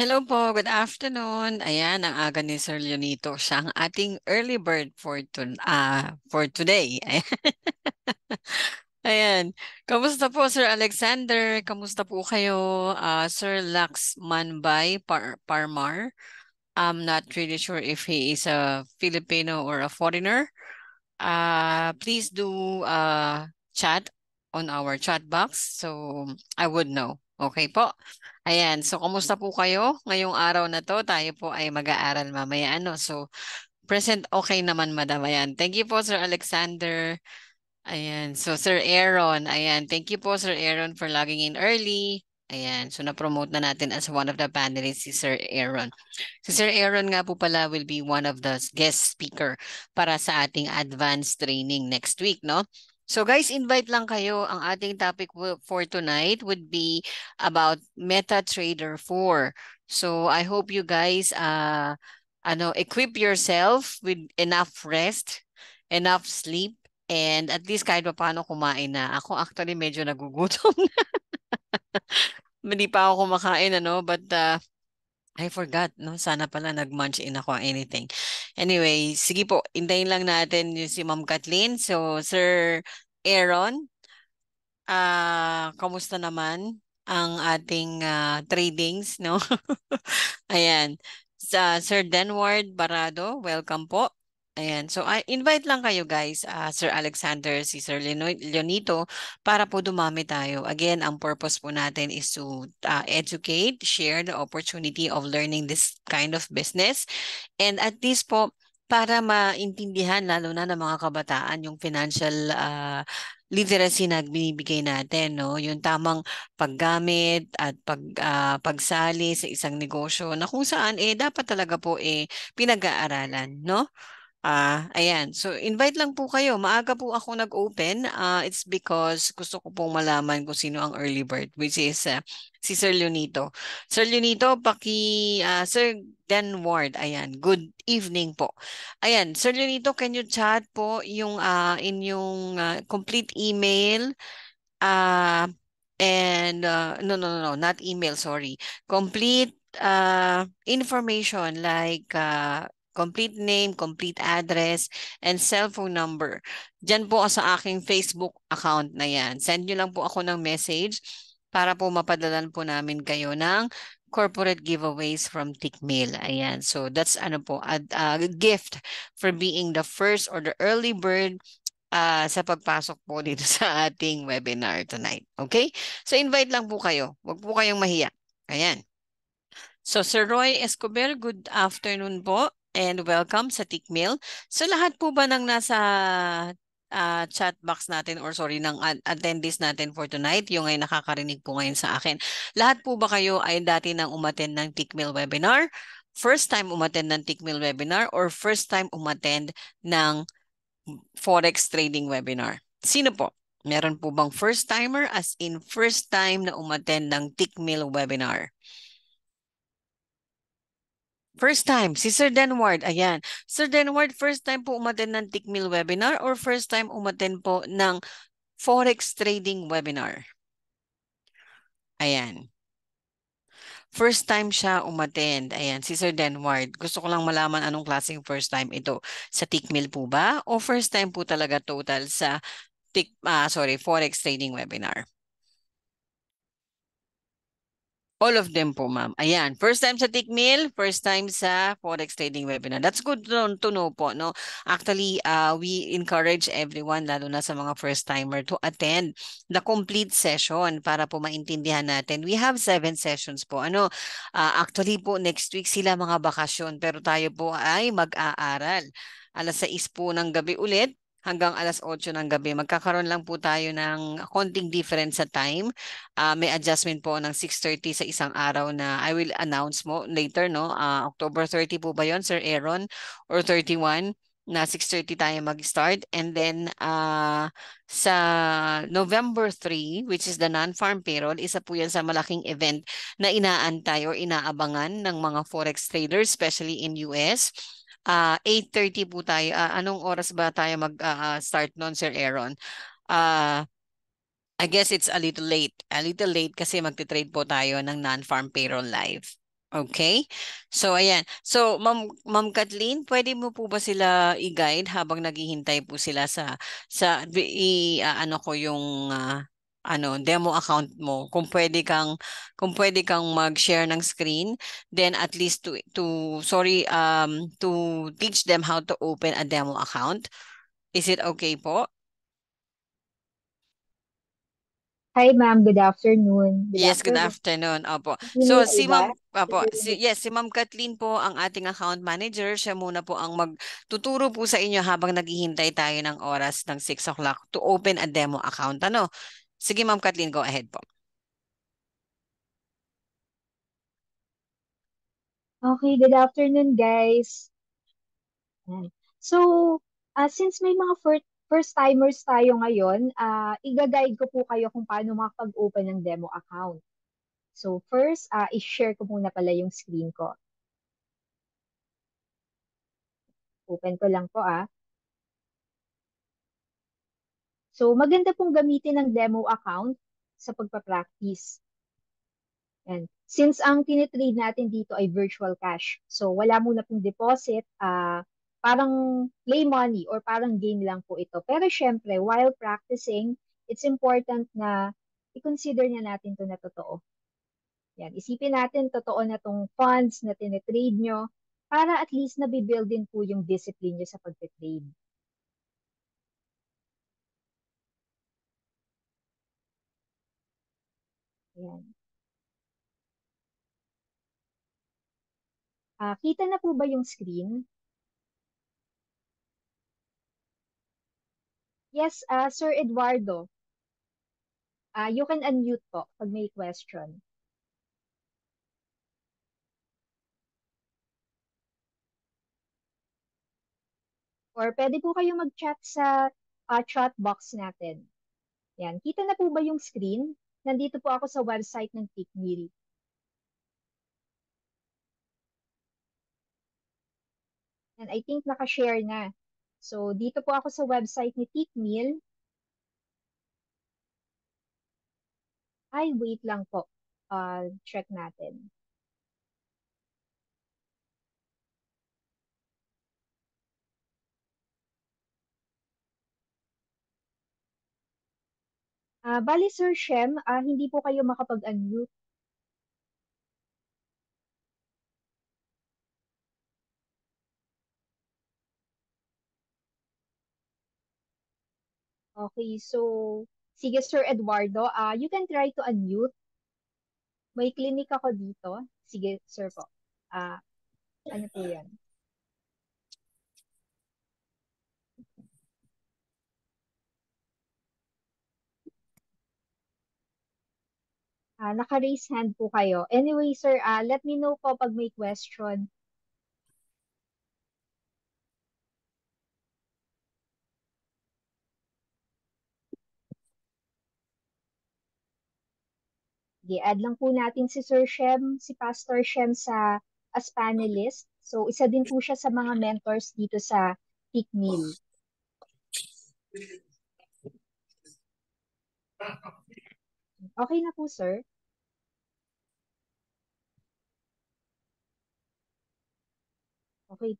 Hello po, good afternoon. Ayan, ang aga ni Sir Leonito. Siya ang ating early bird for, to, uh, ah, for today. Ayan. Ayan. Kamusta po Sir Alexander? Kamusta po kayo? Uh, Sir Laxman Bay Par Parmar. I'm not really sure if he is a Filipino or a foreigner. Uh, please do uh, chat on our chat box so I would know. Okay po. Ayan, so mm. kumusta po kayo? Ngayong araw na to, tayo po ay mag-aaral mamaya. Ano? So, present okay naman, madam. Ayan, thank you po, Sir Alexander. Ayan, so Sir Aaron. Ayan, thank you po, Sir Aaron, for logging in early. Ayan, so na-promote na natin as one of the panelists si Sir Aaron. Si Sir Aaron nga po pala will be one of the guest speaker para sa ating advanced training next week, no? So guys, invite lang kayo. Ang ating topic for tonight would be about MetaTrader 4. So I hope you guys uh ano equip yourself with enough rest, enough sleep and at least kahit pa paano kumain na. Ako actually medyo nagugutom na. Hindi pa ako kumakain ano but uh, I forgot, no? Sana pala nag-munch in ako anything. Anyway, sige po, hintayin lang natin yung si Ma'am Kathleen. So, Sir Aaron, ah uh, kamusta naman ang ating uh, tradings, no? Ayan. Sa Sir Denward Barado, welcome po. Ayan. So, I ah, invite lang kayo guys, uh, Sir Alexander, si Sir Leonito, para po dumami tayo. Again, ang purpose po natin is to uh, educate, share the opportunity of learning this kind of business. And at this po, para maintindihan lalo na ng mga kabataan yung financial uh, literacy na binibigay natin no yung tamang paggamit at pag uh, pagsali sa isang negosyo na kung saan eh dapat talaga po eh pinag-aaralan no Ah, uh, ayan. So invite lang po kayo. Maaga po ako nag-open. Uh, it's because gusto ko pong malaman kung sino ang early bird which is uh, si Sir Lunito. Sir Lunito, paki uh, Sir Dan Ward. Ayan. Good evening po. Ayan, Sir Lunito, can you chat po yung uh, inyong uh, complete email uh, and uh, no no no no, not email, sorry. Complete uh, information like uh, complete name, complete address, and cellphone number. Diyan po sa aking Facebook account na yan. Send nyo lang po ako ng message para po mapadalan po namin kayo ng corporate giveaways from Tickmail. Ayan. So that's ano po, a, a gift for being the first or the early bird uh, sa pagpasok po dito sa ating webinar tonight. Okay? So invite lang po kayo. Huwag po kayong mahiya. Ayan. So Sir Roy Escobar, good afternoon po and welcome sa Tikmail. So lahat po ba ng nasa uh, chat box natin or sorry ng attendees natin for tonight, yung ay nakakarinig po ngayon sa akin. Lahat po ba kayo ay dati nang umattend ng Tikmail webinar? First time umattend ng Tikmail webinar or first time umattend ng Forex trading webinar? Sino po? Meron po bang first timer as in first time na umattend ng Tikmail webinar? First time, si Sir Denward, ayan. Sir Denward, first time po umaten ng Tickmill webinar or first time umaten po ng Forex trading webinar? Ayan. First time siya umattend. Ayan, si Sir Denward. Gusto ko lang malaman anong klaseng first time ito. Sa Tickmill po ba? O first time po talaga total sa tick, uh, ah, sorry, Forex trading webinar? All of them po, ma'am. Ayan. First time sa Tikmil, first time sa Forex Trading Webinar. That's good to, to know po, no? Actually, uh, we encourage everyone, lalo na sa mga first-timer, to attend the complete session para po maintindihan natin. We have seven sessions po. Ano, uh, actually po, next week sila mga bakasyon, pero tayo po ay mag-aaral. Alas 6 po ng gabi ulit hanggang alas 8 ng gabi. Magkakaroon lang po tayo ng konting difference sa time. Uh, may adjustment po ng 6.30 sa isang araw na I will announce mo later, no? Uh, October 30 po ba yon Sir Aaron? Or 31? na 6.30 tayo mag-start. And then, uh, sa November 3, which is the non-farm payroll, isa po yan sa malaking event na inaantay or inaabangan ng mga forex traders, especially in US uh, ah, 8.30 po tayo. Uh, anong oras ba tayo mag-start ah, uh, noon, Sir Aaron? Uh, I guess it's a little late. A little late kasi magte-trade po tayo ng non-farm payroll live. Okay? So, ayan. So, Ma'am Ma'am Kathleen, pwede mo po ba sila i-guide habang naghihintay po sila sa sa i, uh, ano ko yung uh, ano demo account mo kung pwede kang kung pwede kang mag-share ng screen then at least to to sorry um to teach them how to open a demo account is it okay po Hi ma'am, good afternoon. Good yes, afternoon. good afternoon. Opo. So si ma'am, opo, si, yes, si ma'am Kathleen po ang ating account manager. Siya muna po ang magtuturo po sa inyo habang naghihintay tayo ng oras ng 6 o'clock to open a demo account. Ano? Sige, Ma'am Kathleen, go ahead po. Okay, good afternoon guys. So, uh, since may mga first, timers tayo ngayon, uh, ah, i-guide ko po kayo kung paano makapag-open ng demo account. So, first, uh, i-share ko muna pala yung screen ko. Open ko lang po ah. So, maganda pong gamitin ang demo account sa pagpa-practice. And since ang tinitrade natin dito ay virtual cash, so wala muna pong deposit, uh, parang play money or parang game lang po ito. Pero syempre, while practicing, it's important na i-consider niya natin to na totoo. Yan, isipin natin totoo na tong funds na tinitrade nyo para at least nabibuild din po yung discipline nyo sa pagtitrade. Ayan. Ah, kita na po ba yung screen? Yes, ah, Sir Eduardo. Ah, you can unmute po pag may question. Or pwede po kayo mag-chat sa ah, chat box natin. Yan. Kita na po ba yung screen? Nandito po ako sa website ng Tikmiri. And I think naka-share na. So, dito po ako sa website ni Tikmil. Ay, wait lang po. Uh, check natin. Ah, bali, Sir Shem, ah, hindi po kayo makapag-unmute. Okay, so sige Sir Eduardo, ah, you can try to unmute. May clinic ako dito. Sige, sir po. Ah, ano po 'yan? Uh, naka-raise hand po kayo. Anyway, sir, uh, let me know po pag may question. i-add lang po natin si Sir Shem, si Pastor Shem sa as panelist. So isa din po siya sa mga mentors dito sa TICMIL. Okay na po, sir. Okay.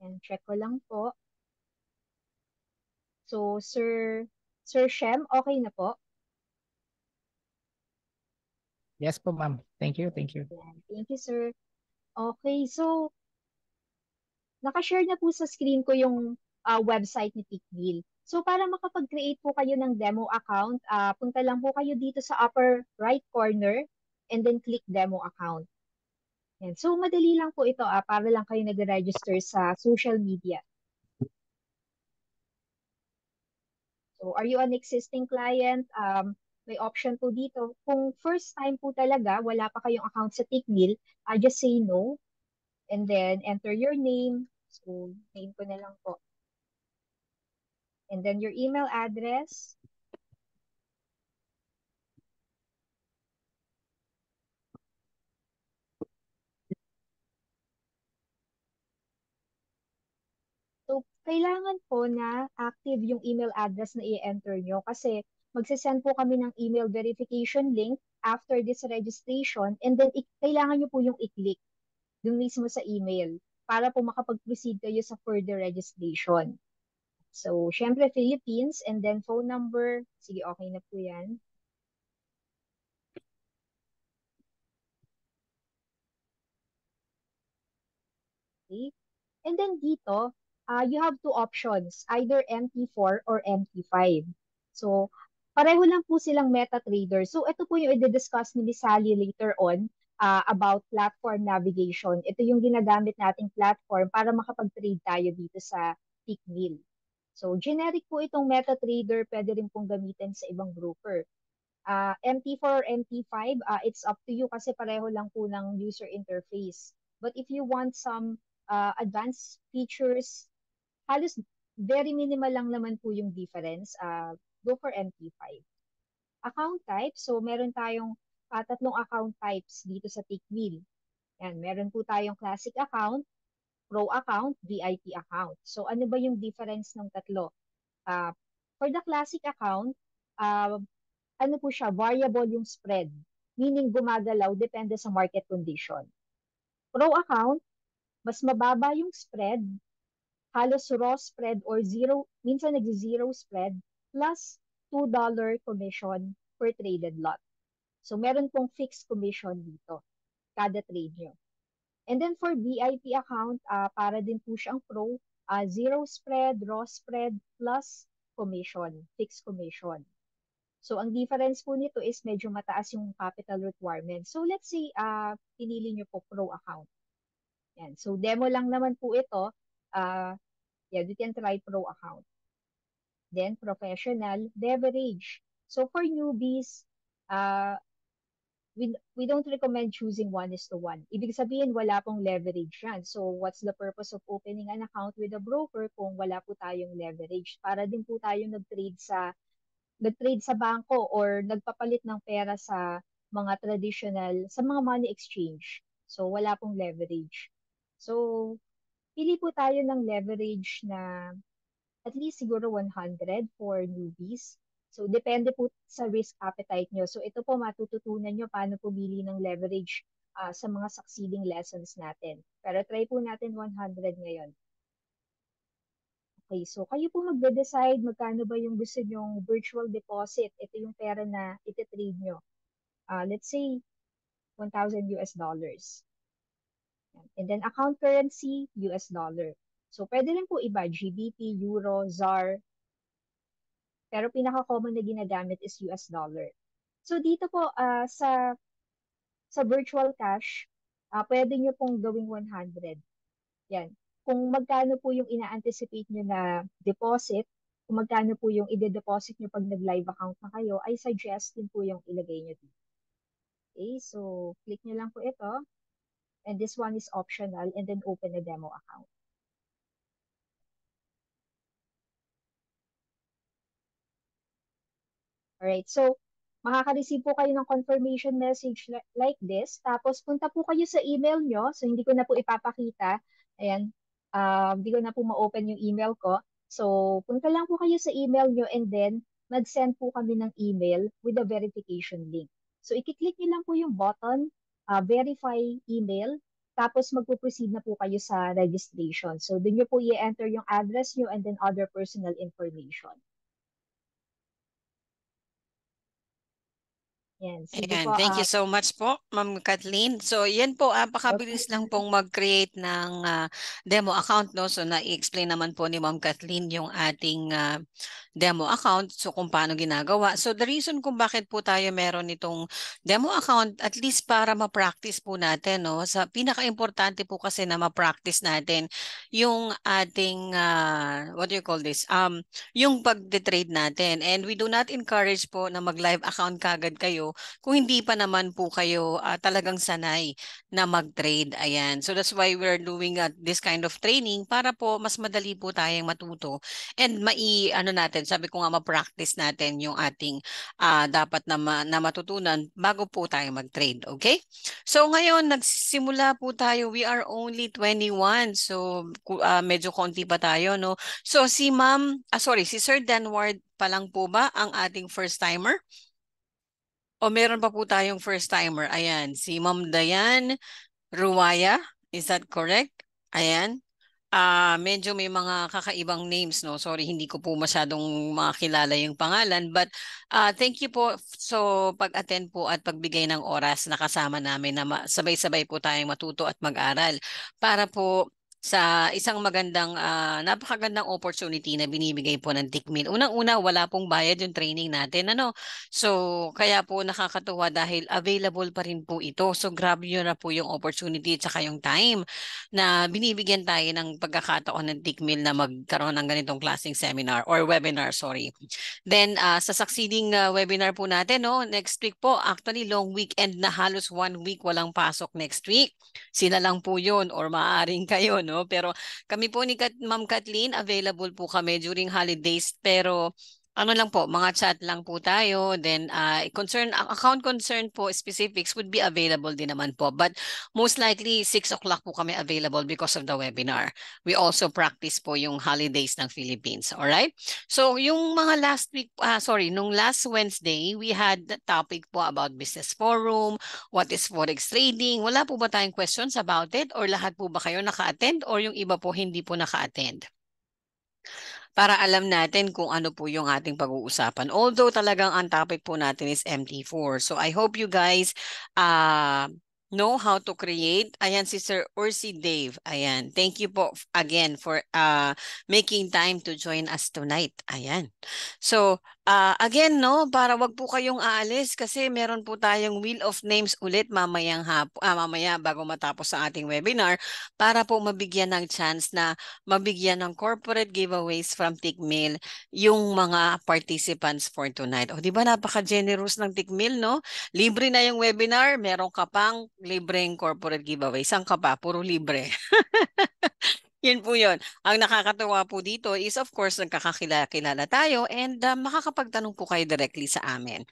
And check ko lang po. So, Sir, Sir Shem, okay na po? Yes po, ma'am. Thank you, thank you. Thank you, sir. Okay, so nakashare na po sa screen ko yung uh, website ni Pickmeal. So para makapag-create po kayo ng demo account, uh, punta lang po kayo dito sa upper right corner and then click demo account. Yan. So madali lang po ito ah, para lang kayo nag-register sa social media. So are you an existing client? Um, may option po dito. Kung first time po talaga, wala pa kayong account sa Tickmill, uh, just say no. And then, enter your name. So, name ko na lang po. And then, your email address. So, kailangan po na active yung email address na i-enter nyo kasi magsasend po kami ng email verification link after this registration and then kailangan nyo po yung i-click dun mismo sa email para po makapag-proceed kayo sa further registration. So, syempre Philippines and then phone number. Sige, okay na po yan. Okay. And then dito, uh, you have two options, either MT4 or MT5. So, Pareho lang po silang meta trader. So ito po yung i-discuss ni Miss Sally later on uh, about platform navigation. Ito yung ginagamit nating platform para makapag-trade tayo dito sa Tickmill. So generic po itong meta trader, pwede rin pong gamitin sa ibang broker. Uh, ah, MT4 or MT5, uh, ah, it's up to you kasi pareho lang po ng user interface. But if you want some uh, advanced features, halos very minimal lang naman po yung difference. Uh, go for MT5. Account type, so meron tayong uh, tatlong account types dito sa Tickmill. Yan, meron po tayong classic account, pro account, VIP account. So ano ba yung difference ng tatlo? Uh, for the classic account, uh, ano po siya, variable yung spread. Meaning gumagalaw depende sa market condition. Pro account, mas mababa yung spread, halos raw spread or zero, minsan nag-zero spread, plus $2 commission per traded lot. So, meron pong fixed commission dito, kada trade nyo. And then for VIP account, uh, para din po siyang pro, uh, zero spread, raw spread, plus commission, fixed commission. So, ang difference po nito is medyo mataas yung capital requirement. So, let's say, uh, pinili nyo po pro account. Yan. So, demo lang naman po ito. Uh, yeah, you can try pro account then professional leverage. So for newbies, uh, we, we don't recommend choosing one is to one. Ibig sabihin, wala pong leverage yan. So what's the purpose of opening an account with a broker kung wala po tayong leverage? Para din po tayong nag-trade sa nag-trade sa bangko or nagpapalit ng pera sa mga traditional, sa mga money exchange. So, wala pong leverage. So, pili po tayo ng leverage na at least siguro 100 for newbies. So, depende po sa risk appetite nyo. So, ito po matututunan nyo paano pumili ng leverage uh, sa mga succeeding lessons natin. Pero try po natin 100 ngayon. Okay, so kayo po magde-decide magkano ba yung gusto nyong virtual deposit. Ito yung pera na ititrade nyo. Uh, let's say, 1,000 US dollars. And then account currency, US dollar. So, pwede rin po iba, GBP, Euro, ZAR. Pero pinaka-common na ginagamit is US dollar. So, dito po uh, sa sa virtual cash, uh, pwede nyo pong gawing 100. Yan. Kung magkano po yung ina-anticipate nyo na deposit, kung magkano po yung ide-deposit nyo pag nag-live account na kayo, ay suggest din po yung ilagay nyo dito. Okay, so click nyo lang po ito. And this one is optional and then open a demo account. Alright, so makaka-receive po kayo ng confirmation message like this. Tapos punta po kayo sa email nyo. So hindi ko na po ipapakita. Ayan, uh, hindi ko na po ma-open yung email ko. So punta lang po kayo sa email nyo and then mag-send po kami ng email with a verification link. So i-click nyo lang po yung button, uh, verify email, tapos magpo-proceed na po kayo sa registration. So doon nyo po i-enter yung address nyo and then other personal information. Yan. Sige Ayan. Po, Thank uh, you so much po, Ma'am Kathleen. So, yan po, apakabilis ah, okay. lang pong mag-create ng uh, demo account. No? So, na-explain naman po ni Ma'am Kathleen yung ating uh, demo account. So, kung paano ginagawa. So, the reason kung bakit po tayo meron itong demo account, at least para ma-practice po natin. No? Sa pinaka-importante po kasi na ma-practice natin yung ating, uh, what do you call this? Um, yung pag-trade natin. And we do not encourage po na mag-live account kagad kayo kung hindi pa naman po kayo uh, talagang sanay na mag-trade. Ayan. So that's why we're doing uh, this kind of training para po mas madali po tayong matuto and mai ano natin, sabi ko nga ma-practice natin yung ating uh, dapat na, ma- na matutunan bago po tayo mag-trade, okay? So ngayon nagsisimula po tayo. We are only 21. So uh, medyo konti pa tayo, no? So si Ma'am, ah, sorry, si Sir Danward pa lang po ba ang ating first timer? O meron pa po tayong first timer. Ayan, si Ma'am Dayan Ruwaya. Is that correct? Ayan. Uh, medyo may mga kakaibang names, no? Sorry, hindi ko po masyadong makilala yung pangalan. But uh, thank you po so pag-attend po at pagbigay ng oras na kasama namin na sabay-sabay po tayong matuto at mag-aral para po sa isang magandang, uh, napakagandang opportunity na binibigay po ng Tikmil. Unang-una, wala pong bayad yung training natin. Ano? So, kaya po nakakatuwa dahil available pa rin po ito. So, grabe yun na po yung opportunity at saka yung time na binibigyan tayo ng pagkakataon ng Tikmil na magkaroon ng ganitong klaseng seminar or webinar, sorry. Then, uh, sa succeeding uh, webinar po natin, no? next week po, actually long weekend na halos one week walang pasok next week. Sila lang po yun or maaaring kayo, no? Pero kami po ni Kat, Ma'am Kathleen, available po kami during holidays. Pero ano lang po, mga chat lang po tayo. Then, uh, concern, account concern po, specifics would be available din naman po. But most likely, 6 o'clock po kami available because of the webinar. We also practice po yung holidays ng Philippines. all right? So, yung mga last week, uh, sorry, nung last Wednesday, we had the topic po about business forum, what is forex trading. Wala po ba tayong questions about it? Or lahat po ba kayo naka-attend? Or yung iba po hindi po naka-attend? para alam natin kung ano po yung ating pag-uusapan. Although talagang ang topic po natin is MT4. So I hope you guys uh, know how to create. Ayan si Sir Orsi Dave. Ayan. Thank you po again for uh, making time to join us tonight. Ayan. So Uh, again, no, para wag po kayong aalis kasi meron po tayong Wheel of Names ulit mamayang hapo, ah, mamaya bago matapos ang ating webinar para po mabigyan ng chance na mabigyan ng corporate giveaways from Tikmil yung mga participants for tonight. O di ba napaka-generous ng Tikmil, no? Libre na yung webinar, meron ka pang libreng corporate giveaway. Saan ka pa? Puro libre. yun po yun. Ang nakakatuwa po dito is of course nagkakakilala tayo and uh, makakapagtanong po kayo directly sa amin.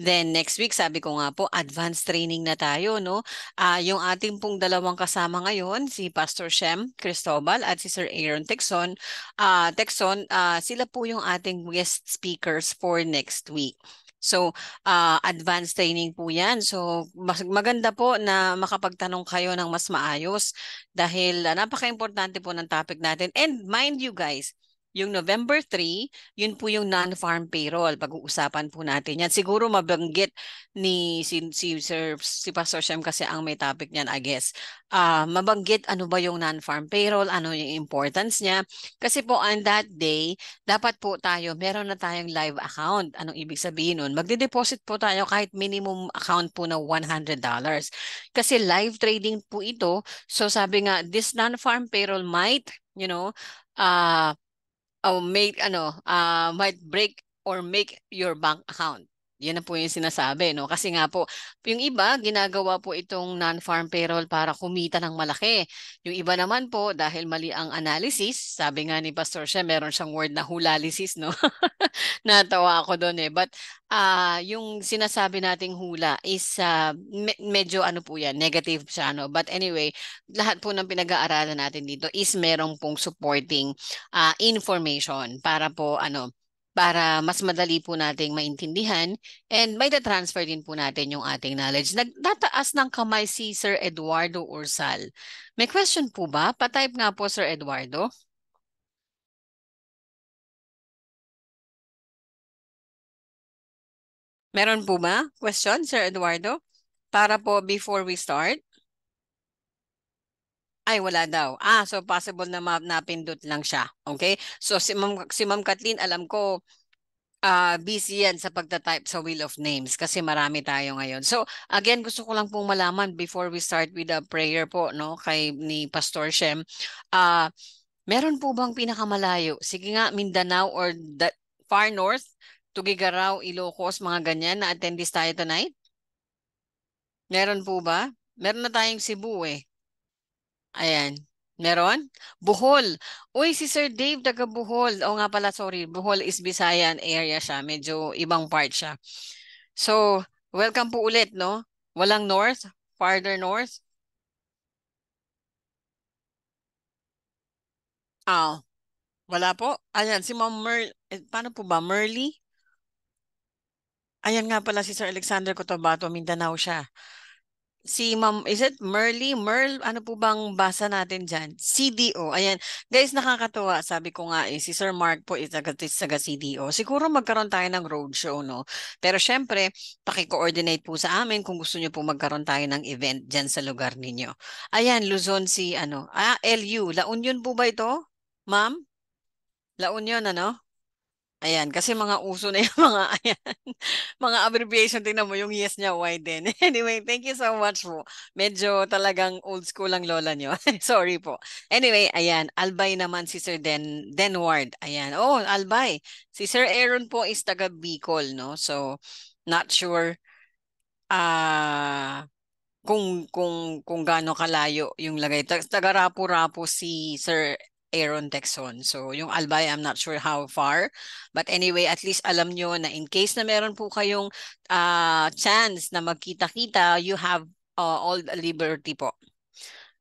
Then next week sabi ko nga po advanced training na tayo no. Uh, yung ating pong dalawang kasama ngayon si Pastor Shem Cristobal at si Sir Aaron Texon. Uh, Texon uh, sila po yung ating guest speakers for next week. So, uh, advanced training po yan. So, maganda po na makapagtanong kayo ng mas maayos dahil uh, napaka-importante po ng topic natin. And mind you guys, yung November 3, yun po yung non-farm payroll. Pag-uusapan po natin yan. Siguro mabanggit ni si, si, Sir, si Pastor Shem kasi ang may topic niyan, I guess. Uh, mabanggit ano ba yung non-farm payroll, ano yung importance niya. Kasi po on that day, dapat po tayo, meron na tayong live account. Anong ibig sabihin nun? Magde-deposit po tayo kahit minimum account po na $100. Kasi live trading po ito. So sabi nga, this non-farm payroll might, you know, uh, uh, make ano, uh, might break or make your bank account. Yan na po yung sinasabi. No? Kasi nga po, yung iba, ginagawa po itong non-farm payroll para kumita ng malaki. Yung iba naman po, dahil mali ang analysis, sabi nga ni Pastor siya, meron siyang word na hulalysis, no? Natawa ako doon eh. But uh, yung sinasabi nating hula is uh, me- medyo ano po yan, negative siya. No? But anyway, lahat po ng pinag-aaralan natin dito is merong pong supporting uh, information para po ano, para mas madali po nating maintindihan and may transfer din po natin yung ating knowledge. Nagtataas ng kamay si Sir Eduardo Ursal. May question po ba? Patype nga po Sir Eduardo. Meron po ba question Sir Eduardo? Para po before we start. Ay, wala daw. Ah, so possible na ma- napindot lang siya. Okay? So si Ma'am, si Ma'am Kathleen, alam ko, uh, busy yan sa pagta-type sa Wheel of Names kasi marami tayo ngayon. So again, gusto ko lang pong malaman before we start with the prayer po no kay ni Pastor Shem. Uh, meron po bang pinakamalayo? Sige nga, Mindanao or the far north, Tugigaraw, Ilocos, mga ganyan na attendees tayo tonight? Meron po ba? Meron na tayong Cebu eh. Ayan. Meron? Bohol. Uy, si Sir Dave taga Bohol. O nga pala, sorry. Bohol is Visayan area siya. Medyo ibang part siya. So, welcome po ulit, no? Walang north? Farther north? Ah, oh, wala po. Ayan, si Ma'am Mer... Eh, paano po ba? Merly? Ayan nga pala si Sir Alexander Cotabato. Mindanao siya si Ma'am, is it Merly? Merl, ano po bang basa natin dyan? CDO. Ayan. Guys, nakakatuwa. Sabi ko nga eh, si Sir Mark po is taga, CDO. Siguro magkaroon tayo ng roadshow, no? Pero syempre, pakikoordinate po sa amin kung gusto nyo po magkaroon tayo ng event dyan sa lugar ninyo. Ayan, Luzon si, ano, ah, LU. La Union po ba ito, ma'am? La Union, ano? Ayan, kasi mga uso na yung mga, ayan, mga abbreviation. Tingnan mo yung yes niya, why then? Anyway, thank you so much po. Medyo talagang old school ang lola niyo. Sorry po. Anyway, ayan, Albay naman si Sir Den, Denward. Ayan, oh, Albay. Si Sir Aaron po is taga Bicol, no? So, not sure ah uh, kung kung kung gaano kalayo yung lagay. Taga-rapo-rapo si Sir Aaron Dexon. So yung Albay, I'm not sure how far. But anyway, at least alam nyo na in case na meron po kayong uh, chance na magkita-kita, you have uh, all liberty po.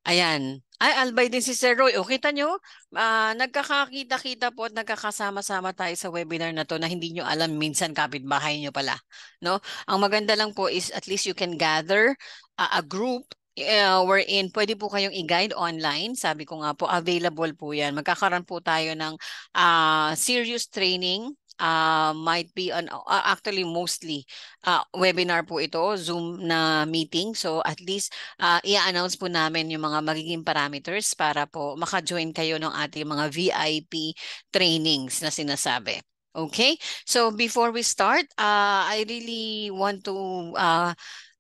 Ayan. Ay, albay din si Sir Roy. O, kita nyo, uh, nagkakakita-kita po at nagkakasama-sama tayo sa webinar na to na hindi nyo alam minsan kapitbahay nyo pala. No? Ang maganda lang po is at least you can gather uh, a group uh, wherein pwede po kayong i-guide online. Sabi ko nga po, available po yan. Magkakaroon po tayo ng uh, serious training uh, might be on uh, ah, actually mostly uh, webinar po ito, Zoom na meeting. So at least uh, i-announce po namin yung mga magiging parameters para po maka-join kayo ng ating mga VIP trainings na sinasabi. Okay, so before we start, uh, I really want to uh,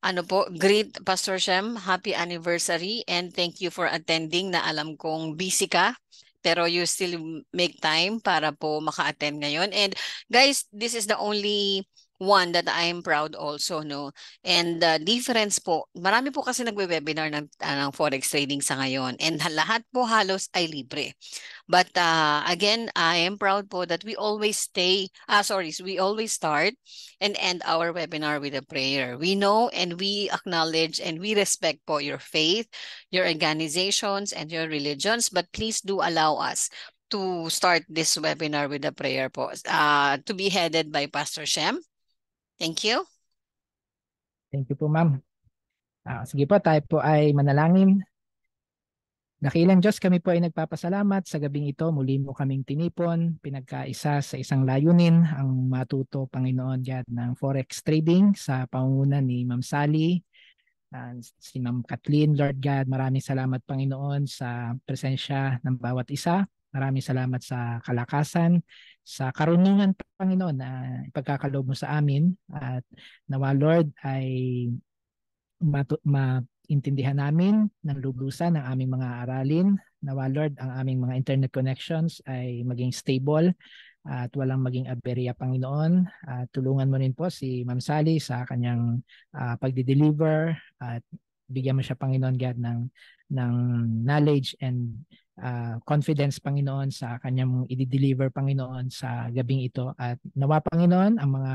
ano po, great Pastor Shem, happy anniversary and thank you for attending na alam kong busy ka pero you still make time para po maka-attend ngayon. And guys, this is the only one that I'm proud also no. And the uh, difference po, marami po kasi nagwe-webinar ng, uh, ng forex trading sa ngayon and lahat po halos ay libre. But uh, again, I am proud po that we always stay ah sorry, we always start and end our webinar with a prayer. We know and we acknowledge and we respect po your faith, your organizations and your religions, but please do allow us to start this webinar with a prayer po uh, to be headed by Pastor Shem. Thank you. Thank you po, ma'am. Ah, sige po, tayo po ay manalangin. Dakilang Diyos, kami po ay nagpapasalamat sa gabing ito. Muli mo kaming tinipon, pinagkaisa sa isang layunin ang matuto, Panginoon, yan ng forex trading sa panguna ni Ma'am Sally, And ah, si Ma'am Kathleen, Lord God. Maraming salamat, Panginoon, sa presensya ng bawat isa. Maraming salamat sa kalakasan, sa karunungan, Panginoon, na uh, ipagkakaloob mo sa amin at nawa, Lord, ay matu- maintindihan namin ng lubusan ng aming mga aralin. Nawa, Lord, ang aming mga internet connections ay maging stable at walang maging aberya, Panginoon. At tulungan mo rin po si Ma'am Sally sa kanyang uh, pagdi-deliver at bigyan mo siya, Panginoon God, ng, ng knowledge and uh, confidence, Panginoon, sa kanyang i-deliver, Panginoon, sa gabing ito. At nawa, Panginoon, ang mga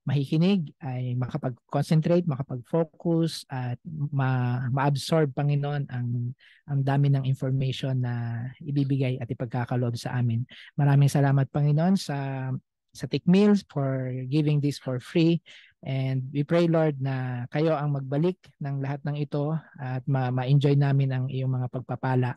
mahikinig ay makapag-concentrate, makapag-focus at ma- ma-absorb Panginoon ang ang dami ng information na ibibigay at ipagkakaloob sa amin. Maraming salamat Panginoon sa sa Tikmil for giving this for free and we pray Lord na kayo ang magbalik ng lahat ng ito at ma- ma-enjoy namin ang iyong mga pagpapala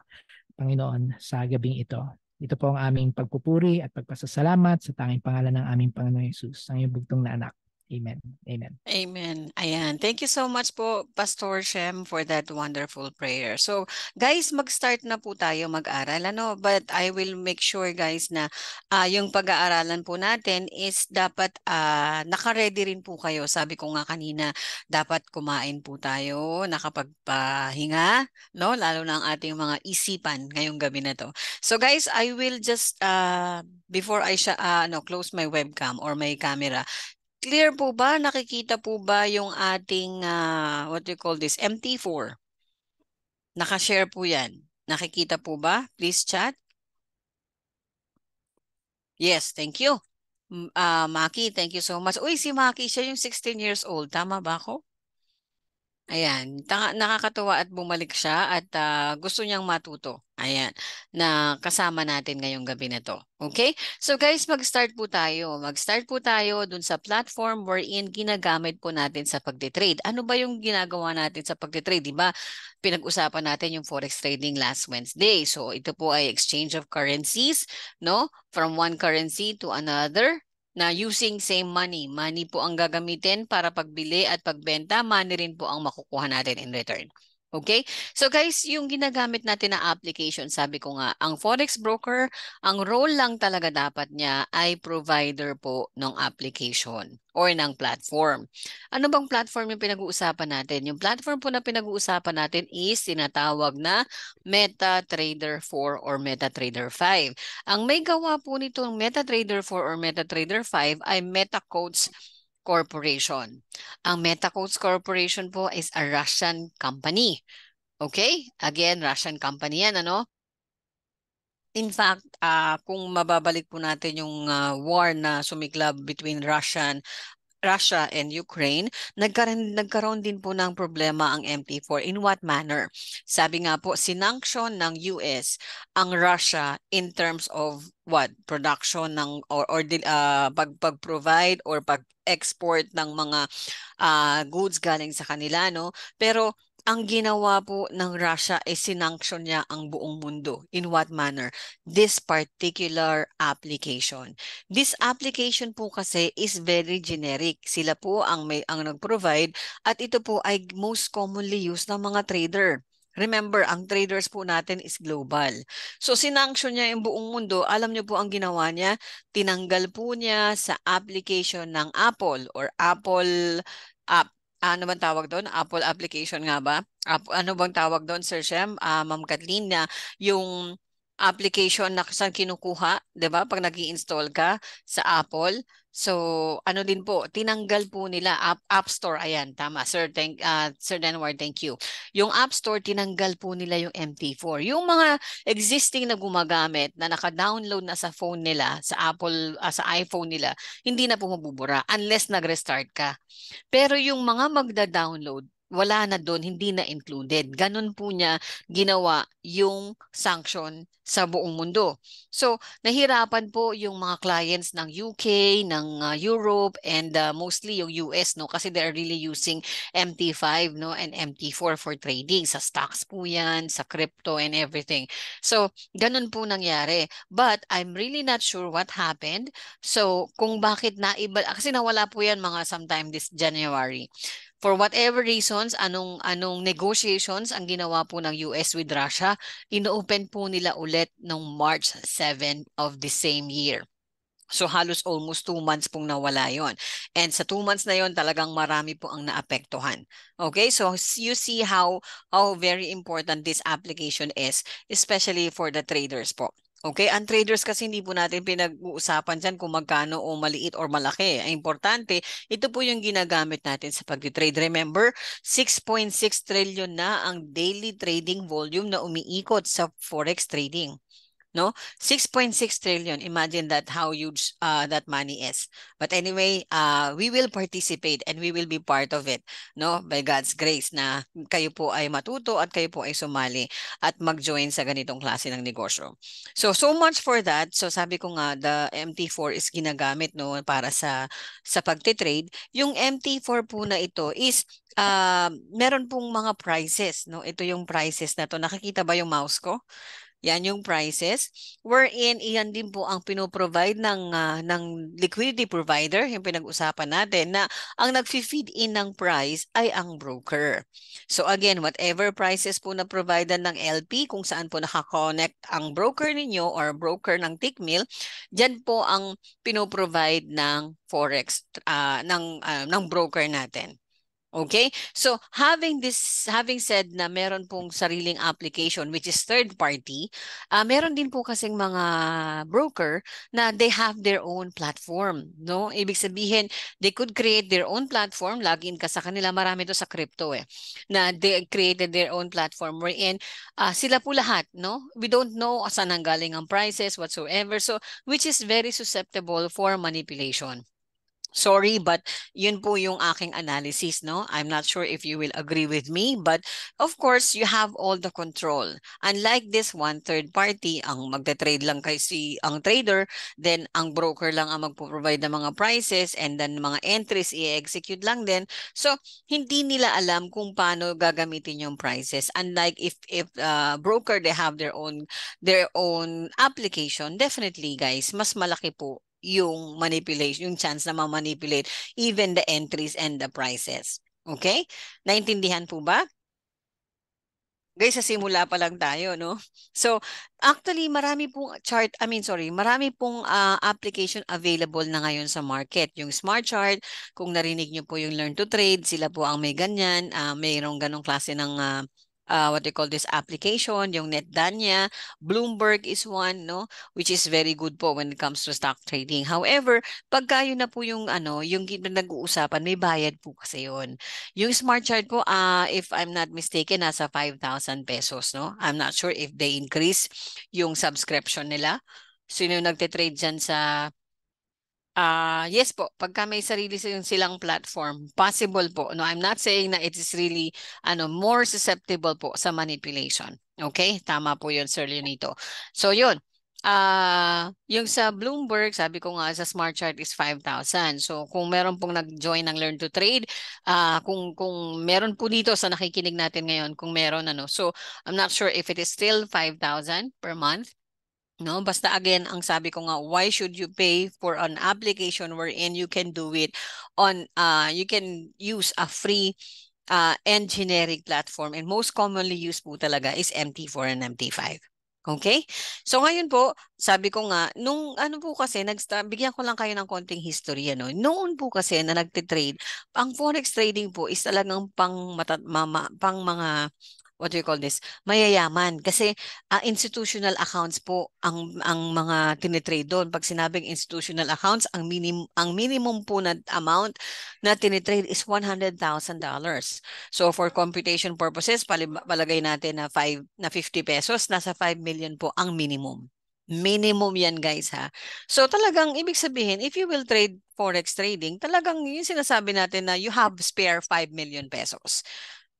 Panginoon, sa gabing ito. Ito po ang aming pagpupuri at pagpasasalamat sa tanging pangalan ng aming Panginoon Yesus, ang iyong bugtong na anak. Amen. Amen. Amen. Ayan. Thank you so much po, Pastor Shem, for that wonderful prayer. So, guys, mag-start na po tayo mag-aral. Ano? But I will make sure, guys, na uh, yung pag-aaralan po natin is dapat uh, ah, nakaredy rin po kayo. Sabi ko nga kanina, dapat kumain po tayo, nakapagpahinga, no? Lalo na ang ating mga isipan ngayong gabi na to. So, guys, I will just, uh, before I, sha- uh, no, close my webcam or my camera, Clear po ba? Nakikita po ba yung ating, uh, what do you call this, MT4? Nakashare po yan. Nakikita po ba? Please chat. Yes, thank you. Uh, Maki, thank you so much. Uy, si Maki, siya yung 16 years old. Tama ba ako? Ayan, taka nakakatuwa at bumalik siya at ah, gusto niyang matuto. Ayan, na kasama natin ngayong gabi na to. Okay? So guys, mag-start po tayo. Mag-start po tayo dun sa platform wherein ginagamit po natin sa pagde-trade. Ano ba yung ginagawa natin sa pagtitrade? Di ba pinag-usapan natin yung forex trading last Wednesday. So ito po ay exchange of currencies, no? From one currency to another na using same money. Money po ang gagamitin para pagbili at pagbenta. Money rin po ang makukuha natin in return. Okay? So guys, yung ginagamit natin na application, sabi ko nga, ang forex broker, ang role lang talaga dapat niya ay provider po ng application or ng platform. Ano bang platform yung pinag-uusapan natin? Yung platform po na pinag-uusapan natin is tinatawag na MetaTrader 4 or MetaTrader 5. Ang may gawa po nitong MetaTrader 4 or MetaTrader 5 ay MetaCodes Corporation. Ang Metacodes Corporation po is a Russian company. Okay? Again, Russian company yan, ano? In fact, uh, kung mababalik po natin yung uh, war na sumiklab between Russian Russia and Ukraine, nagkaroon, nagkaroon din po ng problema ang MT4. In what manner? Sabi nga po, sinanction ng US ang Russia in terms of what? Production ng or, or uh, pag, provide or pag-export ng mga uh, goods galing sa kanila. No? Pero ang ginawa po ng Russia ay sinanction niya ang buong mundo. In what manner? This particular application. This application po kasi is very generic. Sila po ang may ang nag-provide at ito po ay most commonly used ng mga trader. Remember, ang traders po natin is global. So sinanction niya yung buong mundo. Alam niyo po ang ginawa niya? Tinanggal po niya sa application ng Apple or Apple app Ah, ano bang tawag doon? Apple application nga ba? ano bang tawag doon, Sir Shem? Uh, Ma'am Kathleen, na yung application na saan kinukuha, 'di ba? Pag nag install ka sa Apple. So, ano din po, tinanggal po nila App, App Store. Ayan, tama. Sir, thank uh, Sir Denwar, thank you. Yung App Store tinanggal po nila yung MT4. Yung mga existing na gumagamit na naka-download na sa phone nila, sa Apple uh, sa iPhone nila, hindi na po mabubura unless nag-restart ka. Pero yung mga magda-download wala na doon, hindi na included. Ganun po niya ginawa yung sanction sa buong mundo. So, nahirapan po yung mga clients ng UK, ng uh, Europe and uh, mostly yung US no kasi they are really using MT5 no and MT4 for trading sa stocks po 'yan, sa crypto and everything. So, ganun po nangyari. But I'm really not sure what happened. So, kung bakit naiba kasi nawala po 'yan mga sometime this January for whatever reasons, anong anong negotiations ang ginawa po ng US with Russia, inoopen po nila ulit ng March 7 of the same year. So halos almost two months pong nawala yon. And sa two months na yon talagang marami po ang naapektuhan. Okay, so you see how, how very important this application is, especially for the traders po. Okay, ang traders kasi hindi po natin pinag-uusapan dyan kung magkano o maliit or malaki. Ang importante, ito po yung ginagamit natin sa pag-trade. Remember, 6.6 trillion na ang daily trading volume na umiikot sa forex trading no 6.6 trillion imagine that how huge uh, that money is but anyway uh, we will participate and we will be part of it no by God's grace na kayo po ay matuto at kayo po ay sumali at mag-join sa ganitong klase ng negosyo so so much for that so sabi ko nga the MT4 is ginagamit no para sa sa pagte-trade yung MT4 po na ito is uh, meron pong mga prices no ito yung prices na to nakikita ba yung mouse ko yan yung prices. Wherein, iyan din po ang pinoprovide ng, uh, ng liquidity provider, yung pinag-usapan natin, na ang nag-feed in ng price ay ang broker. So again, whatever prices po na provide ng LP, kung saan po nakakonect ang broker ninyo or broker ng Tickmill, dyan po ang pinoprovide ng forex, uh, ng, uh, ng broker natin. Okay? So having this having said na meron pong sariling application which is third party, uh, meron din po kasing mga broker na they have their own platform, no? Ibig sabihin, they could create their own platform, login ka sa kanila, marami to sa crypto eh, na they created their own platform wherein uh, sila po lahat, no? We don't know saan ang galing ang prices whatsoever. So which is very susceptible for manipulation. Sorry, but yun po yung aking analysis, no? I'm not sure if you will agree with me, but of course, you have all the control. Unlike this one, third party, ang magte-trade lang kay si ang trader, then ang broker lang ang magpo-provide ng mga prices and then mga entries i-execute lang din. So, hindi nila alam kung paano gagamitin yung prices. Unlike if if uh, broker they have their own their own application, definitely guys, mas malaki po yung manipulation, yung chance na ma-manipulate even the entries and the prices. Okay? Naintindihan po ba? Guys, sa simula pa lang tayo, no? So, actually, marami pong chart, I mean, sorry, marami pong uh, application available na ngayon sa market. Yung smart chart, kung narinig nyo po yung learn to trade, sila po ang may ganyan, uh, mayroong ganong klase ng uh, uh, what they call this application, yung Netdanya, Bloomberg is one, no? Which is very good po when it comes to stock trading. However, pagka yun na po yung, ano, yung nag-uusapan, may bayad po kasi yon. Yung smart chart po, uh, if I'm not mistaken, nasa 5,000 pesos, no? I'm not sure if they increase yung subscription nila. Sino yung nagte-trade dyan sa Uh, yes po, pagka may sarili silang platform, possible po. No, I'm not saying na it is really ano, more susceptible po sa manipulation. Okay? Tama po yun, Sir Leonito. So yun, uh, yung sa Bloomberg, sabi ko nga sa smart chart is 5,000. So kung meron pong nag-join ng Learn to Trade, uh, kung, kung meron po dito sa nakikinig natin ngayon, kung meron ano. So I'm not sure if it is still 5,000 per month. No, basta again, ang sabi ko nga, why should you pay for an application wherein you can do it on, uh, you can use a free uh, and generic platform and most commonly used po talaga is MT4 and MT5. Okay? So ngayon po, sabi ko nga, nung ano po kasi, nag bigyan ko lang kayo ng konting history. Ano? Noon po kasi na nagtitrade, ang forex trading po is talagang pang, mata, mama, pang mga what do you call this, mayayaman. Kasi uh, institutional accounts po ang ang mga tinitrade doon. Pag sinabing institutional accounts, ang minim ang minimum po na amount na tinitrade is $100,000. So for computation purposes, palagay natin na 5 na 50 pesos, nasa 5 million po ang minimum. Minimum yan guys ha. So talagang ibig sabihin, if you will trade forex trading, talagang yung sinasabi natin na you have spare 5 million pesos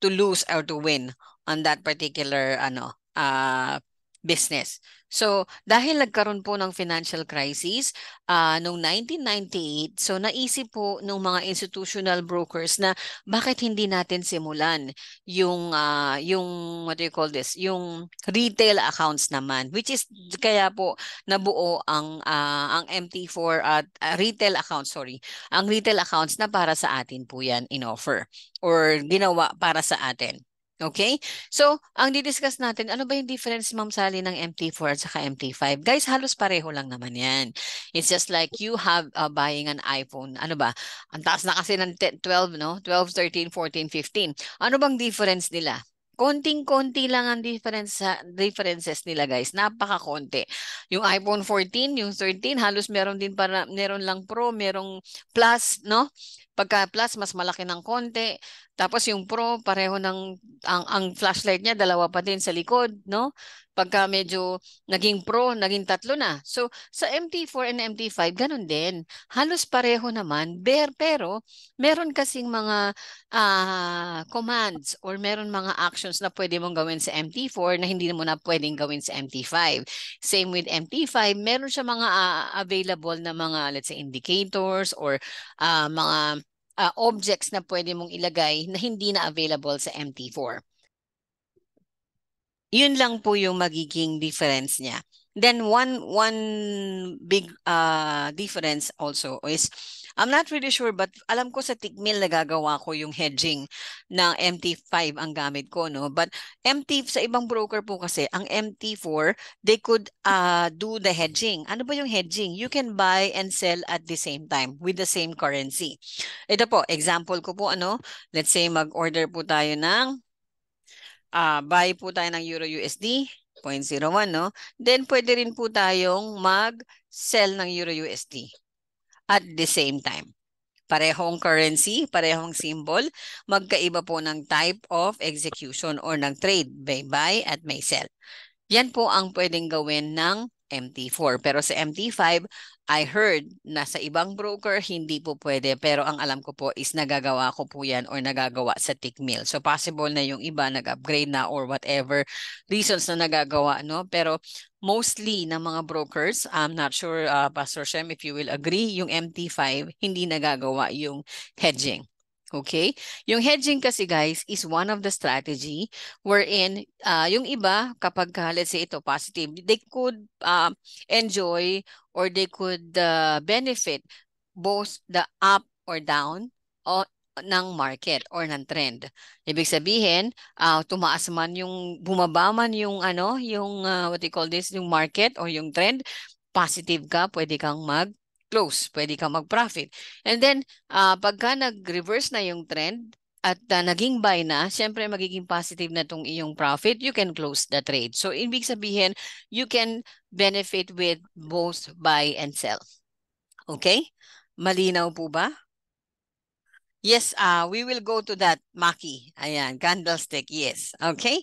to lose or to win on that particular ano uh, business. So, dahil nagkaroon po ng financial crisis uh, noong 1998, so naisip po ng mga institutional brokers na bakit hindi natin simulan yung uh, yung what do you call this, yung retail accounts naman which is kaya po nabuo ang uh, ang MT4 at uh, retail accounts, sorry. Ang retail accounts na para sa atin po 'yan in offer or ginawa para sa atin. Okay? So, ang didiscuss natin, ano ba yung difference, Ma'am Sally, ng MT4 at saka MT5? Guys, halos pareho lang naman yan. It's just like you have uh, buying an iPhone. Ano ba? Ang taas na kasi ng 10, 12, no? 12, 13, 14, 15. Ano bang difference nila? Konting-konti lang ang difference, differences nila guys. Napaka-konti. Yung iPhone 14, yung 13, halos meron din para, meron lang Pro, merong Plus, no? Pagka plus, mas malaki ng konti. Tapos yung pro, pareho ng, ang, ang flashlight niya, dalawa pa din sa likod, no? Pagka medyo naging pro, naging tatlo na. So, sa MT4 and MT5, ganun din. Halos pareho naman, pero meron kasing mga uh, commands or meron mga actions na pwede mong gawin sa MT4 na hindi mo na pwedeng gawin sa MT5. Same with MT5, meron siya mga uh, available na mga, let's say, indicators or uh, mga uh, objects na pwede mong ilagay na hindi na available sa MT4. Yun lang po yung magiging difference niya. Then one one big uh, difference also is I'm not really sure but alam ko sa Tigmil nagagawa ko yung hedging ng MT5 ang gamit ko no. But MT sa ibang broker po kasi ang MT4 they could uh, do the hedging. Ano ba yung hedging? You can buy and sell at the same time with the same currency. Ito po, example ko po ano, let's say mag-order po tayo ng uh, buy po tayo ng Euro USD 0.01 no. Then pwede rin po tayong mag-sell ng Euro USD at the same time. Parehong currency, parehong symbol, magkaiba po ng type of execution or ng trade, may buy at may sell. Yan po ang pwedeng gawin ng MT4. Pero sa MT5, I heard na sa ibang broker hindi po pwede pero ang alam ko po is nagagawa ko po yan or nagagawa sa Tickmill. So possible na yung iba nag-upgrade na or whatever reasons na nagagawa. No? Pero mostly ng mga brokers, I'm not sure uh, Pastor Shem if you will agree, yung MT5 hindi nagagawa yung hedging. Okay? Yung hedging kasi guys is one of the strategy wherein uh, yung iba kapag ah, let's say ito positive, they could uh, enjoy or they could uh, benefit both the up or down o ng market or ng trend. Ibig sabihin, uh, tumaas man yung bumaba man yung ano, yung uh, what you call this, yung market or yung trend, positive ka, pwede kang mag close, pwede kang mag-profit. And then, uh, pagka nag-reverse na yung trend, at uh, naging buy na, syempre magiging positive na tong iyong profit, you can close the trade. So, ibig sabihin, you can benefit with both buy and sell. Okay? Malinaw po ba? Yes, uh, we will go to that, Maki. Ayan, candlestick, yes. Okay?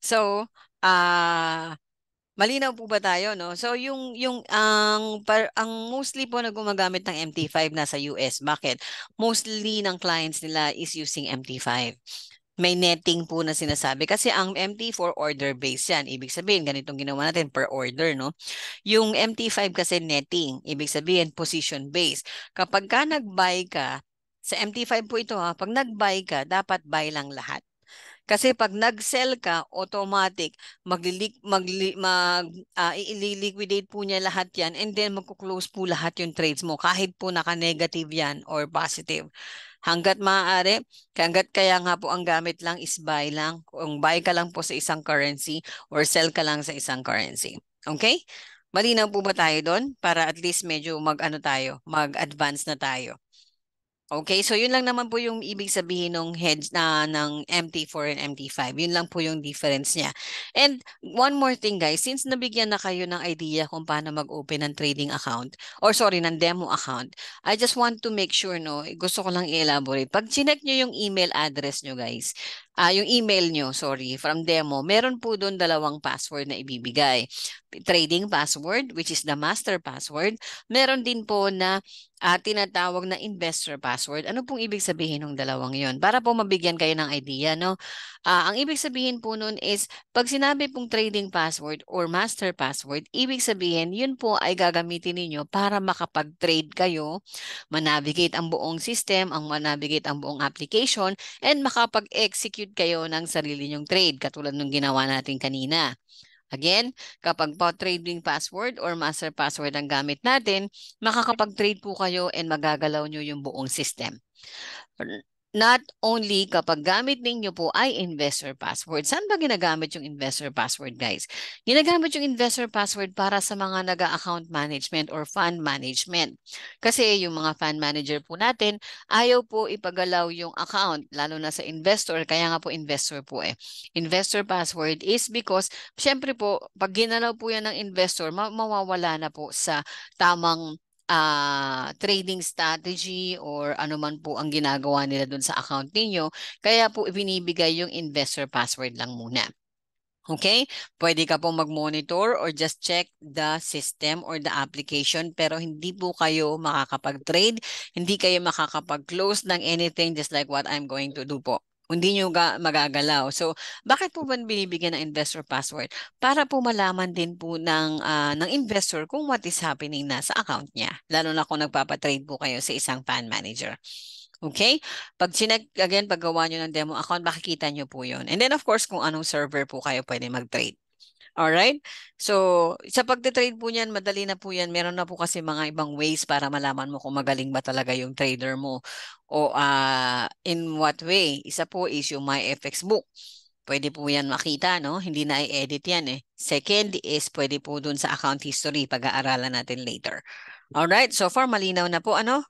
So, uh, Malinaw po ba tayo, no? So yung yung ang par, ang mostly po na gumagamit ng MT5 na sa US. market, Mostly ng clients nila is using MT5 may netting po na sinasabi kasi ang MT4 order based yan. Ibig sabihin, ganitong ginawa natin per order, no? Yung MT5 kasi netting, ibig sabihin position based. Kapag ka nag-buy ka, sa MT5 po ito ha, pag nag-buy ka, dapat buy lang lahat. Kasi pag nag-sell ka, automatic, maglilik, magli, mag, uh, i-liquidate po niya lahat yan and then magkuklose po lahat yung trades mo kahit po naka-negative yan or positive. Hanggat maaari, hanggat kaya nga po ang gamit lang is buy lang. Kung buy ka lang po sa isang currency or sell ka lang sa isang currency. Okay? Malinaw po ba tayo doon? Para at least medyo mag-ano tayo, mag-advance na tayo. Okay, so yun lang naman po yung ibig sabihin ng hedge na ng MT4 and MT5. Yun lang po yung difference niya. And one more thing guys, since nabigyan na kayo ng idea kung paano mag-open ng trading account or sorry, ng demo account, I just want to make sure no, gusto ko lang i-elaborate. Pag chinek niyo yung email address nyo guys, uh, yung email nyo, sorry, from demo, meron po doon dalawang password na ibibigay. Trading password, which is the master password. Meron din po na uh, tinatawag na investor password. Ano pong ibig sabihin ng dalawang yon? Para po mabigyan kayo ng idea, no? Uh, ang ibig sabihin po noon is, pag sinabi pong trading password or master password, ibig sabihin, yun po ay gagamitin ninyo para makapag-trade kayo, manavigate ang buong system, ang manavigate ang buong application, and makapag-execute mag-execute kayo ng sarili nyong trade katulad nung ginawa natin kanina. Again, kapag po trading password or master password ang gamit natin, makakapag-trade po kayo and magagalaw nyo yung buong system not only kapag gamit ninyo po ay investor password. Saan ba ginagamit yung investor password, guys? Ginagamit yung investor password para sa mga naga-account management or fund management. Kasi yung mga fund manager po natin, ayaw po ipagalaw yung account, lalo na sa investor, kaya nga po investor po eh. Investor password is because, syempre po, pag ginalaw po yan ng investor, ma mawawala na po sa tamang uh, trading strategy or ano man po ang ginagawa nila doon sa account niyo Kaya po ibinibigay yung investor password lang muna. Okay? Pwede ka pong mag-monitor or just check the system or the application pero hindi po kayo makakapag-trade, hindi kayo makakapag-close ng anything just like what I'm going to do po hindi nyo ga magagalaw. So, bakit po ba binibigyan ng investor password? Para po malaman din po ng, uh, ng investor kung what is happening na sa account niya. Lalo na kung nagpapatrade po kayo sa isang fund manager. Okay? Pag sinag, again, paggawa gawa nyo ng demo account, makikita nyo po yun. And then, of course, kung anong server po kayo pwede mag-trade. All right? So, sa pagte-trade po niyan, madali na po yan. Meron na po kasi mga ibang ways para malaman mo kung magaling ba talaga yung trader mo. O uh, in what way? Isa po is yung my FX book. Pwede po yan makita, no? Hindi na i-edit yan eh. Second is pwede po dun sa account history. Pag-aaralan natin later. All right? So far, malinaw na po. Ano?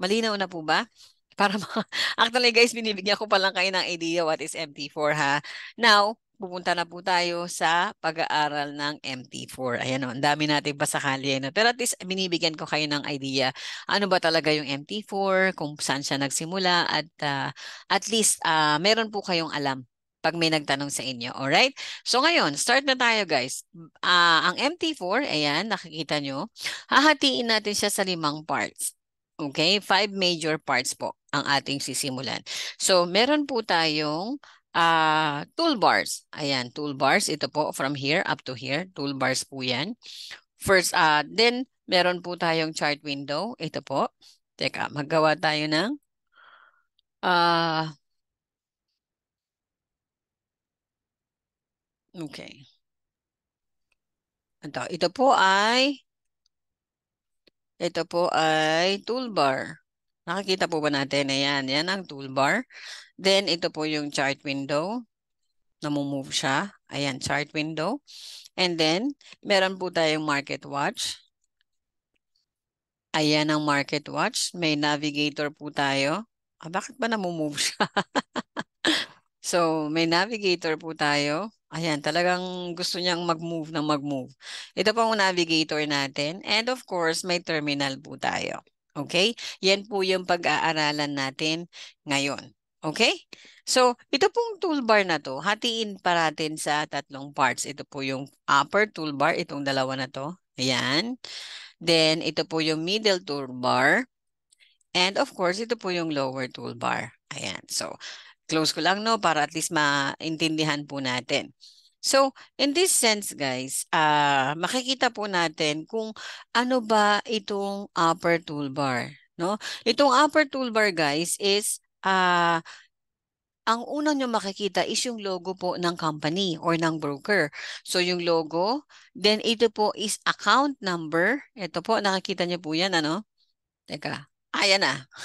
Malinaw na po ba? Para ma- Actually guys, binibigyan ko pa lang kayo ng idea what is MT4 ha. Now, pupunta na po tayo sa pag-aaral ng MT4. Ayan o, ang dami natin basakali. Ano. Pero at least binibigyan ko kayo ng idea ano ba talaga yung MT4, kung saan siya nagsimula at uh, at least uh, meron po kayong alam pag may nagtanong sa inyo. Alright? So ngayon, start na tayo guys. Uh, ang MT4, ayan, nakikita nyo, hahatiin natin siya sa limang parts. Okay? Five major parts po ang ating sisimulan. So meron po tayong uh, toolbars. Ayan, toolbars. Ito po, from here up to here. Toolbars po yan. First, uh, then meron po tayong chart window. Ito po. Teka, maggawa tayo ng uh, okay. Ito, ito po ay ito po ay toolbar. Nakikita po ba natin? Ayan, yan ang toolbar. Then, ito po yung chart window. Namumove siya. Ayan, chart window. And then, meron po tayong market watch. Ayan ang market watch. May navigator po tayo. Ah, bakit ba namumove siya? so, may navigator po tayo. Ayan, talagang gusto niyang mag-move na mag-move. Ito pong navigator natin. And of course, may terminal po tayo. Okay? Yan po yung pag-aaralan natin ngayon. Okay? So, ito pong toolbar na to, hatiin pa natin sa tatlong parts. Ito po yung upper toolbar, itong dalawa na to. Ayan. Then, ito po yung middle toolbar. And of course, ito po yung lower toolbar. Ayan. So, close ko lang no para at least maintindihan po natin. So, in this sense guys, uh, makikita po natin kung ano ba itong upper toolbar. No? Itong upper toolbar guys is ah, ang una nyo makikita is yung logo po ng company or ng broker. So yung logo, then ito po is account number. Ito po, nakikita nyo po yan, ano? Teka, ayan ah,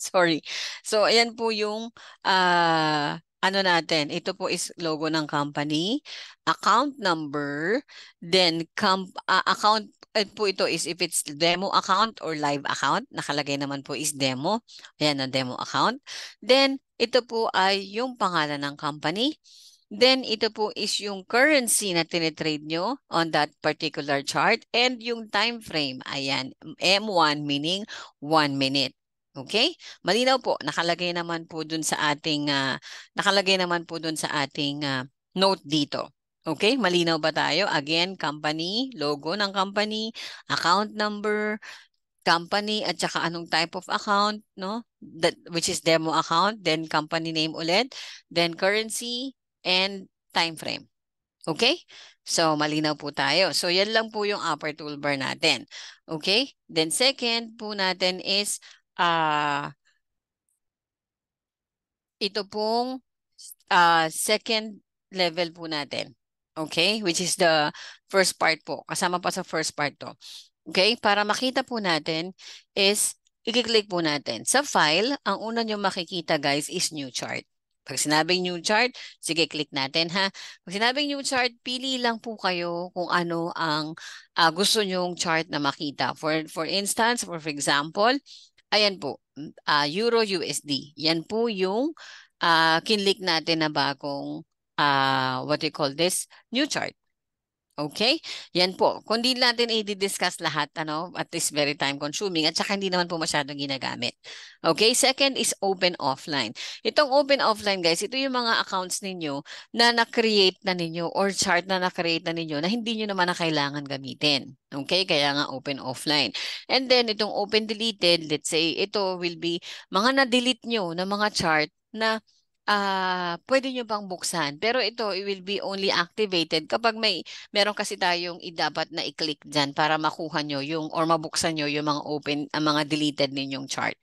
Sorry. So ayan po yung uh, ano natin. Ito po is logo ng company, account number, then com- uh, account And po ito is if it's demo account or live account, nakalagay naman po is demo. Ayan na demo account. Then, ito po ay yung pangalan ng company. Then, ito po is yung currency na tinitrade nyo on that particular chart and yung time frame. Ayan, M1 meaning 1 minute. Okay? Malinaw po, nakalagay naman po dun sa ating, uh, nakalagay naman po dun sa ating uh, note dito. Okay, malinaw ba tayo? Again, company, logo ng company, account number, company at saka anong type of account, no? That which is demo account, then company name ulit, then currency and time frame. Okay? So malinaw po tayo. So yan lang po yung upper toolbar natin. Okay? Then second po natin is uh ito pong uh, second level po natin. Okay? Which is the first part po. Kasama pa sa first part to. Okay? Para makita po natin is i-click po natin. Sa file, ang una nyo makikita guys is new chart. Pag sinabing new chart, sige click natin ha. Pag sinabing new chart, pili lang po kayo kung ano ang uh, gusto nyong chart na makita. For, for instance, for, example, ayan po, uh, Euro USD. Yan po yung uh, kinlik natin na bagong uh, what do you call this? New chart. Okay? Yan po. Kung di natin i-discuss lahat, ano, at is very time consuming at saka hindi naman po masyadong ginagamit. Okay? Second is open offline. Itong open offline guys, ito yung mga accounts ninyo na na-create na ninyo or chart na na-create na ninyo na hindi nyo naman na kailangan gamitin. Okay? Kaya nga open offline. And then itong open deleted, let's say ito will be mga na-delete nyo na mga chart na uh, pwede nyo bang buksan? Pero ito, it will be only activated kapag may, meron kasi tayong idapat na i-click dyan para makuha nyo yung, or mabuksan nyo yung mga open, ang mga deleted ninyong chart.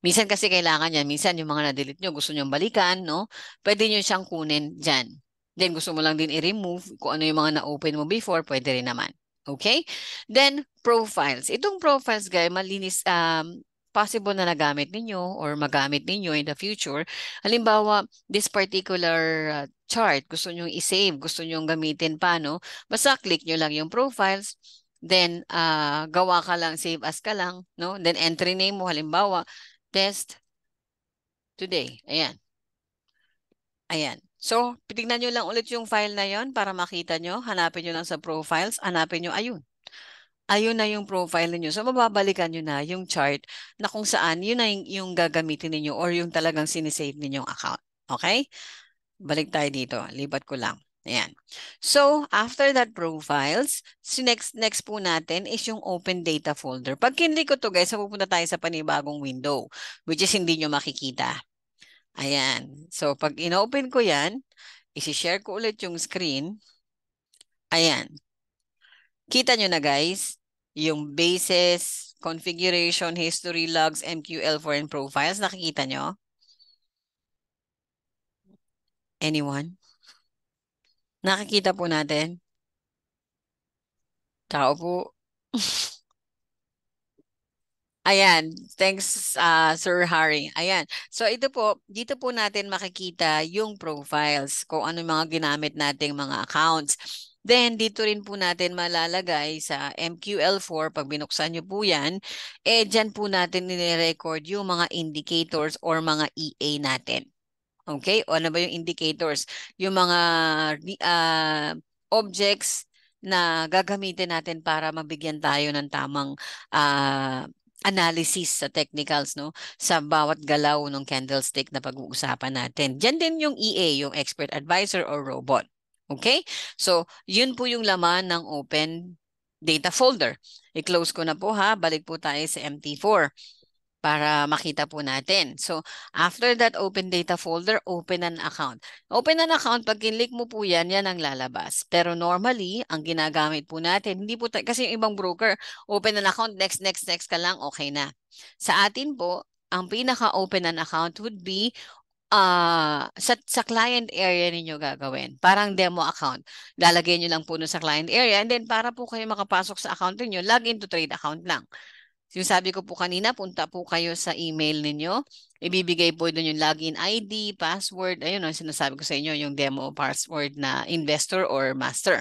Minsan kasi kailangan yan. Minsan yung mga na-delete nyo, gusto nyo balikan, no? Pwede nyo siyang kunin dyan. Then gusto mo lang din i-remove kung ano yung mga na-open mo before, pwede rin naman. Okay? Then, profiles. Itong profiles, guys, malinis, um, possible na nagamit ninyo or magamit ninyo in the future. Halimbawa, this particular uh, chart, gusto nyo i-save, gusto nyo gamitin pa, no? Basta click nyo lang yung profiles, then uh, gawa ka lang, save as ka lang, no? Then entry name mo, halimbawa, test today. Ayan. Ayan. So, tignan nyo lang ulit yung file na yon para makita nyo. Hanapin nyo lang sa profiles. Hanapin nyo, ayun ayun na yung profile niyo. So mababalikan niyo na yung chart na kung saan yun na yung, yung gagamitin niyo or yung talagang sinisave ninyong account. Okay? Balik tayo dito. Libat ko lang. Ayan. So, after that profiles, si next, next po natin is yung open data folder. Pag kinli ko to guys, pupunta tayo sa panibagong window, which is hindi nyo makikita. Ayan. So, pag in-open ko yan, isi-share ko ulit yung screen. Ayan. Kita nyo na guys, yung bases, configuration, history logs, MQL foreign profiles, nakikita nyo? Anyone? Nakikita po natin? Tao po. Ayan, thanks uh, Sir Harry. Ayan. So ito po, dito po natin makikita yung profiles, kung ano mga ginamit nating mga accounts. Then, dito rin po natin malalagay sa MQL4, pag binuksan nyo po yan, eh dyan po natin nire-record yung mga indicators or mga EA natin. Okay? O ano ba yung indicators? Yung mga uh, objects na gagamitin natin para mabigyan tayo ng tamang uh, analysis sa technicals no sa bawat galaw ng candlestick na pag-uusapan natin. Diyan din yung EA, yung expert advisor or robot. Okay? So, yun po yung laman ng open data folder. I-close ko na po ha. Balik po tayo sa MT4 para makita po natin. So, after that open data folder, open an account. Open an account, pag kinlik mo po yan, yan ang lalabas. Pero normally, ang ginagamit po natin, hindi po kasi yung ibang broker, open an account, next, next, next ka lang, okay na. Sa atin po, ang pinaka-open an account would be uh, sa, sa client area ninyo gagawin. Parang demo account. Lalagay nyo lang po sa client area and then para po kayo makapasok sa account niyo, log into trade account lang. Yung sabi ko po kanina, punta po kayo sa email ninyo. Ibibigay po doon yung login ID, password. Ayun, ang sinasabi ko sa inyo, yung demo password na investor or master.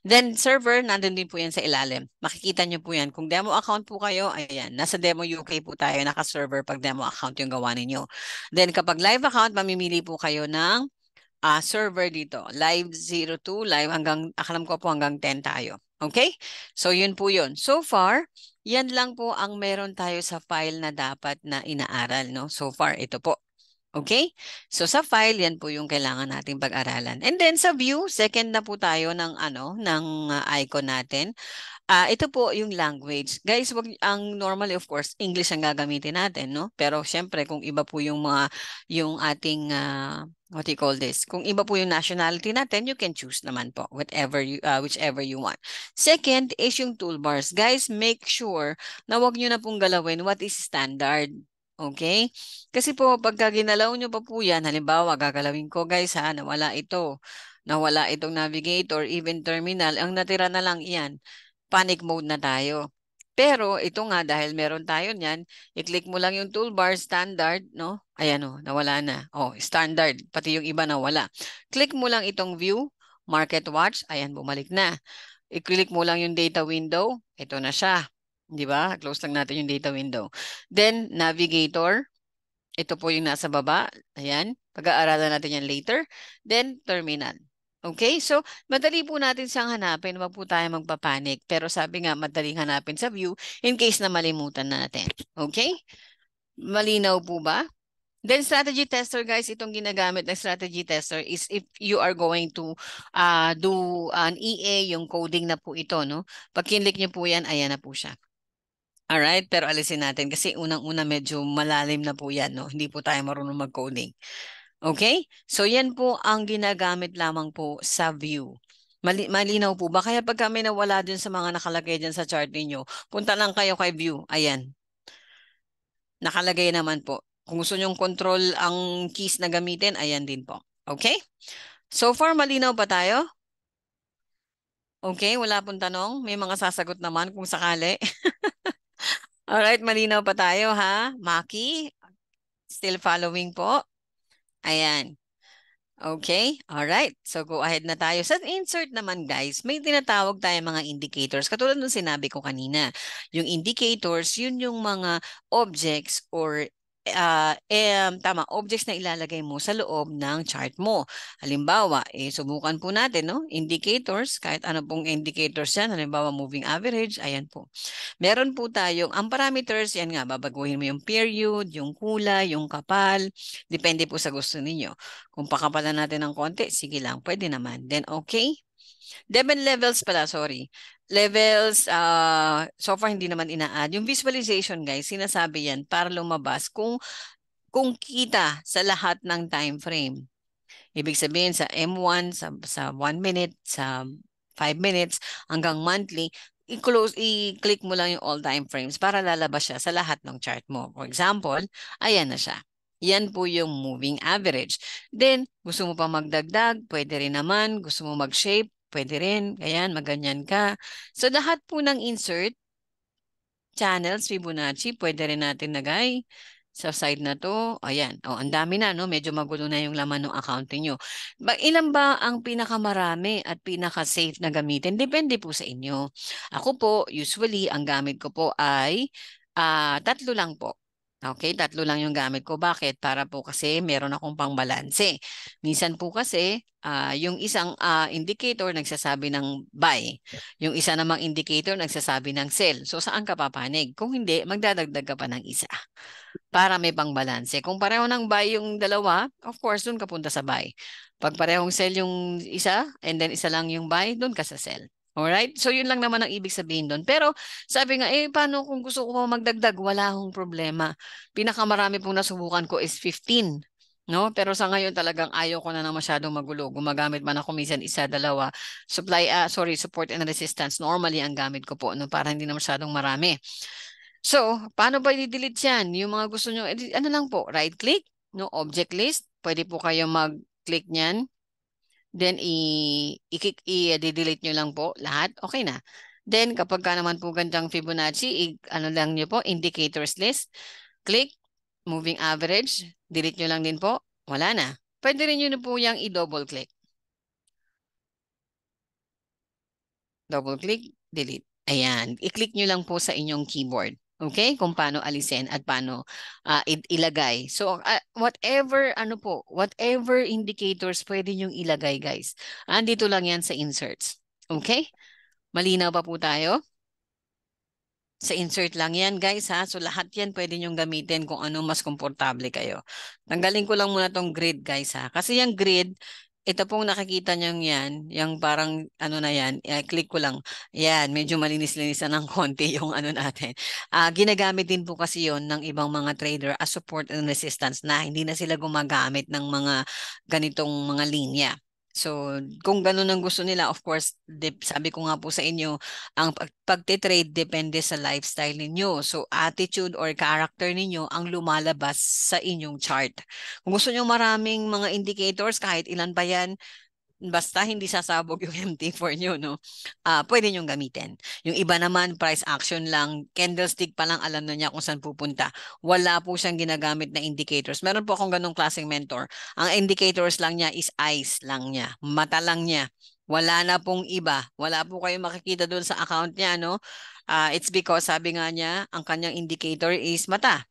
Then server, nandun din po yan sa ilalim. Makikita nyo po yan. Kung demo account po kayo, ayan, nasa Demo UK po tayo, naka-server pag demo account yung gawa ninyo. Then kapag live account, mamimili po kayo ng uh, server dito. Live 02, live hanggang, akalam ko po hanggang 10 tayo. Okay? So yun po yun. So far, yan lang po ang meron tayo sa file na dapat na inaaral. No? So far, ito po. Okay? So sa file, yan po yung kailangan nating pag-aralan. And then sa view, second na po tayo ng ano, ng uh, icon natin. Uh, ito po yung language. Guys, wag ang normally of course English ang gagamitin natin, no? Pero siyempre kung iba po yung mga yung ating uh, what do you call this? Kung iba po yung nationality natin, you can choose naman po whatever you, uh, whichever you want. Second is yung toolbars. Guys, make sure na wag niyo na pong galawin what is standard. Okay? Kasi po, pagka ginalaw nyo pa po yan, halimbawa, gagalawin ko guys ha, nawala ito. Nawala itong navigator, even terminal. Ang natira na lang yan, panic mode na tayo. Pero ito nga, dahil meron tayo niyan, i-click mo lang yung toolbar, standard, no? Ayan o, oh, nawala na. O, oh, standard, pati yung iba nawala. Click mo lang itong view, market watch, ayan, bumalik na. I-click mo lang yung data window, ito na siya. Di ba? Close lang natin yung data window. Then, navigator. Ito po yung nasa baba. Ayan. Pag-aaralan natin yan later. Then, terminal. Okay? So, madali po natin siyang hanapin. Huwag po tayo magpapanik. Pero sabi nga, madaling hanapin sa view in case na malimutan natin. Okay? Malinaw po ba? Then strategy tester guys, itong ginagamit ng strategy tester is if you are going to uh, do an EA, yung coding na po ito. No? Pag click niyo po yan, ayan na po siya. Alright, pero alisin natin kasi unang-una medyo malalim na po yan. No? Hindi po tayo marunong mag-coding. Okay? So yan po ang ginagamit lamang po sa view. Mali malinaw po ba? Kaya pag kami nawala dun sa mga nakalagay diyan sa chart niyo, punta lang kayo kay view. Ayan. Nakalagay naman po. Kung gusto nyong control ang keys na gamitin, ayan din po. Okay? So far, malinaw pa tayo? Okay, wala pong tanong. May mga sasagot naman kung sakali. Alright, malinaw pa tayo ha, Maki? Still following po? Ayan. Okay, alright. So go ahead na tayo. Sa insert naman guys, may tinatawag tayo mga indicators. Katulad ng sinabi ko kanina, yung indicators, yun yung mga objects or uh, eh, tama, objects na ilalagay mo sa loob ng chart mo. Halimbawa, eh, subukan po natin, no? Indicators, kahit ano pong indicators yan, halimbawa moving average, ayan po. Meron po tayong, ang parameters, yan nga, babaguhin mo yung period, yung kulay, yung kapal, depende po sa gusto ninyo. Kung pakapalan natin ng konti, sige lang, pwede naman. Then okay, Seven levels pala, sorry. Levels, uh, so far hindi naman ina-add. Yung visualization, guys, sinasabi yan para lumabas kung kung kita sa lahat ng time frame. Ibig sabihin sa M1, sa, sa 1 minute, sa 5 minutes, hanggang monthly, i-close, i-click mo lang yung all time frames para lalabas siya sa lahat ng chart mo. For example, ayan na siya. Yan po yung moving average. Then, gusto mo pa magdagdag, pwede rin naman. Gusto mo mag-shape, pwede rin, ayan, maganyan ka. So lahat po ng insert, channels, Fibonacci, pwede rin natin nagay sa side na to. Ayan, oh, ang dami na, no? medyo magulo na yung laman ng accounting nyo. Ba, ilan ba ang pinakamarami at pinaka-safe na gamitin? Depende po sa inyo. Ako po, usually, ang gamit ko po ay uh, tatlo lang po. Okay, tatlo lang yung gamit ko. Bakit? Para po kasi meron akong pangbalanse. Minsan po kasi uh, yung isang uh, indicator nagsasabi ng buy. Yung isa namang indicator nagsasabi ng sell. So saan ka papanig? Kung hindi, magdadagdag ka pa ng isa para may pangbalanse. Kung pareho ng buy yung dalawa, of course, dun ka punta sa buy. Pag parehong sell yung isa and then isa lang yung buy, dun ka sa sell. Alright? So, yun lang naman ang ibig sabihin doon. Pero, sabi nga, eh, paano kung gusto ko magdagdag? Wala akong problema. Pinakamarami pong nasubukan ko is 15. No? Pero sa ngayon talagang ayaw ko na nang masyadong magulo. Gumagamit man ako minsan isa, dalawa. Supply, uh, sorry, support and resistance. Normally ang gamit ko po no? para hindi na masyadong marami. So, paano ba i-delete yan? Yung mga gusto nyo, eh, ano lang po, right click, no? object list. Pwede po kayo mag-click niyan. Then, i-delete nyo lang po lahat. Okay na. Then, kapag ka naman po ganyang Fibonacci, i ano lang nyo po, indicators list. Click, moving average. Delete nyo lang din po. Wala na. Pwede rin nyo na po yung i-double click. Double click, delete. Ayan. I-click nyo lang po sa inyong keyboard. Okay? Kung paano alisin at paano uh, ilagay. So uh, whatever ano po, whatever indicators pwede niyong ilagay guys. Andito lang yan sa inserts. Okay? Malinaw pa po tayo? Sa insert lang yan guys ha. So lahat yan pwede nyong gamitin kung ano mas komportable kayo. Tanggalin ko lang muna tong grid guys ha. Kasi yung grid, ito pong nakikita nyo yan, yung parang ano na yan, uh, click ko lang. Yan, medyo malinis-linisan ng konti yung ano natin. Uh, ginagamit din po kasi yon ng ibang mga trader as support and resistance na hindi na sila gumagamit ng mga ganitong mga linya. So, kung ganun ang gusto nila, of course, sabi ko nga po sa inyo, ang pag- pagtitrade depende sa lifestyle ninyo. So, attitude or character ninyo ang lumalabas sa inyong chart. Kung gusto nyo maraming mga indicators, kahit ilan pa yan, basta hindi sasabog yung MT4 nyo, no? Uh, pwede nyong gamitin. Yung iba naman, price action lang. Candlestick pa lang, alam na niya kung saan pupunta. Wala po siyang ginagamit na indicators. Meron po akong ganong klaseng mentor. Ang indicators lang niya is eyes lang niya. Mata lang niya. Wala na pong iba. Wala po kayong makikita doon sa account niya, no? Uh, it's because, sabi nga niya, ang kanyang indicator is mata.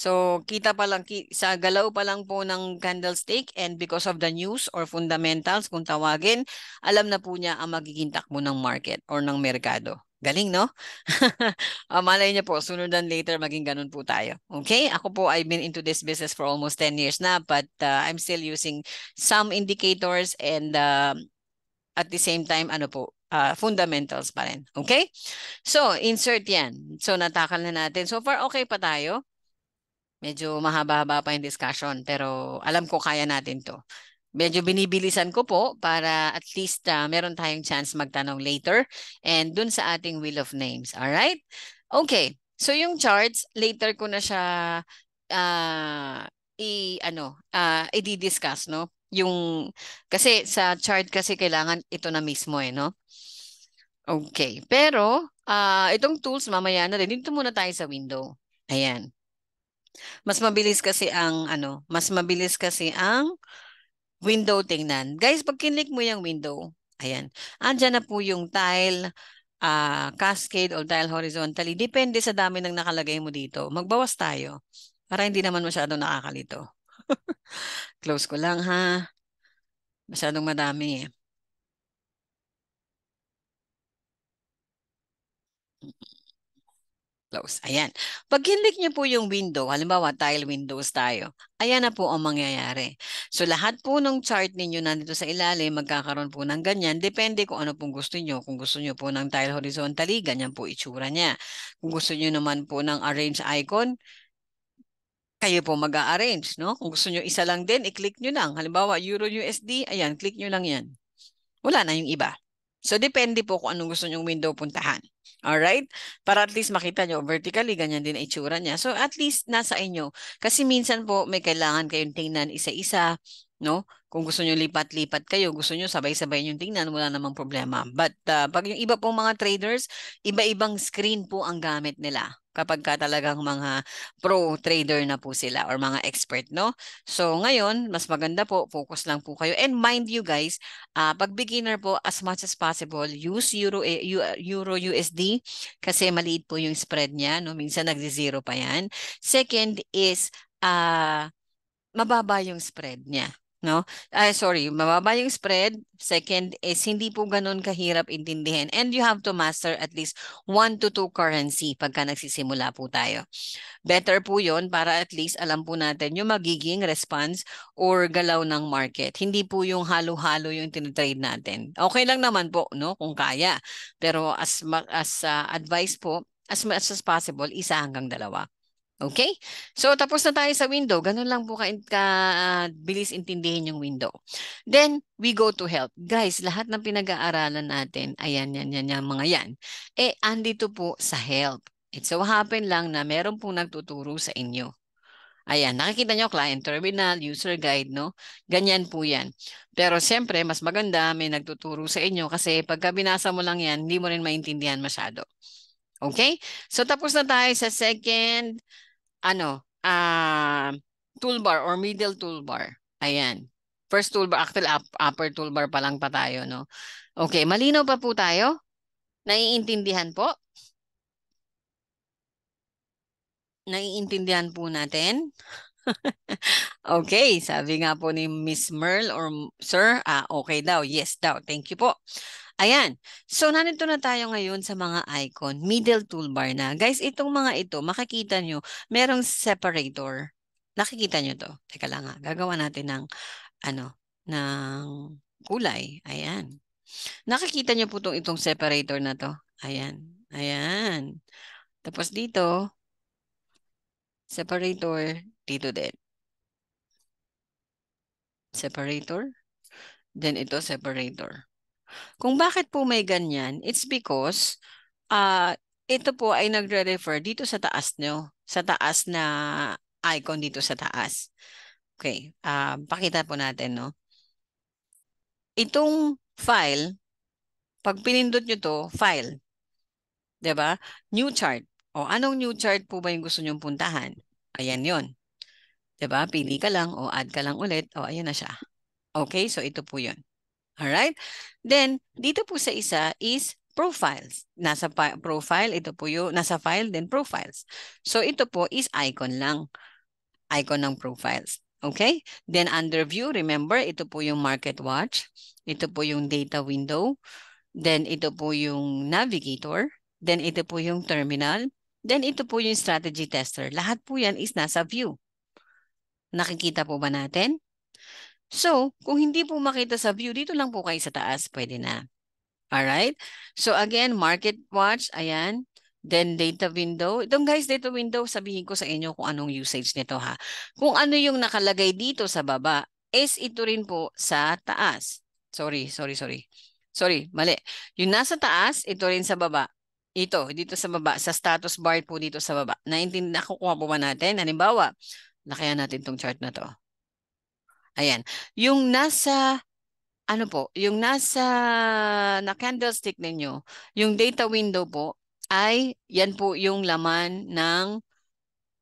So kita pa lang, sa galaw pa lang po ng candlestick and because of the news or fundamentals kung tawagin, alam na po niya ang magiging takbo ng market or ng merkado. Galing, no? uh, malay niya po, sooner than later, maging ganun po tayo. Okay? Ako po, I've been into this business for almost 10 years na, but uh, I'm still using some indicators and uh, at the same time, ano po, uh, fundamentals pa rin. Okay? So, insert yan. So, natakal na natin. So far, okay pa tayo. Medyo mahaba-haba pa yung discussion pero alam ko kaya natin to. Medyo binibilisan ko po para at least uh, meron tayong chance magtanong later and dun sa ating Wheel of Names. All right? Okay. So yung charts, later ko na siya uh, i ano, uh, ah, i-discuss, no? Yung kasi sa chart kasi kailangan ito na mismo eh, no? Okay. Pero uh, itong tools mamaya na rin. Dito muna tayo sa window. Ayan. Mas mabilis kasi ang ano, mas mabilis kasi ang window tingnan. Guys, pag kinlik mo yung window, ayan, Andiyan na po yung tile, uh, cascade or tile horizontally. Depende sa dami ng nakalagay mo dito. Magbawas tayo para hindi naman masyado nakakalito. Close ko lang ha. Masyadong madami eh. Mm-mm close. Ayan. Pag kinlik niyo po yung window, halimbawa tile windows tayo, ayan na po ang mangyayari. So lahat po ng chart ninyo nandito sa ilalim, magkakaroon po ng ganyan. Depende kung ano pong gusto niyo. Kung gusto niyo po ng tile horizontally, ganyan po itsura niya. Kung gusto niyo naman po ng arrange icon, kayo po mag-a-arrange. No? Kung gusto niyo isa lang din, i-click niyo lang. Halimbawa, Euro USD, ayan, click niyo lang yan. Wala na yung iba. So depende po kung anong gusto nyong window puntahan. Alright? Para at least makita nyo vertically, ganyan din itsura niya. So at least nasa inyo. Kasi minsan po may kailangan kayong tingnan isa-isa, no? Kung gusto niyo lipat-lipat kayo, gusto niyo sabay-sabay niyo tingnan, wala namang problema. But uh, pag yung iba pong mga traders, iba-ibang screen po ang gamit nila kapag ka talagang mga pro trader na po sila or mga expert no so ngayon mas maganda po focus lang po kayo and mind you guys uh, pag beginner po as much as possible use euro eh, euro USD kasi maliit po yung spread niya no minsan nagze-zero pa yan second is uh, mababa yung spread niya No? Ay, sorry, mababa yung spread. Second is hindi po ganun kahirap intindihin. And you have to master at least one to two currency pagka nagsisimula po tayo. Better po yon para at least alam po natin yung magiging response or galaw ng market. Hindi po yung halo-halo yung tinitrade natin. Okay lang naman po no kung kaya. Pero as, as uh, advice po, as much as possible, isa hanggang dalawa. Okay? So, tapos na tayo sa window. Ganun lang po ka, ka uh, bilis intindihin yung window. Then, we go to help. Guys, lahat ng pinag-aaralan natin, ayan, yan, yan, yan, mga yan. Eh, andito po sa help. It so happen lang na meron pong nagtuturo sa inyo. Ayan, nakikita nyo, client terminal, user guide, no? Ganyan po yan. Pero siyempre, mas maganda may nagtuturo sa inyo kasi pagka binasa mo lang yan, hindi mo rin maintindihan masyado. Okay? So, tapos na tayo sa second ano, uh, toolbar or middle toolbar. Ayan. First toolbar, actually up, upper toolbar pa lang pa tayo. No? Okay, malinaw pa po tayo? Naiintindihan po? Naiintindihan po natin? okay, sabi nga po ni Miss Merle or Sir, ah, okay daw, yes daw, thank you po. Ayan. So, nandito na tayo ngayon sa mga icon. Middle toolbar na. Guys, itong mga ito, makikita nyo, merong separator. Nakikita nyo to. Teka lang ha. Ah. Gagawa natin ng, ano, ng kulay. Ayan. Nakikita nyo po itong, itong separator na to. Ayan. Ayan. Tapos dito, separator, dito din. Separator. Then ito, separator. Kung bakit po may ganyan, it's because uh, ito po ay nagre-refer dito sa taas nyo, sa taas na icon dito sa taas. Okay, uh, pakita po natin, no? Itong file, pag pinindot nyo to, file, ba diba? New chart. O, anong new chart po ba yung gusto nyong puntahan? Ayan yon. ba diba? Pili ka lang o add ka lang ulit. O, ayan na siya. Okay, so ito po yon. Alright? Then, dito po sa isa is profiles. Nasa profile, ito po yung, nasa file, then profiles. So, ito po is icon lang. Icon ng profiles. Okay? Then, under view, remember, ito po yung market watch. Ito po yung data window. Then, ito po yung navigator. Then, ito po yung terminal. Then, ito po yung strategy tester. Lahat po yan is nasa view. Nakikita po ba natin? So, kung hindi po makita sa view, dito lang po kayo sa taas. Pwede na. Alright? So again, market watch. Ayan. Then data window. Itong guys, data window, sabihin ko sa inyo kung anong usage nito ha. Kung ano yung nakalagay dito sa baba, is ito rin po sa taas. Sorry, sorry, sorry. Sorry, mali. Yung nasa taas, ito rin sa baba. Ito, dito sa baba. Sa status bar po dito sa baba. Naintindihan, nakukuha po ba natin? Halimbawa, lakayan natin tong chart na to. Ayan. Yung nasa ano po, yung nasa na candlestick ninyo, yung data window po ay yan po yung laman ng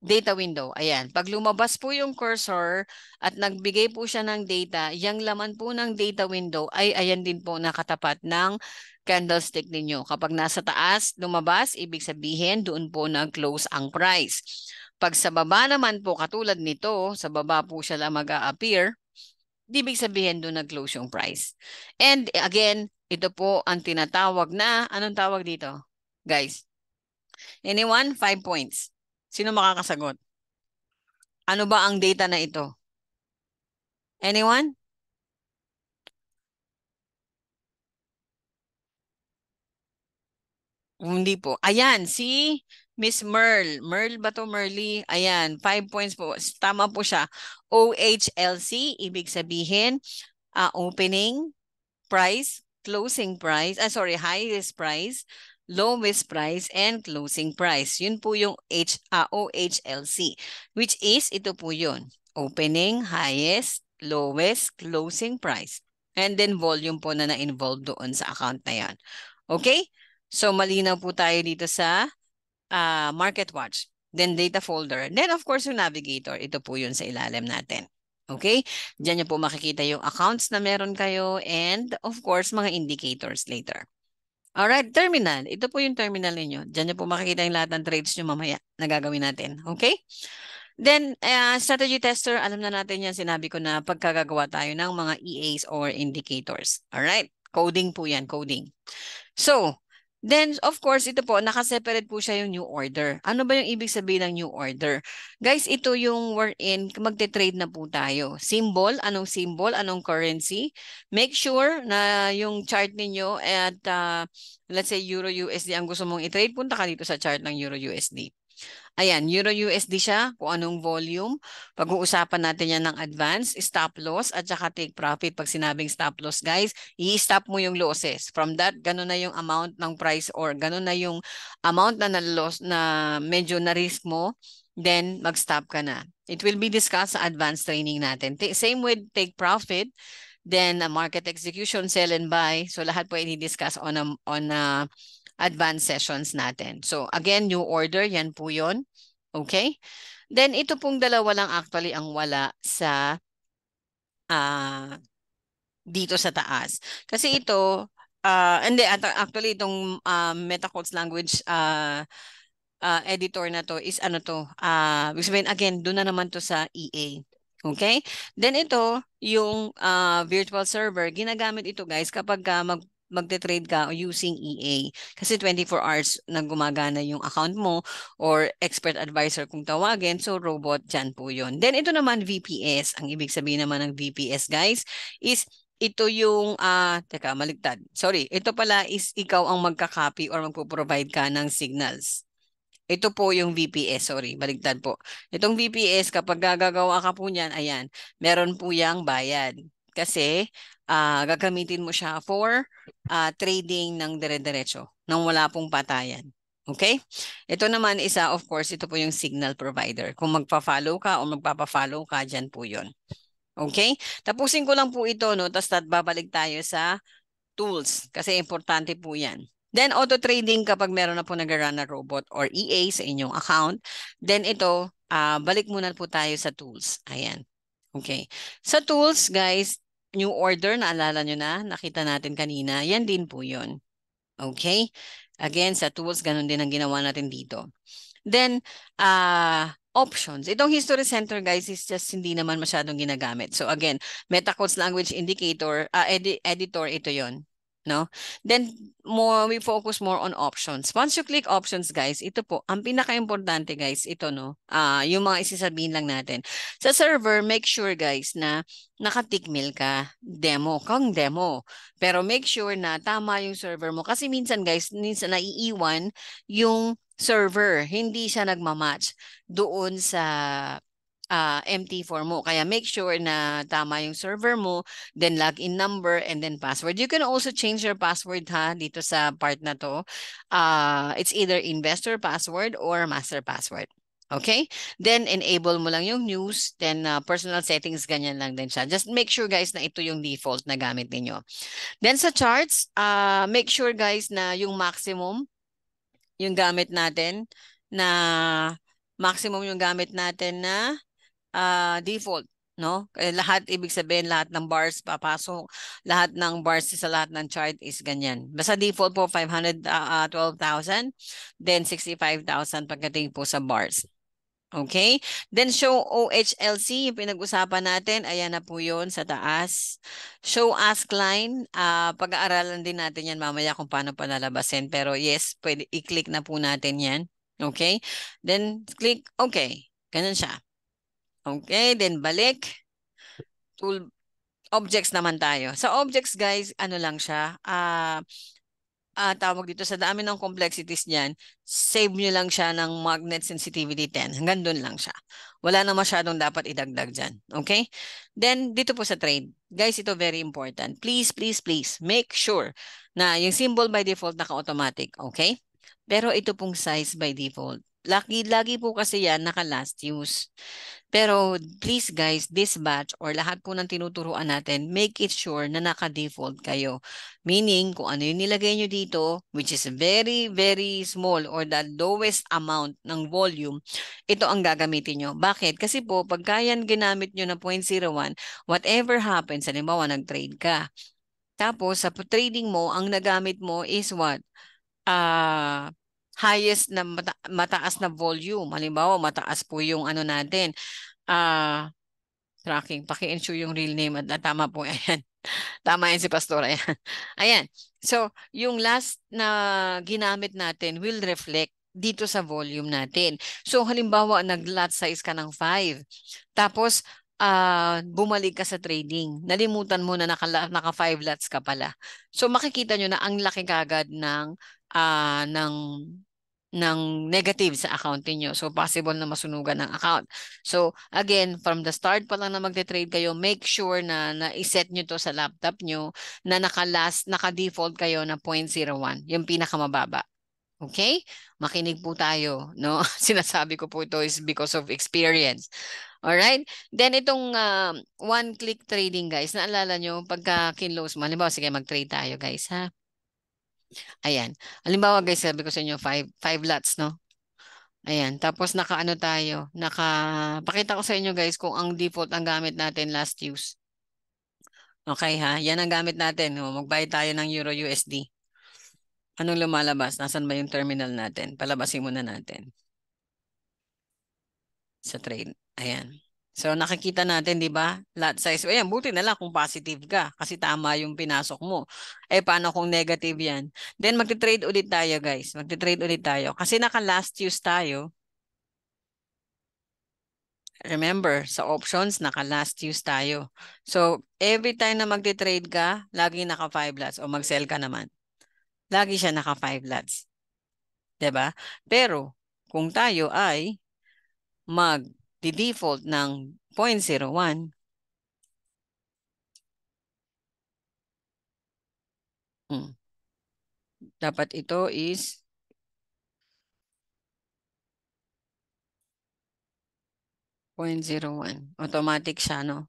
data window. Ayan. Pag lumabas po yung cursor at nagbigay po siya ng data, yung laman po ng data window ay ayan din po nakatapat ng candlestick ninyo. Kapag nasa taas, lumabas, ibig sabihin doon po nag-close ang price. Pag sa baba naman po, katulad nito, sa baba po siya lang mag-a-appear, ibig sabihin doon nag-close yung price. And again, ito po ang tinatawag na, anong tawag dito? Guys, anyone? 5 points. Sino makakasagot? Ano ba ang data na ito? Anyone? Hindi po. Ayan, si Miss Merl. Merl ba to? Merly? Ayan, 5 points po. Tama po siya. OHLC, ibig sabihin, uh, opening price, closing price, ah, sorry, highest price, lowest price, and closing price. Yun po yung H, uh, ah, OHLC, which is, ito po yun. Opening, highest, lowest, closing price. And then volume po na na-involve doon sa account na yan. Okay? So malinaw po tayo dito sa uh, Market Watch, then data folder, then of course yung navigator, ito po yun sa ilalim natin. Okay? Diyan nyo po makikita yung accounts na meron kayo and of course mga indicators later. Alright, terminal. Ito po yung terminal ninyo. Diyan nyo po makikita yung lahat ng trades nyo mamaya na gagawin natin. Okay? Then, uh, strategy tester, alam na natin yan. Sinabi ko na pagkagagawa tayo ng mga EAs or indicators. Alright? Coding po yan, coding. So, Then, of course, ito po, nakaseparate po siya yung new order. Ano ba yung ibig sabihin ng new order? Guys, ito yung we're in, magte-trade na po tayo. Symbol, anong symbol, anong currency. Make sure na yung chart ninyo at uh, let's say Euro USD ang gusto mong i-trade, punta ka dito sa chart ng Euro USD. Ayan, Euro-USD siya, kung anong volume. Pag-uusapan natin yan ng advance, stop loss, at saka take profit. Pag sinabing stop loss, guys, i-stop mo yung losses. From that, ganun na yung amount ng price or ganun na yung amount na na-loss na medyo na-risk mo, then mag-stop ka na. It will be discussed sa advance training natin. Same with take profit, then uh, market execution, sell and buy. So lahat po i-discuss on a, on a advanced sessions natin. So again, new order, yan po yun. Okay? Then ito pong dalawa lang actually ang wala sa uh, dito sa taas. Kasi ito, uh, hindi, actually itong uh, ah, MetaCodes language uh, uh, editor na to is ano to, uh, sabihin, again, doon na naman to sa EA. Okay? Then ito, yung uh, virtual server, ginagamit ito guys kapag uh, mag magte-trade ka using EA. Kasi 24 hours na gumagana yung account mo or expert advisor kung tawagin. So, robot dyan po yon Then, ito naman VPS. Ang ibig sabihin naman ng VPS, guys, is ito yung, uh, teka, maligtad. Sorry, ito pala is ikaw ang magka-copy or magpo-provide ka ng signals. Ito po yung VPS, sorry, baligtad po. Itong VPS, kapag gagagawa ka po niyan, ayan, meron po yang bayad. Kasi uh, gagamitin mo siya for uh, trading ng dire-diretso nang wala pong patayan. Okay? Ito naman isa, of course, ito po yung signal provider. Kung magpa-follow ka o magpapa-follow ka, dyan po yun. Okay? Tapusin ko lang po ito, no? Tapos babalik tayo sa tools kasi importante po yan. Then auto trading kapag meron na po nag-run na robot or EA sa inyong account. Then ito, uh, balik muna po tayo sa tools. Ayan. Okay. Sa tools, guys, new order, naalala nyo na, nakita natin kanina, yan din po yun. Okay? Again, sa tools, ganun din ang ginawa natin dito. Then, uh, options. Itong history center, guys, is just hindi naman masyadong ginagamit. So again, MetaCodes Language Indicator, uh, edi editor, ito yon no? Then more we focus more on options. Once you click options, guys, ito po ang pinaka guys, ito no. Ah, uh, yung mga isasabihin lang natin. Sa server, make sure guys na nakatigmil ka demo, kang demo. Pero make sure na tama yung server mo kasi minsan guys, minsan naiiwan yung server, hindi siya nagmamatch doon sa uh, ah, MT4 mo. Kaya make sure na tama yung server mo, then login number, and then password. You can also change your password ha dito sa part na to. Uh, it's either investor password or master password. Okay? Then, enable mo lang yung news. Then, uh, personal settings, ganyan lang din siya. Just make sure, guys, na ito yung default na gamit ninyo. Then, sa charts, uh, make sure, guys, na yung maximum, yung gamit natin, na maximum yung gamit natin na uh, default no? Eh, lahat ibig sabihin lahat ng bars papasok, lahat ng bars sa lahat ng chart is ganyan. Basta default po 512,000, ah, ah, then 65,000 pagdating po sa bars. Okay? Then show OHLC, yung pinag-usapan natin, ayan na po yun sa taas. Show ask line, uh, pag-aaralan din natin yan mamaya kung paano pa Pero yes, pwede i-click na po natin yan. Okay? Then click okay. Ganun siya. Okay, then balik. Tool objects naman tayo. Sa objects guys, ano lang siya, ah uh, uh, tawag dito sa dami ng complexities niyan, save niyo lang siya ng magnet sensitivity 10. Hanggang doon lang siya. Wala na masyadong dapat idagdag diyan. Okay? Then, dito po sa trade. Guys, ito very important. Please, please, please, make sure na yung symbol by default naka-automatic. Okay? Pero ito pong size by default. Lagi, lagi po kasi yan naka-last use. Pero please guys, this batch or lahat po ng tinuturuan natin, make it sure na naka-default kayo. Meaning, kung ano yung nilagay nyo dito, which is very, very small or the lowest amount ng volume, ito ang gagamitin nyo. Bakit? Kasi po, pagka yan ginamit nyo na 0.01, whatever happens, halimbawa nag-trade ka, tapos sa trading mo, ang nagamit mo is what? Uh, highest na mata- mataas na volume. Halimbawa, mataas po yung ano natin. Uh, tracking. Paki-ensure yung real name at tama po. Ayan. Tama yan si Pastor. Ayan. Ayan. So, yung last na ginamit natin will reflect dito sa volume natin. So, halimbawa, nag-lot size ka ng 5. Tapos, uh, bumalik ka sa trading. Nalimutan mo na naka, naka 5 lots ka pala. So, makikita nyo na ang laki kagad ng, uh, ng ng negative sa account niyo So, possible na masunugan ng account. So, again, from the start pa lang na magte-trade kayo, make sure na na-set niyo to sa laptop niyo na naka-last, naka-default kayo na 0.01, yung pinakamababa. Okay? Makinig po tayo, no? Sinasabi ko po ito is because of experience. All right? Then itong uh, um, one-click trading, guys, naalala nyo, pagka kinlose mo, halimbawa, sige, mag-trade tayo, guys, ha? Ayan. Halimbawa guys, sabi ko sa inyo, five, five lots, no? Ayan. Tapos nakaano tayo? Naka, pakita ko sa inyo guys kung ang default ang gamit natin last use. Okay ha? Yan ang gamit natin. O, magbayad tayo ng Euro USD. Anong lumalabas? Nasaan ba yung terminal natin? Palabasin muna natin. Sa trade. Ayan. So nakikita natin, 'di ba? Lot size. Ayan, buti na lang kung positive ka kasi tama yung pinasok mo. Eh paano kung negative 'yan? Then magte-trade ulit tayo, guys. Magte-trade ulit tayo kasi naka last use tayo. Remember, sa options, naka last use tayo. So, every time na magte-trade ka, lagi naka 5 lots o mag-sell ka naman. Lagi siya naka 5 lots. 'Di ba? Pero kung tayo ay mag the default ng 0.01. Hmm. Dapat ito is Point Automatic siya, no?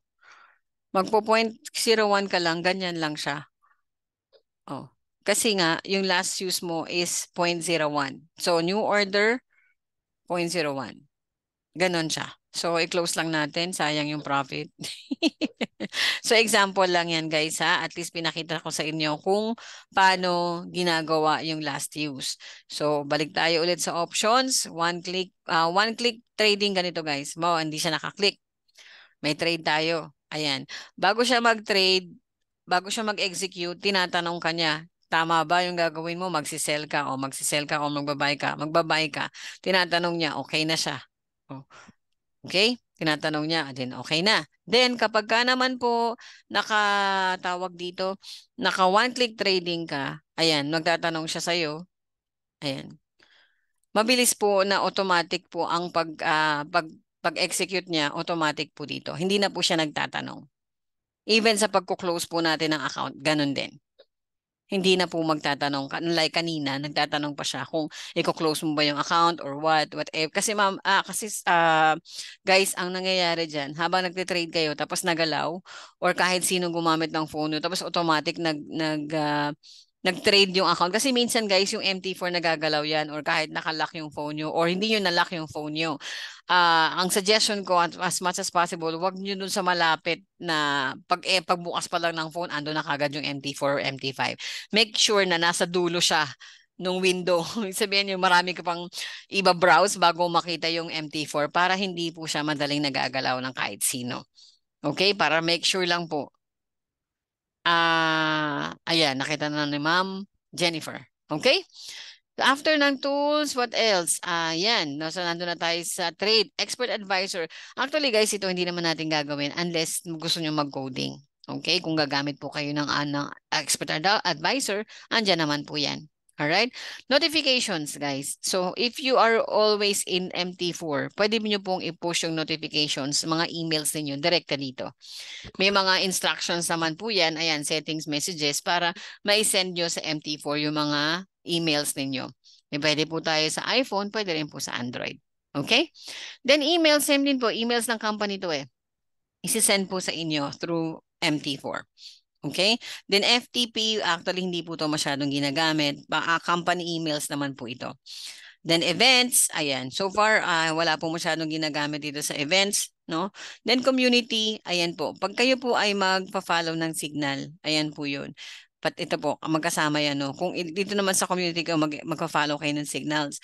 Magpo point ka lang, ganyan lang siya. Oh. Kasi nga, yung last use mo is point So, new order, point zero Ganon siya. So, i-close lang natin. Sayang yung profit. so, example lang yan guys ha. At least pinakita ko sa inyo kung paano ginagawa yung last use. So, balik tayo ulit sa options. One click, uh, one click trading ganito guys. Mo, hindi siya nakaklik. May trade tayo. Ayan. Bago siya mag-trade, bago siya mag-execute, tinatanong kanya, tama ba yung gagawin mo? Magsisell ka o magsisell ka o magbabay ka? Magbabay ka. Tinatanong niya, okay na siya. Oh. Okay? Tinatanong niya, ah, then okay na. Then kapag ka naman po nakatawag dito, naka one click trading ka, ayan, magtatanong siya sa iyo. Ayan. Mabilis po na automatic po ang pag uh, pag pag-execute niya, automatic po dito. Hindi na po siya nagtatanong. Even sa pagko-close po natin ng account, ganun din. Hindi na po magtatanong, unlike kanina, nagtatanong pa siya kung i-close mo ba yung account or what, whatever. Kasi ma'am, ah, kasi uh, guys, ang nangyayari diyan habang nagte-trade kayo, tapos nagalaw, or kahit sino gumamit ng phone nyo, tapos automatic nag, nag, uh, nag-trade yung account. Kasi minsan guys, yung MT4 nagagalaw yan or kahit nakalock yung phone nyo or hindi nyo nalock yung phone nyo. Uh, ang suggestion ko as much as possible, wag nyo dun sa malapit na pag, eh, pagbukas pa lang ng phone, ando na kagad yung MT4 or MT5. Make sure na nasa dulo siya nung window. Sabihin nyo, marami ka pang iba-browse bago makita yung MT4 para hindi po siya madaling nagagalaw ng kahit sino. Okay? Para make sure lang po uh, ayan, nakita na ni Ma'am Jennifer. Okay? After ng tools, what else? Ayan, uh, no? so nandun na tayo sa trade, expert advisor. Actually guys, ito hindi naman natin gagawin unless gusto nyo mag-coding. Okay, kung gagamit po kayo ng, uh, ng expert advisor, andyan naman po yan. All right? Notifications, guys. So, if you are always in MT4, pwede niyo pong i-push yung notifications, mga emails ninyo, direkta dito. May mga instructions naman po yan, ayan, settings, messages, para ma-send nyo sa MT4 yung mga emails ninyo. May pwede po tayo sa iPhone, pwede rin po sa Android. Okay? Then, email, same din po. Emails ng company to eh. Isi-send po sa inyo through MT4. Okay? Then FTP, actually hindi po ito masyadong ginagamit. Uh, company emails naman po ito. Then events, ayan. So far, uh, wala po masyadong ginagamit dito sa events. No? Then community, ayan po. Pag kayo po ay magpa-follow ng signal, ayan po yun. But ito po, magkasama yan. No? Kung dito naman sa community kayo, mag magpa-follow kayo ng signals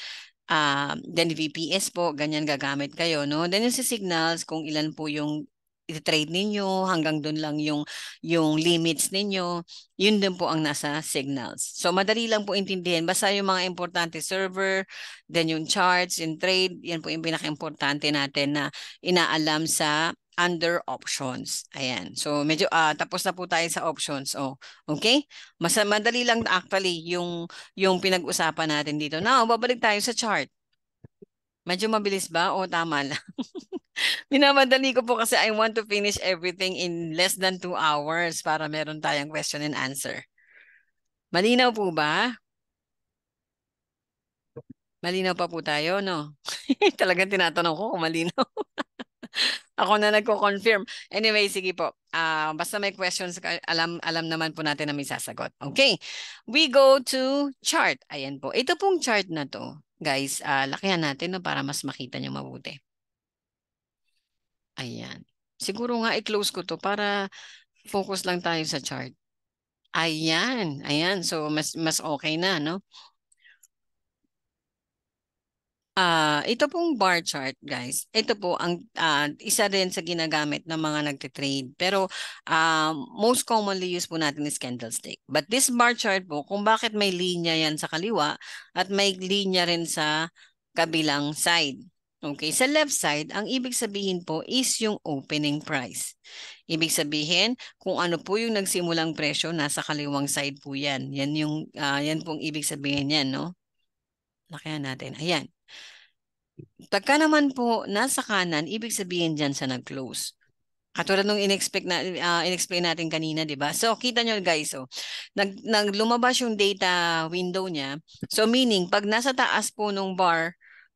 uh, then VPS po, ganyan gagamit kayo, no? Then yung sa signals, kung ilan po yung i-trade ninyo, hanggang doon lang yung, yung limits ninyo, yun din po ang nasa signals. So madali lang po intindihin, basta yung mga importante server, then yung charts, yung trade, yan po yung pinakaimportante natin na inaalam sa under options. Ayan. So medyo uh, tapos na po tayo sa options. Oh, okay? Mas madali lang actually yung yung pinag-usapan natin dito. Now, babalik tayo sa chart. Medyo mabilis ba o tama lang? Minamadali ko po kasi I want to finish everything in less than two hours para meron tayong question and answer. Malinaw po ba? Malinaw pa po tayo, no? Talagang tinatanong ko kung malinaw. Ako na nagko-confirm. Anyway, sige po. Uh, basta may questions, alam, alam naman po natin na may sasagot. Okay. We go to chart. Ayan po. Ito pong chart na to, guys. Uh, lakihan natin no, para mas makita nyo mabuti. Ayan. Siguro nga i-close ko to para focus lang tayo sa chart. Ayan. Ayan. So, mas, mas okay na, no? Uh, ito pong bar chart, guys. Ito po ang uh, isa rin sa ginagamit ng mga nagte-trade. Pero uh, most commonly used po natin is candlestick. But this bar chart po, kung bakit may linya yan sa kaliwa at may linya rin sa kabilang side. Okay, sa left side, ang ibig sabihin po is yung opening price. Ibig sabihin, kung ano po yung nagsimulang presyo, nasa kaliwang side po yan. Yan, yung, uh, yan pong ibig sabihin yan, no? Lakihan natin. Ayan. Pagka naman po nasa kanan, ibig sabihin dyan sa nag-close. Katulad nung inexpect na uh, inexplain natin kanina, 'di ba? So kita niyo guys, so oh, nag, nag lumabas yung data window niya. So meaning pag nasa taas po nung bar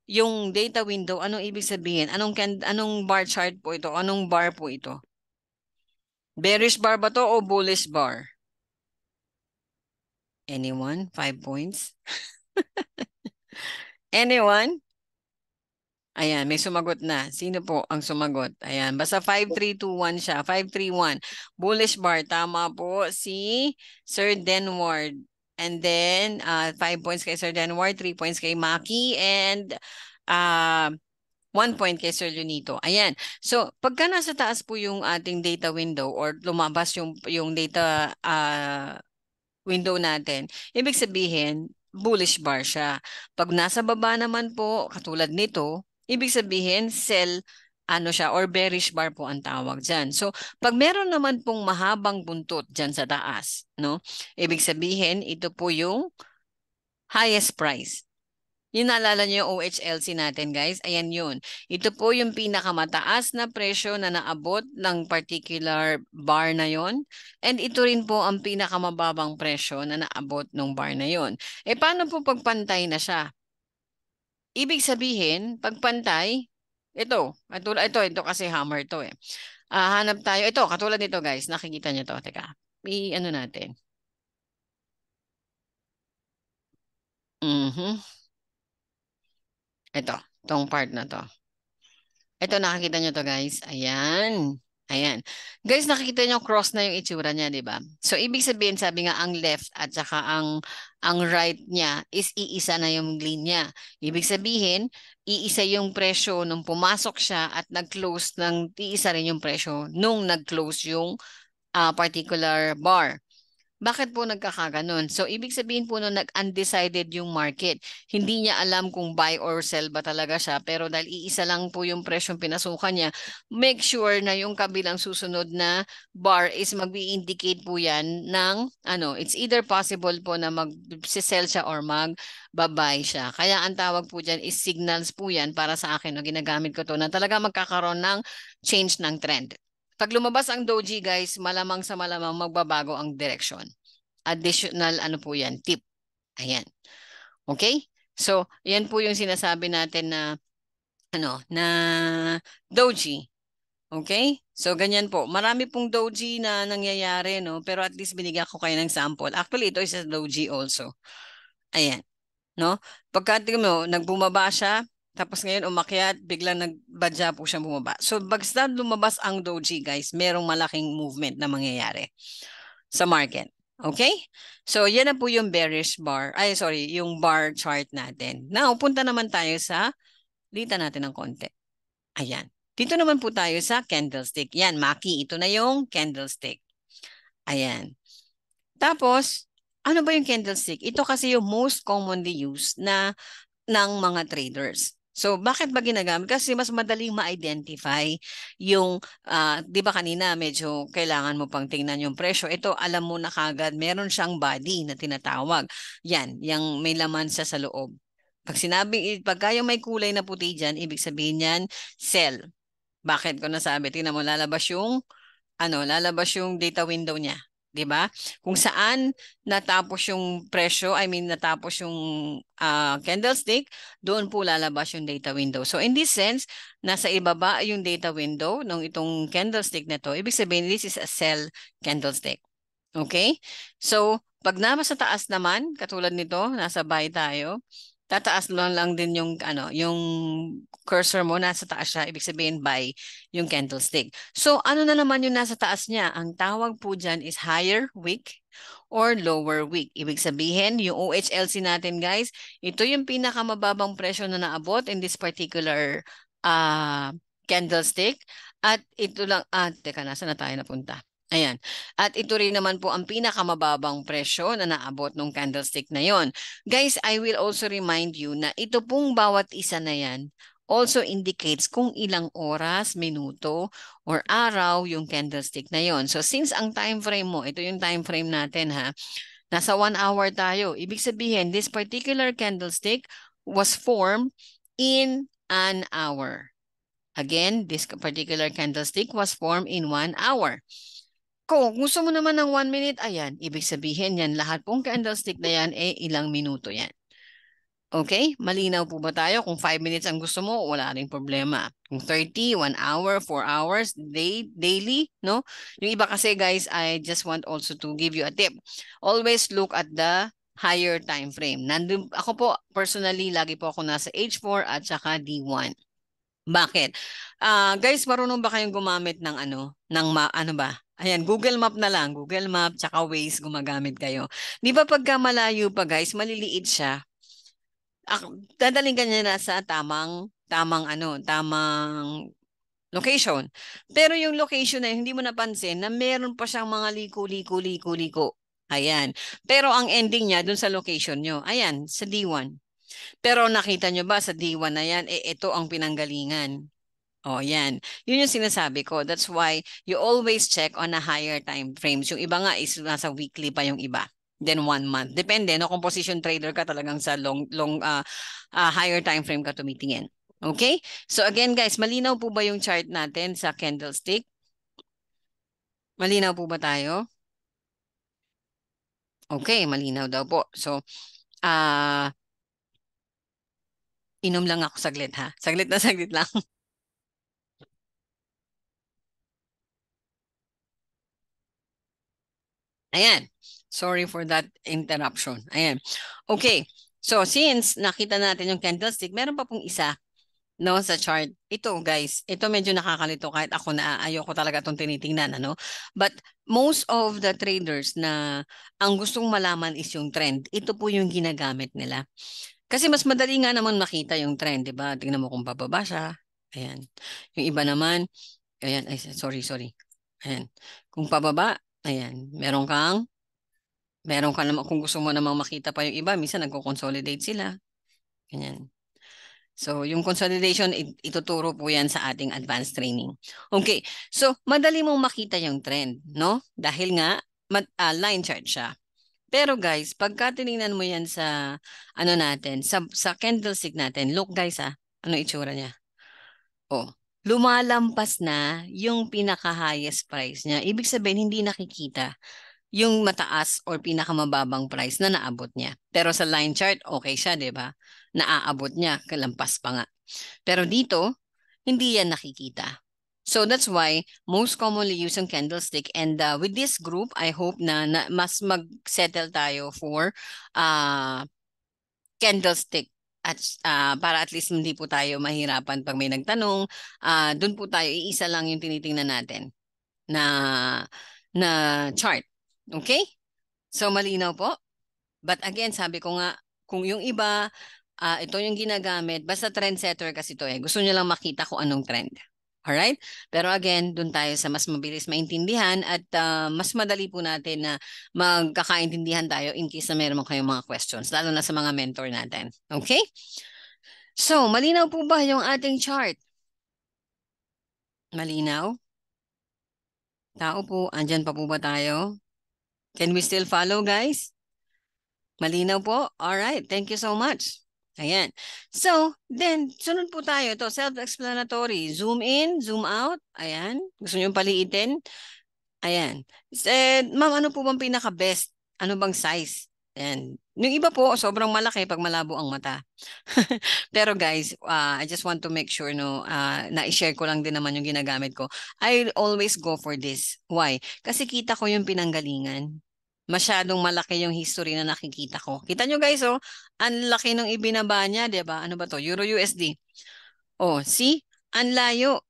yung data window, anong ibig sabihin? Anong, can, anong bar chart po ito? Anong bar po ito? Bearish bar ba to o bullish bar? Anyone? Five points? Anyone? Ayan, may sumagot na. Sino po ang sumagot? Ayan, basta 5321 siya. 531. Bullish bar. Tama po si Sir Denward. And then, uh, five points kay Sir Denwar, three points kay Maki, and uh, one point kay Sir Junito. Ayan. So, pagka nasa taas po yung ating data window or lumabas yung, yung data uh, window natin, ibig sabihin, bullish bar siya. Pag nasa baba naman po, katulad nito, ibig sabihin, sell ano siya or bearish bar po ang tawag diyan. So pag meron naman pong mahabang buntot diyan sa taas, no? Ibig sabihin ito po yung highest price. Yun naalala nyo yung OHLC natin guys. Ayan yun. Ito po yung pinakamataas na presyo na naabot ng particular bar na yon. And ito rin po ang pinakamababang presyo na naabot ng bar na yon. E eh, paano po pagpantay na siya? Ibig sabihin, pagpantay, ito, ito, ito, ito kasi hammer to eh. Uh, hanap tayo. Ito, katulad nito guys. Nakikita nyo to. Teka, i-ano natin. Mm-hmm. Ito, tong part na to. Ito, nakikita nyo to guys. Ayan. Ayan. Guys, nakikita niyo cross na yung itsura niya, di ba? So, ibig sabihin, sabi nga, ang left at saka ang, ang right niya is iisa na yung linya. Ibig sabihin, iisa yung presyo nung pumasok siya at nag-close ng iisa rin yung presyo nung nag-close yung uh, particular bar. Bakit po nagkakaganon? So ibig sabihin po no, nag-undecided yung market. Hindi niya alam kung buy or sell ba talaga siya. Pero dahil iisa lang po yung presyong pinasukan niya, make sure na yung kabilang susunod na bar is mag-indicate po yan ng ano, it's either possible po na mag-sell siya or mag-buy siya. Kaya ang tawag po dyan is signals po yan para sa akin. No, ginagamit ko to na talaga magkakaroon ng change ng trend. Pag lumabas ang doji guys, malamang sa malamang magbabago ang direction. Additional ano po yan, tip. Ayan. Okay? So, yan po yung sinasabi natin na ano, na doji. Okay? So, ganyan po. Marami pong doji na nangyayari, no? Pero at least binigyan ko kayo ng sample. Actually, ito is a doji also. Ayan. No? Pagka, tingin mo, nagbumaba siya, tapos ngayon umakyat, biglang nagbadya po siya bumaba. So bagstad lumabas ang doji guys, merong malaking movement na mangyayari sa market. Okay? So, yan na po yung bearish bar. Ay, sorry, yung bar chart natin. Now, punta naman tayo sa, dita natin ng konti. Ayan. Dito naman po tayo sa candlestick. Yan, Maki, ito na yung candlestick. Ayan. Tapos, ano ba yung candlestick? Ito kasi yung most commonly used na ng mga traders. So bakit ba ginagamit? Kasi mas madaling ma-identify yung, uh, di ba kanina medyo kailangan mo pang tingnan yung presyo. Ito alam mo na kagad, meron siyang body na tinatawag. Yan, yung may laman sa sa loob. Pag sinabi, pagka yung may kulay na puti dyan, ibig sabihin yan, cell. Bakit ko nasabi? Tingnan mo, lalabas yung, ano, lalabas yung data window niya. 'di ba? Kung saan natapos yung presyo, I mean natapos yung uh, candlestick, doon po lalabas yung data window. So in this sense, nasa ibaba yung data window ng itong candlestick na to. Ibig sabihin this is a sell candlestick. Okay? So pag nabas sa taas naman, katulad nito, nasa buy tayo tataas lang lang din yung ano, yung cursor mo nasa taas siya, ibig sabihin by yung candlestick. So ano na naman yung nasa taas niya? Ang tawag po diyan is higher wick or lower wick. Ibig sabihin, yung OHLC natin guys, ito yung pinakamababang presyo na naabot in this particular uh, ah, candlestick. At ito lang, ah, teka, nasa na tayo napunta? Ayan. At ito rin naman po ang pinakamababang presyo na naabot ng candlestick na yon. Guys, I will also remind you na ito pong bawat isa na yan also indicates kung ilang oras, minuto, or araw yung candlestick na yon. So since ang time frame mo, ito yung time frame natin ha, nasa 1 hour tayo. Ibig sabihin, this particular candlestick was formed in an hour. Again, this particular candlestick was formed in 1 hour. Kung gusto mo naman ng 1 minute, ayan, ibig sabihin yan, lahat pong candlestick na yan, eh, ilang minuto yan. Okay? Malinaw po ba tayo? Kung 5 minutes ang gusto mo, wala rin problema. Kung 30, 1 hour, 4 hours, day, daily, no? Yung iba kasi guys, I just want also to give you a tip. Always look at the higher time frame. Nandun, ako po, personally, lagi po ako nasa H4 at saka D1. Bakit? Uh, guys, marunong ba kayong gumamit ng ano? Ng ma, ano ba? Ayan, Google Map na lang. Google Map, tsaka Waze, gumagamit kayo. Di ba pagka malayo pa guys, maliliit siya. Dadaling ka niya na sa tamang, tamang ano, tamang location. Pero yung location na yun, hindi mo napansin na meron pa siyang mga liko, liko, liko, liko. Ayan. Pero ang ending niya dun sa location nyo. Ayan, sa D1. Pero nakita nyo ba sa D1 na yan, eh, ito ang pinanggalingan. Oh, yan. Yun yung sinasabi ko. That's why you always check on a higher time frames. Yung iba nga is nasa weekly pa yung iba then one month. Depende, no? Kung position trader ka talagang sa long, long uh, uh, higher time frame ka tumitingin. Okay? So again guys, malinaw po ba yung chart natin sa candlestick? Malinaw po ba tayo? Okay, malinaw daw po. So, uh, inom lang ako saglit ha. Saglit na saglit lang. Ayan. Sorry for that interruption. Ayan. Okay. So, since nakita natin yung candlestick, meron pa pong isa no, sa chart. Ito, guys. Ito medyo nakakalito kahit ako na ayoko talaga itong tinitingnan. Ano? But most of the traders na ang gustong malaman is yung trend, ito po yung ginagamit nila. Kasi mas madali nga naman makita yung trend, di ba? Tingnan mo kung bababa siya. Ayan. Yung iba naman, ayan, ay, sorry, sorry. Ayan. Kung pababa, Ayan, meron kang meron ka naman kung gusto mo namang makita pa yung iba, minsan nagko-consolidate sila. Ganyan. So, yung consolidation, ituturo po yan sa ating advanced training. Okay, so madali mong makita yung trend, no? Dahil nga, mat, uh, line chart siya. Pero guys, pagka tinignan mo yan sa ano natin, sa, sa candlestick natin, look guys ah, ano itsura niya. Oh, lumalampas na yung pinaka-highest price niya. Ibig sabihin, hindi nakikita yung mataas or pinakamababang price na naabot niya. Pero sa line chart, okay siya, di ba? Naaabot niya, kalampas pa nga. Pero dito, hindi yan nakikita. So that's why most commonly used ang candlestick. And uh, with this group, I hope na, na mas mag-settle tayo for uh, candlestick at uh, para at least hindi po tayo mahirapan pag may nagtanong, uh, ah, doon po tayo iisa lang yung tinitingnan natin na na chart. Okay? So malinaw po. But again, sabi ko nga kung yung iba uh, ito yung ginagamit, basta trendsetter kasi to eh. Gusto niya lang makita kung anong trend. Alright? Pero again, doon tayo sa mas mabilis maintindihan at uh, mas madali po natin na magkakaintindihan tayo in case na meron kayong mga questions, lalo na sa mga mentor natin. Okay? So, malinaw po ba yung ating chart? Malinaw? Tao po, andyan pa po ba tayo? Can we still follow, guys? Malinaw po? Alright, thank you so much. Ayan. So, then, sunod po tayo. to self-explanatory. Zoom in, zoom out. Ayan. Gusto nyo paliitin? Ayan. Eh, ma'am, ano po bang pinaka-best? Ano bang size? Ayan. Yung iba po, sobrang malaki pag malabo ang mata. Pero guys, uh, I just want to make sure no, uh, na-share ko lang din naman yung ginagamit ko. I always go for this. Why? Kasi kita ko yung pinanggalingan masyadong malaki yung history na nakikita ko. Kita nyo guys, oh, ang laki ng ibinaba niya, di ba? Ano ba to? Euro USD. Oh, see? Ang layo.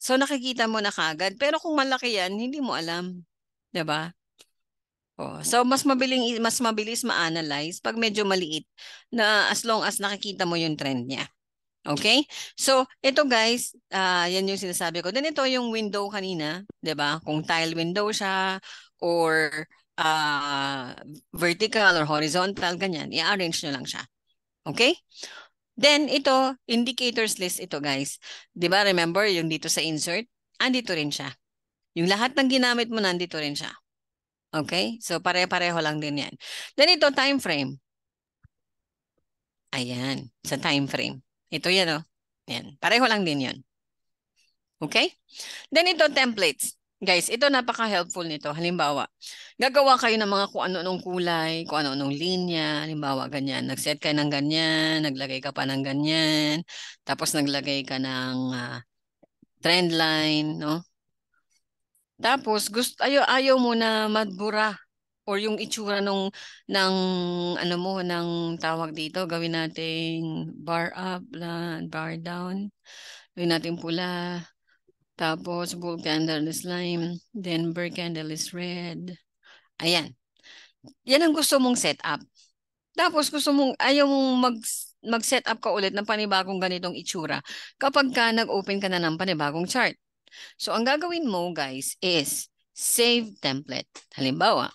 So nakikita mo na kagad. Pero kung malaki yan, hindi mo alam. Di ba? Oh, so mas mabilis mas mabilis ma-analyze pag medyo maliit na as long as nakikita mo yung trend niya. Okay? So, ito guys, uh, yan yung sinasabi ko. Then ito yung window kanina, 'di ba? Kung tile window siya or uh, vertical or horizontal, ganyan. I-arrange nyo lang siya. Okay? Then, ito, indicators list ito, guys. ba diba, remember, yung dito sa insert, andito rin siya. Yung lahat ng ginamit mo, nandito rin siya. Okay? So, pare-pareho lang din yan. Then, ito, time frame. Ayan, sa time frame. Ito yan, oh. Yan. Pareho lang din yan. Okay? Then, ito, templates. Guys, ito napaka-helpful nito. Halimbawa, gagawa kayo ng mga kung ano-anong kulay, kung ano-anong linya. Halimbawa, ganyan. Nag-set kayo ng ganyan, naglagay ka pa ng ganyan. Tapos naglagay ka ng uh, trend line, no? Tapos, gusto, ayaw, ayaw mo na madbura or yung itsura nung, ng, ano mo, ng tawag dito. Gawin natin bar up, bar down. Gawin natin pula. Tapos, bull candle is lime. Then, burr candle is red. Ayan. Yan ang gusto mong setup. Tapos, gusto mong, ayaw mong mag, mag-set up ka ulit ng panibagong ganitong itsura kapag ka nag-open ka na ng panibagong chart. So, ang gagawin mo, guys, is save template. Halimbawa,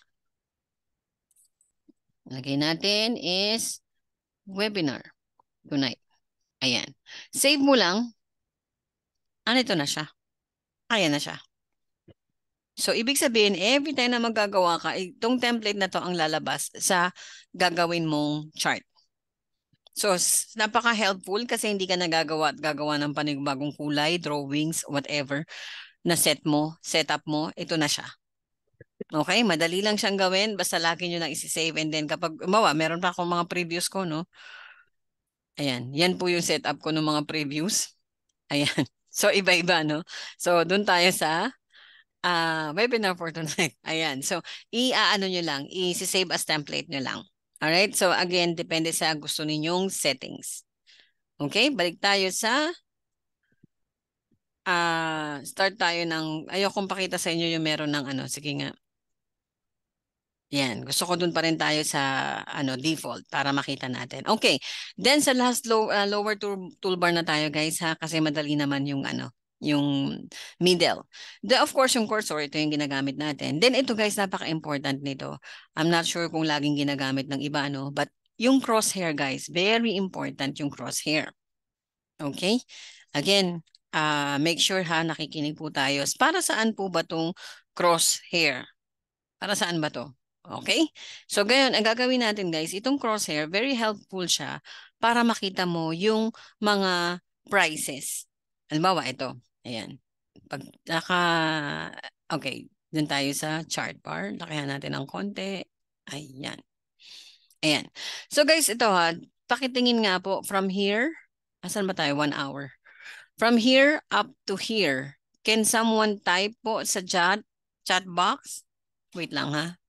lagay natin is webinar tonight. Ayan. Save mo lang. Ano ito na siya? Kaya na siya. So, ibig sabihin, every time na magagawa ka, itong template na to ang lalabas sa gagawin mong chart. So, napaka-helpful kasi hindi ka nagagawa at gagawa ng panibagong kulay, drawings, whatever na set mo, setup mo, ito na siya. Okay, madali lang siyang gawin. Basta lagi nyo lang isi-save and then kapag, umawa, meron pa akong mga previews ko, no? Ayan, yan po yung setup ko ng mga previews. Ayan. So, iba-iba, no? So, doon tayo sa uh, webinar for tonight. Ayan. So, i aano niyo lang, i-save as template niyo lang. All right? So, again, depende sa gusto ninyong settings. Okay? Balik tayo sa uh, start tayo ng, ayokong pakita sa inyo yung meron ng ano. Sige nga. Yan, gusto ko dun pa rin tayo sa ano default para makita natin. Okay. Then sa last low, uh, lower tool, toolbar na tayo guys ha kasi madali naman yung ano yung middle. The, of course, yung cursor, ito yung ginagamit natin. Then ito guys, napaka-important nito. I'm not sure kung laging ginagamit ng iba, ano, but yung crosshair guys, very important yung crosshair. Okay? Again, uh, make sure ha, nakikinig po tayo. Para saan po ba tong crosshair? Para saan ba to? Okay? So, ganyan, ang gagawin natin guys, itong crosshair, very helpful siya para makita mo yung mga prices. Halimbawa, ito. Ayan. Pag naka, okay, Doon tayo sa chart bar. Lakihan natin ng konti. Ayan. Ayan. So guys, ito ha, pakitingin nga po from here, asan ba tayo? One hour. From here up to here, can someone type po sa chat, chat box? Wait lang ha.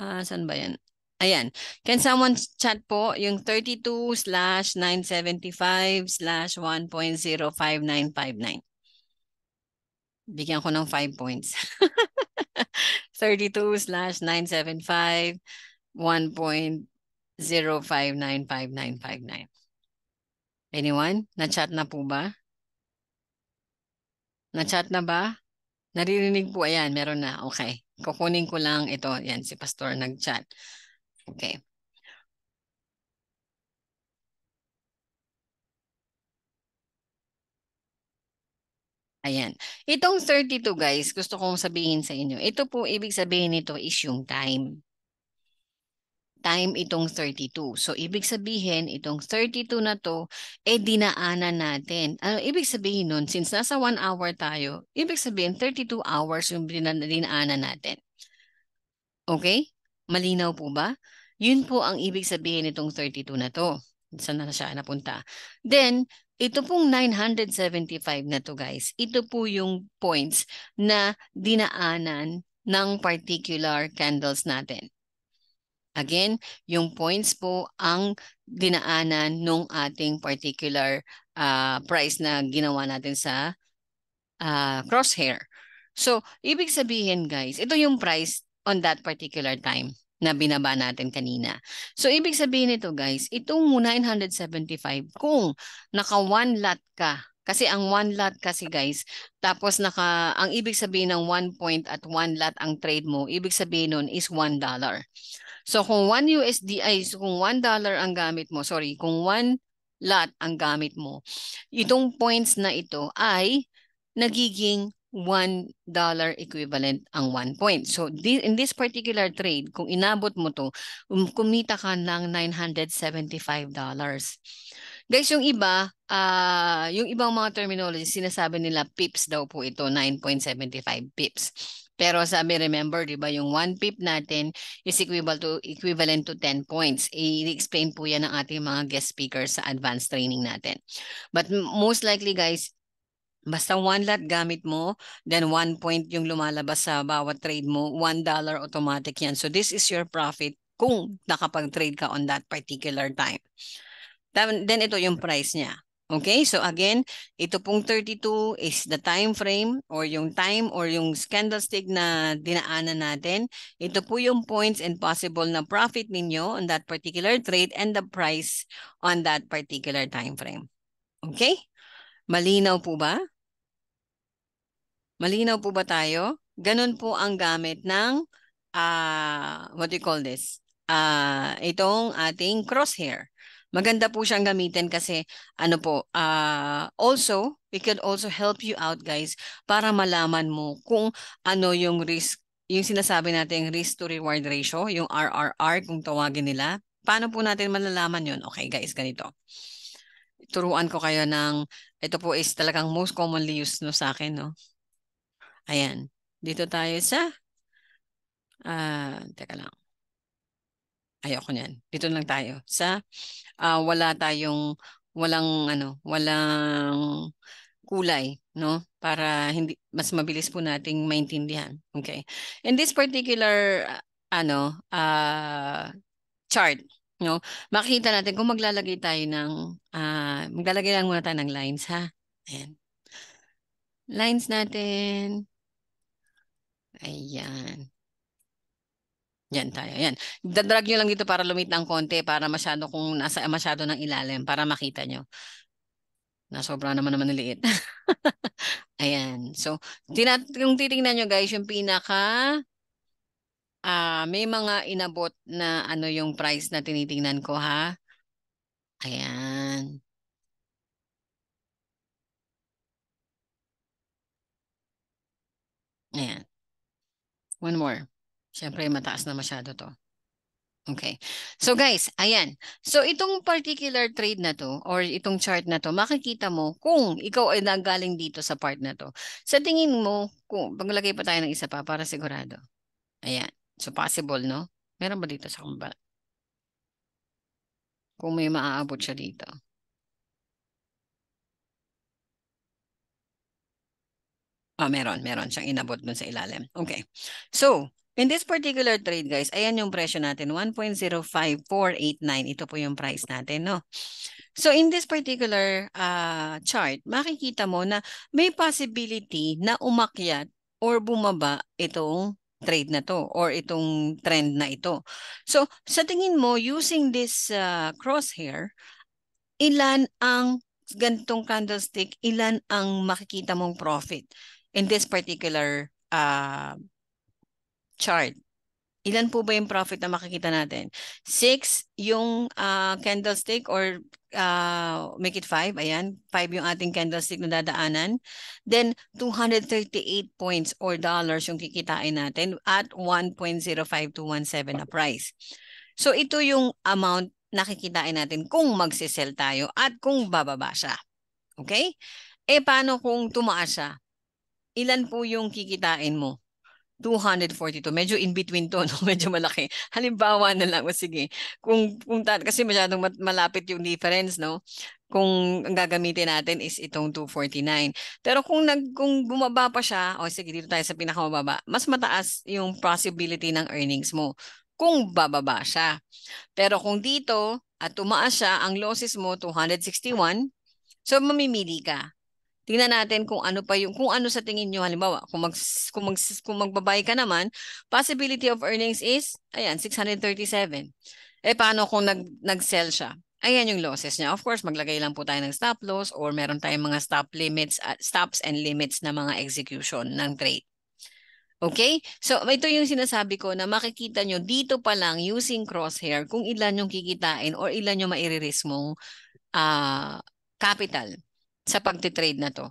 Ah, saan ba yan? Ayan. Can someone chat po yung 32 slash 975 slash 1.05959? Bigyan ko ng 5 points. 32 slash 975 1.0595959. Anyone? Na-chat na po ba? Na-chat na ba? Naririnig po. Ayan, meron na. Okay. Kukunin ko lang ito. Yan, si Pastor nag-chat. Okay. Ayan. Itong 32 guys, gusto kong sabihin sa inyo. Ito po ibig sabihin nito is yung time time itong 32. So, ibig sabihin, itong 32 na to, eh dinaanan natin. Ano, ibig sabihin nun, since nasa 1 hour tayo, ibig sabihin 32 hours yung dinaanan natin. Okay? Malinaw po ba? Yun po ang ibig sabihin nitong 32 na to. Saan na siya napunta? Then, ito pong 975 na to guys. Ito po yung points na dinaanan ng particular candles natin. Again, yung points po ang dinaanan nung ating particular uh, price na ginawa natin sa uh, crosshair. So, ibig sabihin guys, ito yung price on that particular time na binaba natin kanina. So, ibig sabihin ito guys, itong 975 kung naka one lot ka, kasi ang one lot kasi guys, tapos naka, ang ibig sabihin ng one point at one lot ang trade mo, ibig sabihin nun is one dollar. So kung 1 USD ay kung 1 dollar ang gamit mo, sorry, kung 1 lot ang gamit mo, itong points na ito ay nagiging 1 dollar equivalent ang 1 point. So in this particular trade, kung inabot mo to, um, kumita ka ng $975. dollars. Guys, yung iba, uh, yung ibang mga terminology, sinasabi nila pips daw po ito, 9.75 pips. Pero sabi, remember, di ba, yung 1 pip natin is equal to, equivalent to 10 points. I-explain po yan ng ating mga guest speakers sa advanced training natin. But most likely, guys, Basta one lot gamit mo, then one point yung lumalabas sa bawat trade mo, one dollar automatic yan. So this is your profit kung nakapag-trade ka on that particular time. Then ito yung price niya. Okay, so again, ito pong 32 is the time frame or yung time or yung candlestick na dinaanan natin. Ito po yung points and possible na profit ninyo on that particular trade and the price on that particular time frame. Okay? Malinaw po ba? Malinaw po ba tayo? Ganun po ang gamit ng, uh, what do you call this? Uh, itong ating crosshair. Maganda po siyang gamitin kasi ano po, uh, also, we could also help you out guys para malaman mo kung ano yung risk, yung sinasabi natin risk to reward ratio, yung RRR kung tawagin nila. Paano po natin malalaman yun? Okay guys, ganito. Turuan ko kayo ng, ito po is talagang most commonly used no sa akin. No? Ayan, dito tayo sa, uh, teka lang ayoko niyan. Dito lang tayo sa uh, wala tayong walang ano, walang kulay, no? Para hindi mas mabilis po nating maintindihan. Okay. In this particular uh, ano, uh, chart, no? Makita natin kung maglalagay tayo ng uh, maglalagay lang muna tayo ng lines ha. Ayan. Lines natin. Ayan. Yan tayo. Yan. Dadrag nyo lang dito para lumit ng konti para masyado kung nasa masyado ng ilalim para makita nyo. Nasobra naman naman liit. Ayan. So, tinat kung titingnan nyo guys, yung pinaka uh, may mga inabot na ano yung price na tinitingnan ko ha. Ayan. Ayan. One more. Siyempre, mataas na masyado to. Okay. So guys, ayan. So itong particular trade na to or itong chart na to, makikita mo kung ikaw ay nanggaling dito sa part na to. Sa tingin mo, kung paglagay pa tayo ng isa pa para sigurado. Ayan. So possible, no? Meron ba dito sa kumbala? Kung may maaabot siya dito. Ah, meron, meron siyang inabot dun sa ilalim. Okay. So, In this particular trade, guys, ayan yung presyo natin, 1.05489. Ito po yung price natin, no? So, in this particular uh, chart, makikita mo na may possibility na umakyat or bumaba itong trade na to or itong trend na ito. So, sa tingin mo, using this uh, crosshair, ilan ang gantong candlestick, ilan ang makikita mong profit in this particular uh, chart, ilan po ba yung profit na makikita natin? 6 yung uh, candlestick or uh, make it 5. Ayan, 5 yung ating candlestick na dadaanan. Then, 238 points or dollars yung kikitain natin at 1.05 to 1.7 na price. So, ito yung amount nakikitain natin kung magsisell tayo at kung bababa siya. Okay? Eh, paano kung tumaas siya? Ilan po yung kikitain mo? 242. Medyo in between to, no? medyo malaki. Halimbawa na lang, o sige, kung, kung kasi masyadong malapit yung difference, no? Kung ang gagamitin natin is itong 249. Pero kung, nag, kung bumaba pa siya, o oh, sige, dito tayo sa pinakamababa, mas mataas yung possibility ng earnings mo kung bababa siya. Pero kung dito at tumaas siya, ang losses mo 261, so mamimili ka tingnan natin kung ano pa yung kung ano sa tingin niyo halimbawa kung mag kung, mag, kung magbabay ka naman possibility of earnings is ayan 637 eh paano kung nag nag-sell siya ayan yung losses niya of course maglagay lang po tayo ng stop loss or meron tayong mga stop limits at ah, stops and limits na mga execution ng trade Okay? So, ito yung sinasabi ko na makikita nyo dito pa lang using crosshair kung ilan yung kikitain or ilan yung mairiris mong uh, capital sa pagtitrade na to.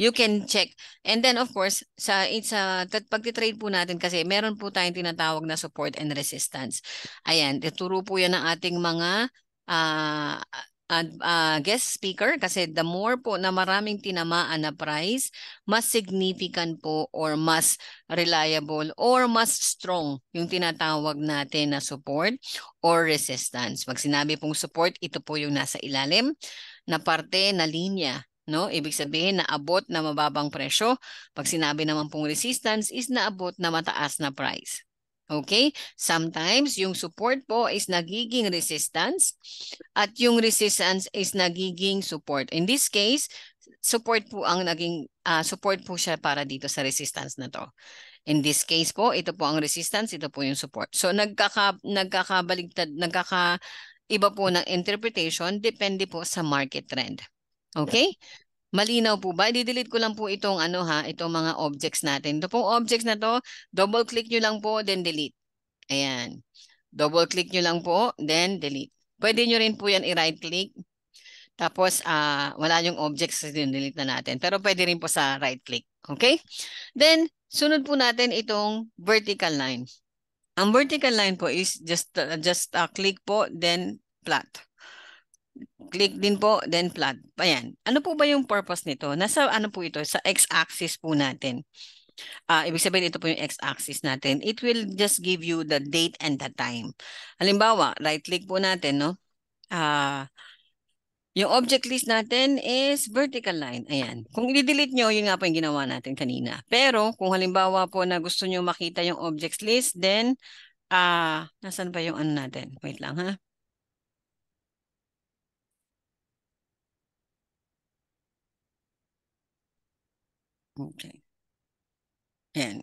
You can check. And then of course, sa sa pagtitrade po natin kasi meron po tayong tinatawag na support and resistance. Ayan, tuturo po 'yan ng ating mga uh, uh, uh, guest speaker kasi the more po na maraming tinamaan na price, mas significant po or mas reliable or mas strong yung tinatawag natin na support or resistance. Pag sinabi pong support, ito po yung nasa ilalim na parte na linya No? Ibig sabihin, na abot na mababang presyo. Pag sinabi naman pong resistance is naabot na mataas na price. Okay? Sometimes, yung support po is nagiging resistance at yung resistance is nagiging support. In this case, support po ang naging, uh, support po siya para dito sa resistance na to. In this case po, ito po ang resistance, ito po yung support. So, nagkaka, nagkakabaligtad, nagkaka, iba po ng interpretation, depende po sa market trend. Okay? Malinaw po ba? I-delete ko lang po itong ano ha, itong mga objects natin. Ito pong objects na to, double click nyo lang po, then delete. Ayan. Double click nyo lang po, then delete. Pwede nyo rin po yan i-right click. Tapos, uh, wala yung objects na delete na natin. Pero pwede rin po sa right click. Okay? Then, sunod po natin itong vertical line. Ang vertical line po is just, uh, just uh, click po, then plot click din po, then plot. Ayan. Ano po ba yung purpose nito? Nasa ano po ito? Sa x-axis po natin. Uh, ibig sabihin, ito po yung x-axis natin. It will just give you the date and the time. Halimbawa, right-click po natin, no? Uh, yung object list natin is vertical line. Ayan. Kung i-delete nyo, yun nga po yung ginawa natin kanina. Pero, kung halimbawa po na gusto nyo makita yung objects list, then, uh, nasan pa yung ano natin? Wait lang, ha? Okay. And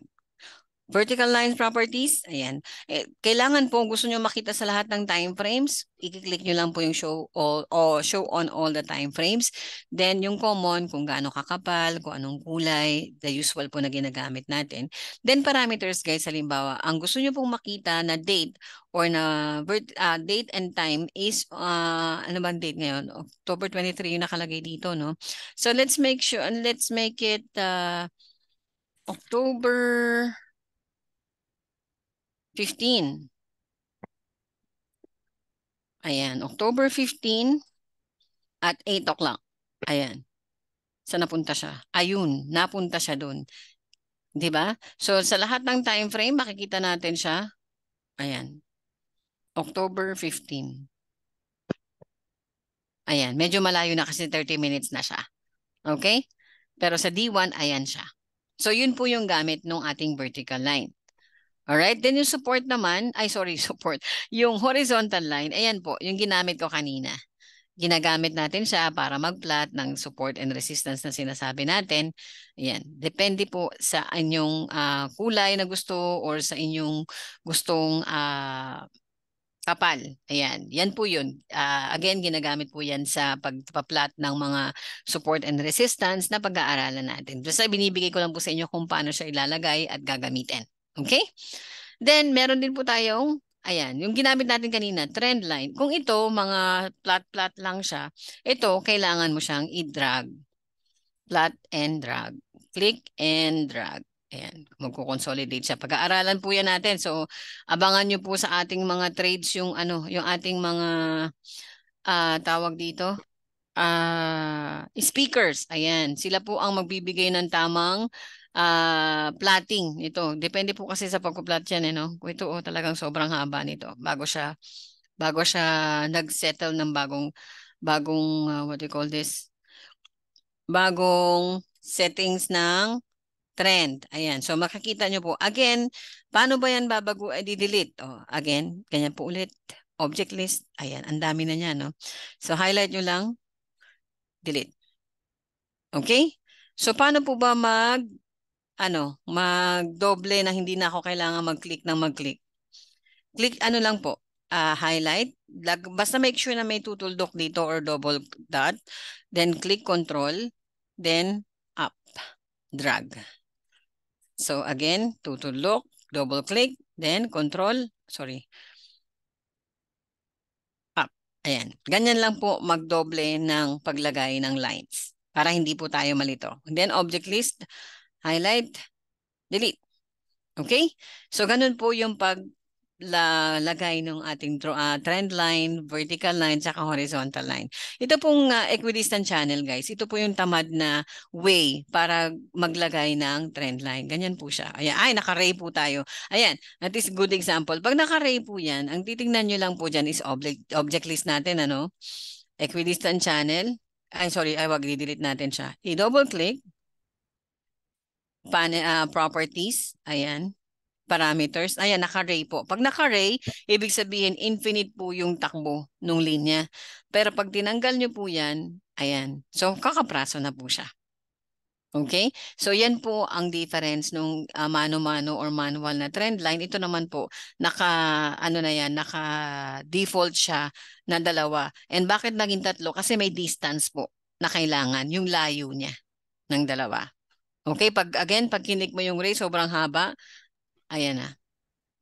Vertical lines properties, ayan. Eh, kailangan po gusto nyo makita sa lahat ng time frames, i-click nyo lang po yung show all o oh, show on all the time frames. Then yung common kung gaano kakapal, kung anong kulay, the usual po na ginagamit natin. Then parameters guys, halimbawa, ang gusto nyo pong makita na date or na uh, date and time is uh, ano bang date ngayon? October 23 yung nakalagay dito, no? So let's make sure and let's make it uh, October 15. Ayan, October 15 at 8 o'clock. Ayan. Sa napunta siya? Ayun, napunta siya doon. 'Di ba? So sa lahat ng time frame makikita natin siya. Ayan. October 15. Ayan, medyo malayo na kasi 30 minutes na siya. Okay? Pero sa D1 ayan siya. So yun po yung gamit ng ating vertical line. All right? Then yung support naman, ay sorry, support. Yung horizontal line, ayan po, yung ginamit ko kanina. Ginagamit natin siya para mag-plot ng support and resistance na sinasabi natin. Ayan, depende po sa inyong uh, kulay na gusto or sa inyong gustong uh, kapal. Ayan, yan po yun. Uh, again, ginagamit po yan sa pagpa-plot ng mga support and resistance na pag-aaralan natin. Basta binibigay ko lang po sa inyo kung paano siya ilalagay at gagamitin. Okay? Then, meron din po tayong, ayan, yung ginamit natin kanina, trend line. Kung ito, mga plot-plot lang siya, ito, kailangan mo siyang i-drag. Plot and drag. Click and drag. Ayan, magko-consolidate siya. Pag-aaralan po yan natin. So, abangan nyo po sa ating mga trades yung ano, yung ating mga uh, tawag dito, uh, speakers. Ayan, sila po ang magbibigay ng tamang uh, plotting ito. Depende po kasi sa pagkuplot yan eh, no? Ito oh, talagang sobrang haba nito bago siya bago siya nagsettle ng bagong bagong uh, what do you call this? Bagong settings ng trend. Ayan. So makikita nyo po. Again, paano ba yan babago? ay di-delete. Oh, again, ganyan po ulit. Object list. Ayan. Ang dami na niya. No? So highlight nyo lang. Delete. Okay? So paano po ba mag ano, magdoble na hindi na ako kailangan mag-click ng mag-click. Click ano lang po, uh, highlight. Lag, basta make sure na may tutuldok dito or double dot. Then click control. Then up. Drag. So again, tutuldok, double click. Then control. Sorry. Up. Ayan. Ganyan lang po magdoble ng paglagay ng lines para hindi po tayo malito. Then object list highlight, delete. Okay? So, ganun po yung paglagay ng ating uh, trend line, vertical line, saka horizontal line. Ito pong uh, equidistant channel, guys. Ito po yung tamad na way para maglagay ng trend line. Ganyan po siya. Ayan. Ay, naka-ray po tayo. Ayan. That is good example. Pag naka-ray po yan, ang titingnan nyo lang po dyan is object, object list natin, ano? Equidistant channel. Ay, sorry. Ay, wag, i-delete natin siya. I-double click pan, uh, properties, ayan, parameters, ayan, naka-ray po. Pag naka-ray, ibig sabihin infinite po yung takbo ng linya. Pero pag tinanggal niyo po yan, ayan, so kakapraso na po siya. Okay? So yan po ang difference nung uh, mano-mano or manual na trend line. Ito naman po naka ano na yan, naka default siya na dalawa. And bakit naging tatlo? Kasi may distance po na kailangan yung layo niya ng dalawa. Okay, pag again, pag kinik mo yung ray, sobrang haba. Ayan na.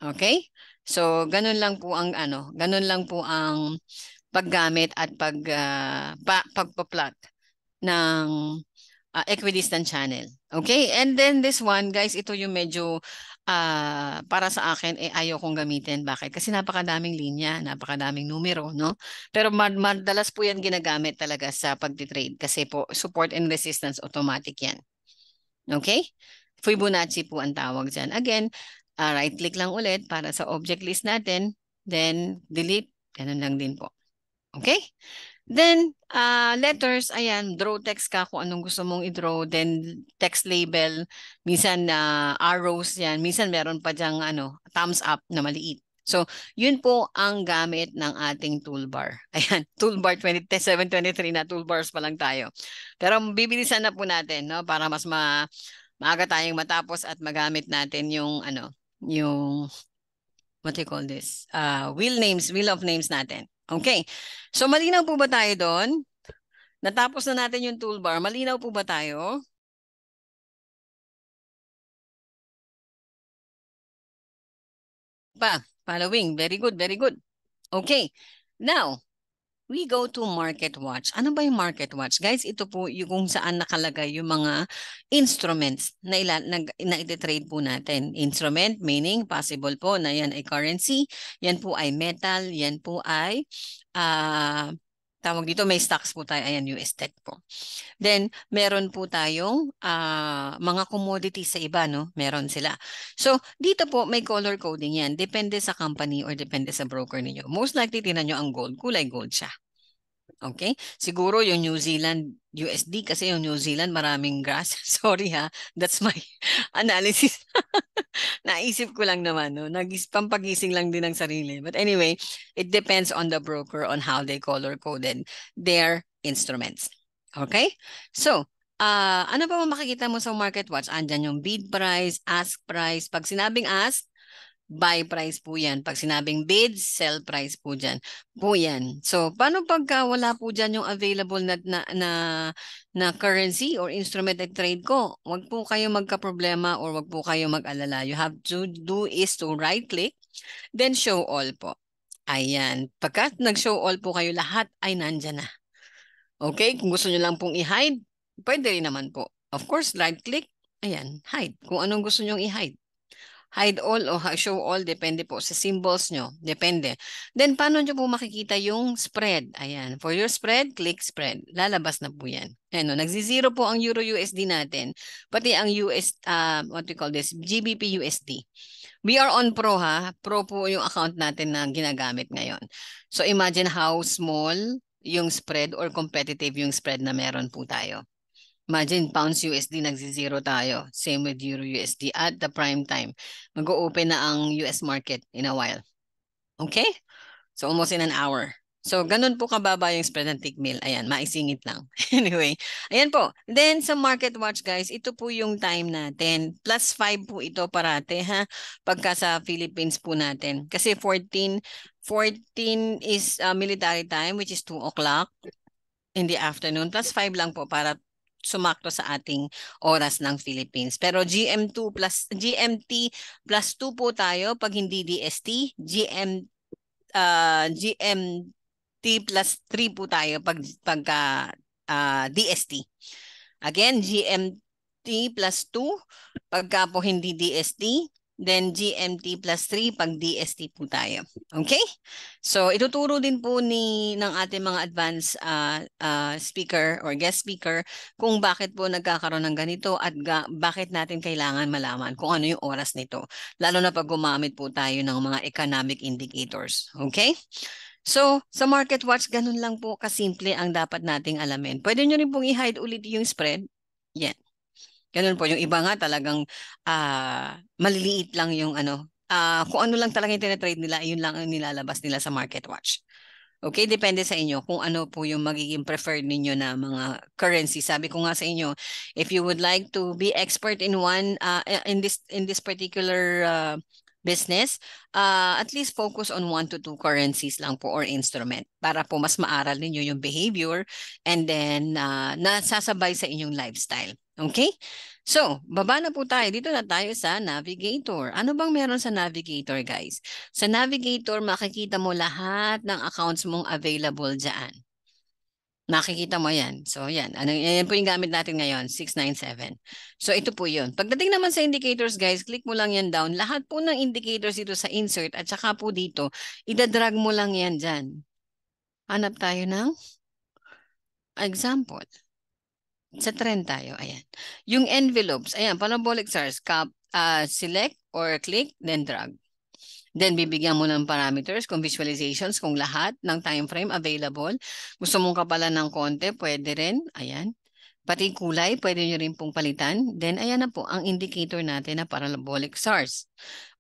Okay? So, ganun lang po ang ano, ganun lang po ang paggamit at pag uh, pa, pagpa-plot ng uh, equidistant channel. Okay? And then this one, guys, ito yung medyo uh, para sa akin, eh, ayaw kong gamitin. Bakit? Kasi napakadaming linya, napakadaming numero, no? Pero mad madalas po yan ginagamit talaga sa pagti-trade kasi po support and resistance automatic yan. Okay? Fibonacci po ang tawag dyan. Again, uh, right-click lang ulit para sa object list natin. Then, delete. Ganun lang din po. Okay? Then, uh, letters, ayan, draw text ka kung anong gusto mong i-draw. Then, text label. Minsan, uh, arrows yan. Minsan, meron pa dyang ano, thumbs up na maliit. So, yun po ang gamit ng ating toolbar. Ayan, toolbar 2723 na toolbars pa lang tayo. Pero bibilisan na po natin no para mas ma maaga tayong matapos at magamit natin yung ano, yung what do you call this? Uh, wheel names, wheel of names natin. Okay. So malinaw po ba tayo doon? Natapos na natin yung toolbar. Malinaw po ba tayo? Pa. Following. Very good, very good. Okay. Now, we go to market watch. Ano ba yung market watch? Guys, ito po yung kung saan nakalagay yung mga instruments na, ila, na, na ititrade po natin. Instrument meaning possible po na yan ay currency, yan po ay metal, yan po ay uh, tawag dito, may stocks po tayo, ayan, US tech po. Then, meron po tayong uh, mga commodity sa iba, no? Meron sila. So, dito po, may color coding yan. Depende sa company or depende sa broker ninyo. Most likely, tinan niyo ang gold. Kulay gold siya. Okay? Siguro yung New Zealand USD kasi yung New Zealand maraming grass. Sorry ha. That's my analysis. naisip ko lang naman, no? Nagis, pampagising lang din ng sarili. But anyway, it depends on the broker on how they color-coded their instruments. Okay? So, uh, ano ba makikita mo sa market watch? Andyan yung bid price, ask price. Pag sinabing ask, buy price po yan. Pag sinabing bid, sell price po dyan. Po yan. So, paano pag uh, wala po dyan yung available na, na, na, na currency or instrument at trade ko? Huwag po kayo magka-problema or wag po kayo mag-alala. You have to do is to right-click, then show all po. Ayan. Pagka nag-show all po kayo, lahat ay nandyan na. Okay? Kung gusto nyo lang pong i-hide, pwede rin naman po. Of course, right-click. Ayan, hide. Kung anong gusto nyong i-hide hide all o show all, depende po sa symbols nyo. Depende. Then, paano nyo po makikita yung spread? Ayan. For your spread, click spread. Lalabas na po yan. Ayan, no, zero po ang Euro-USD natin. Pati ang US, uh, ah, what we call this, GBP-USD. We are on pro ha. Pro po yung account natin na ginagamit ngayon. So, imagine how small yung spread or competitive yung spread na meron po tayo. Imagine pounds USD nagsi-zero tayo. Same with euro USD at the prime time. Mag-open na ang US market in a while. Okay? So almost in an hour. So ganun po kababa yung spread ng tick meal. Ayan, maisingit lang. anyway, ayan po. Then sa market watch guys, ito po yung time natin. Plus 5 po ito parate ha. Pagka sa Philippines po natin. Kasi 14 14 is uh, military time which is 2 o'clock in the afternoon. Plus 5 lang po para sumakto sa ating oras ng Philippines. Pero GM2 plus GMT plus 2 po tayo pag hindi DST, GM uh, ah, GMT plus 3 po tayo pag pagka uh, ah, DST. Again, GMT plus 2 pagka po hindi DST, Then GMT plus 3 pag DST po tayo. Okay? So ituturo din po ni ng ating mga advanced uh, ah, uh, ah, speaker or guest speaker kung bakit po nagkakaroon ng ganito at ga- bakit natin kailangan malaman kung ano yung oras nito. Lalo na pag gumamit po tayo ng mga economic indicators. Okay? So, sa market watch, ganun lang po kasimple ang dapat nating alamin. Pwede nyo rin pong i-hide ulit yung spread. Yan. Ganun po, yung iba nga talagang uh, maliliit lang yung ano, uh, kung ano lang talaga yung tinatrade nila, yun lang ang nilalabas nila sa market watch. Okay, depende sa inyo kung ano po yung magiging preferred ninyo na mga currency. Sabi ko nga sa inyo, if you would like to be expert in one uh, in this in this particular uh, business, uh, at least focus on one to two currencies lang po or instrument para po mas maaral ninyo yung behavior and then uh, nasasabay sa inyong lifestyle. Okay? So, baba na po tayo. Dito na tayo sa Navigator. Ano bang meron sa Navigator, guys? Sa Navigator, makikita mo lahat ng accounts mong available dyan. Makikita mo yan. So, yan. Ano, yan po yung gamit natin ngayon, 697. So, ito po yun. Pagdating naman sa indicators, guys, click mo lang yan down. Lahat po ng indicators dito sa insert at saka po dito, idadrag mo lang yan dyan. Hanap tayo ng example. Sa trend tayo, ayan. Yung envelopes, ayan, parabolic SARS, cap, uh, ah, select or click, then drag. Then, bibigyan mo ng parameters, kung visualizations, kung lahat ng time frame available. Gusto mong kapalan ng konti, pwede rin. Ayan. Pati kulay, pwede nyo rin pong palitan. Then, ayan na po ang indicator natin na parabolic SARS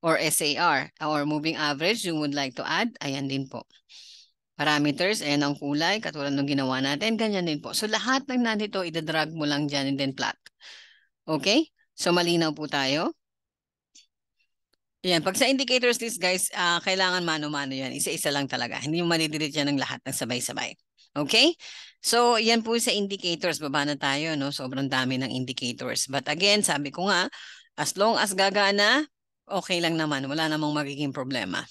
or SAR or moving average you would like to add. Ayan din po parameters and ang kulay, katulad ng ginawa natin, ganyan din po. So lahat ng nandito, idadrag mo lang dyan and then plot. Okay? So malinaw po tayo. Yan, pag sa indicators list guys, uh, kailangan mano-mano yan. Isa-isa lang talaga. Hindi mo madidelete yan ng lahat ng sabay-sabay. Okay? So, yan po sa indicators. Baba na tayo, no? Sobrang dami ng indicators. But again, sabi ko nga, as long as gagana, okay lang naman. Wala namang magiging problema.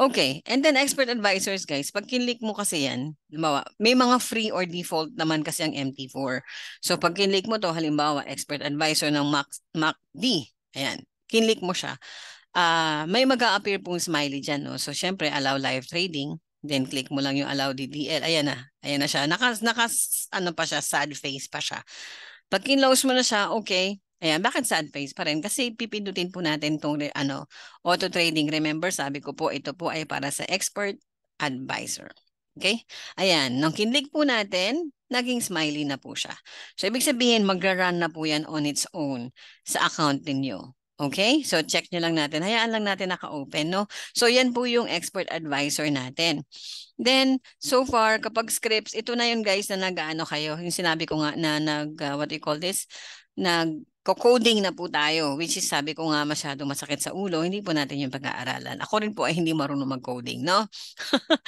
Okay. And then expert advisors, guys, pag kinlik mo kasi yan, lumawa, may mga free or default naman kasi ang MT4. So pag kinlik mo to halimbawa, expert advisor ng MAC, MACD, ayan, kinlik mo siya, uh, may mag appear pong smiley dyan. No? So syempre, allow live trading. Then click mo lang yung allow DDL. Ayan na. Ayan na siya. Nakas, nakas, ano pa siya, sad face pa siya. Pag kinlose mo na siya, okay, Ayan, bakit sa advice pa rin? Kasi pipindutin po natin itong ano, auto trading. Remember, sabi ko po, ito po ay para sa expert advisor. Okay? Ayan, nung kinlik po natin, naging smiley na po siya. So, ibig sabihin, magra-run na po yan on its own sa account ninyo. Okay? So, check nyo lang natin. Hayaan lang natin naka-open, no? So, yan po yung expert advisor natin. Then, so far, kapag scripts, ito na yun guys na nag-ano kayo. Yung sinabi ko nga na nag, uh, what do you call this? Nag, coding na po tayo, which is sabi ko nga masyado masakit sa ulo, hindi po natin yung pag-aaralan. Ako rin po ay hindi marunong mag-coding, no?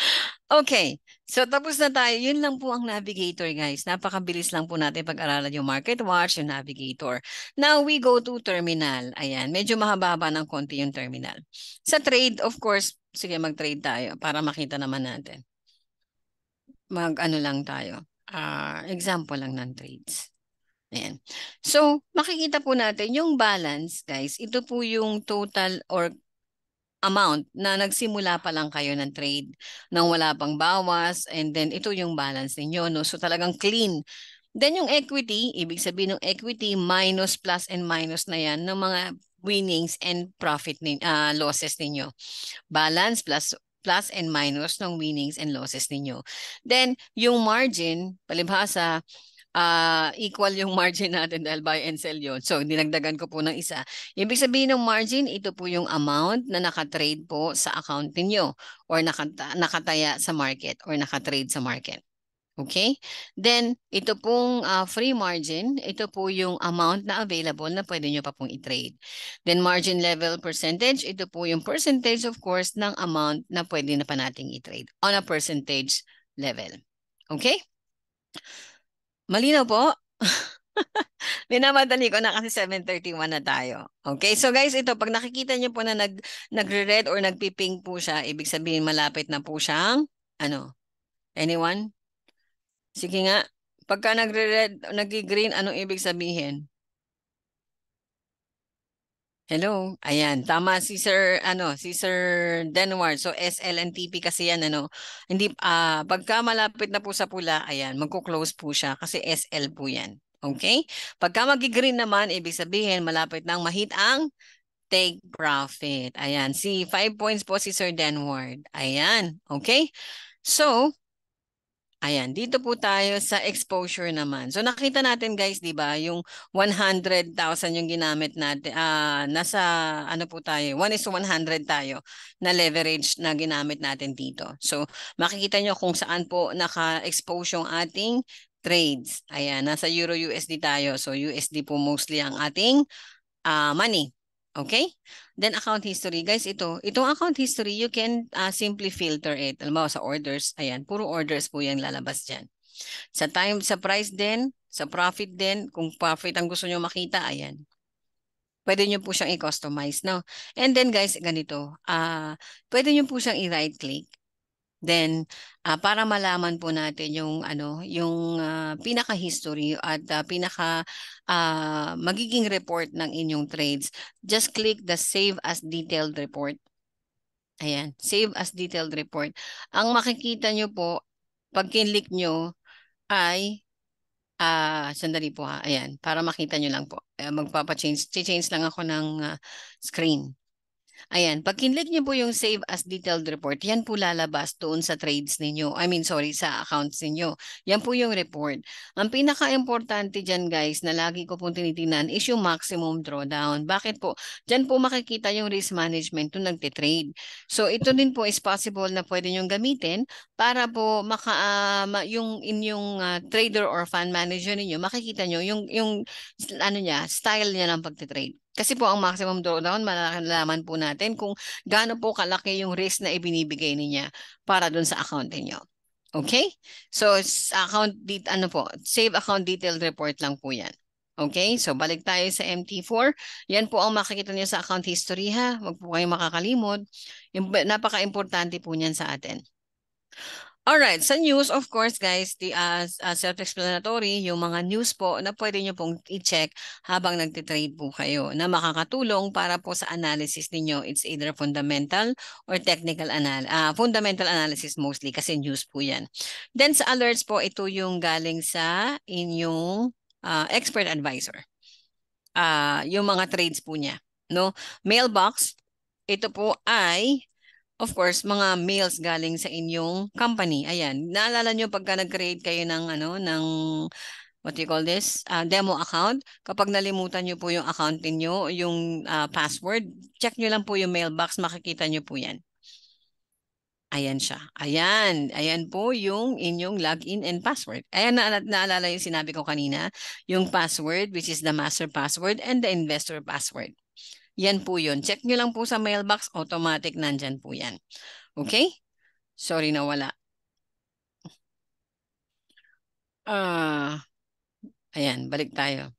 okay, so tapos na tayo. Yun lang po ang navigator, guys. Napakabilis lang po natin pag-aralan yung market watch, yung navigator. Now we go to terminal. Ayan, medyo mahaba-haba ng konti yung terminal. Sa trade, of course, sige mag-trade tayo para makita naman natin. Mag-ano lang tayo. Uh, example lang ng trades. Ayan. So, makikita po natin yung balance, guys. Ito po yung total or amount na nagsimula pa lang kayo ng trade nang wala pang bawas and then ito yung balance ninyo. No? So, talagang clean. Then yung equity, ibig sabihin ng equity minus plus and minus na yan ng mga winnings and profit nin uh, ah, losses ninyo. Balance plus plus and minus ng winnings and losses ninyo. Then, yung margin, palibhasa, uh, equal yung margin natin dahil buy and sell yun. So, dinagdagan ko po ng isa. Ibig sabihin ng margin, ito po yung amount na nakatrade po sa account ninyo or nakata nakataya sa market or nakatrade sa market. Okay? Then, ito pong uh, free margin, ito po yung amount na available na pwede nyo pa pong i-trade. Then, margin level percentage, ito po yung percentage of course ng amount na pwede na pa nating i-trade on a percentage level. Okay? Malinaw po? Minamadali ko na kasi 7.31 na tayo. Okay, so guys, ito, pag nakikita niyo po na nag, nagre-red or nagpi nagpiping po siya, ibig sabihin malapit na po siyang, ano, anyone? Sige nga, pagka nagre-red, nag-green, anong ibig sabihin? Hello. Ayan, tama si Sir ano, si Sir Denward. So SLNTP kasi 'yan ano. Hindi ah uh, pagka malapit na po sa pula, ayan, magko-close po siya kasi SL po 'yan. Okay? Pagka magi-green naman, ibig sabihin malapit nang mahit ang take profit. Ayan, si 5 points po si Sir Denward. Ayan, okay? So, Ayan, dito po tayo sa exposure naman. So nakita natin guys, 'di ba, yung 100,000 yung ginamit natin. Uh, ah, nasa ano po tayo, 1 is 100 tayo na leverage na ginamit natin dito. So makikita nyo kung saan po naka-expose yung ating trades. Ayan, nasa Euro USD tayo. So USD po mostly ang ating uh, money. Okay? Then account history. Guys, ito, itong account history, you can uh, simply filter it. Alam mo, sa orders, ayan, puro orders po yung lalabas dyan. Sa time, sa price din, sa profit din, kung profit ang gusto nyo makita, ayan. Pwede nyo po siyang i-customize, no? And then guys, ganito, uh, pwede nyo po siyang i-right click Then uh, para malaman po natin yung ano, yung uh, pinaka history at uh, pinaka uh, magiging report ng inyong trades, just click the save as detailed report. Ayan, save as detailed report. Ang makikita nyo po pag kinlik nyo ay uh, sandali po ha. Ayan, para makita nyo lang po. magpapa-change, change lang ako ng uh, screen. Ayan, pag kinlik niyo po yung save as detailed report, yan po lalabas doon sa trades ninyo. I mean, sorry, sa accounts ninyo. Yan po yung report. Ang pinaka-importante dyan guys na lagi ko pong tinitingnan is yung maximum drawdown. Bakit po? Dyan po makikita yung risk management nung nagtitrade. So ito din po is possible na pwede nyong gamitin para po maka, uh, yung inyong uh, trader or fund manager ninyo, makikita nyo yung, yung ano niya, style niya ng pagtitrade. Kasi po ang maximum drawdown, malalaman po natin kung gaano po kalaki yung risk na ibinibigay niya para dun sa account niyo. Okay? So account dit ano po, save account detail report lang po 'yan. Okay? So balik tayo sa MT4. Yan po ang makikita niyo sa account history ha. Huwag po kayong makakalimot. Yung napaka-importante po niyan sa atin. All right, sa news of course guys, the uh, uh, self-explanatory yung mga news po na pwede niyo pong i-check habang nagte-trade po kayo na makakatulong para po sa analysis niyo. It's either fundamental or technical anal uh, fundamental analysis mostly kasi news po 'yan. Then sa alerts po ito yung galing sa inyong uh, expert advisor. Uh, yung mga trades po niya, no? Mailbox ito po ay of course, mga mails galing sa inyong company. Ayan, naalala nyo pagka nag-create kayo ng, ano, ng what do you call this, uh, demo account. Kapag nalimutan nyo po yung account niyo yung uh, password, check nyo lang po yung mailbox, makikita nyo po yan. Ayan siya. Ayan. Ayan po yung inyong login and password. Ayan, na naalala yung sinabi ko kanina, yung password, which is the master password and the investor password. Yan po yun. Check nyo lang po sa mailbox, automatic nandyan po yan. Okay? Sorry na wala. Uh, ah, ayan, balik tayo.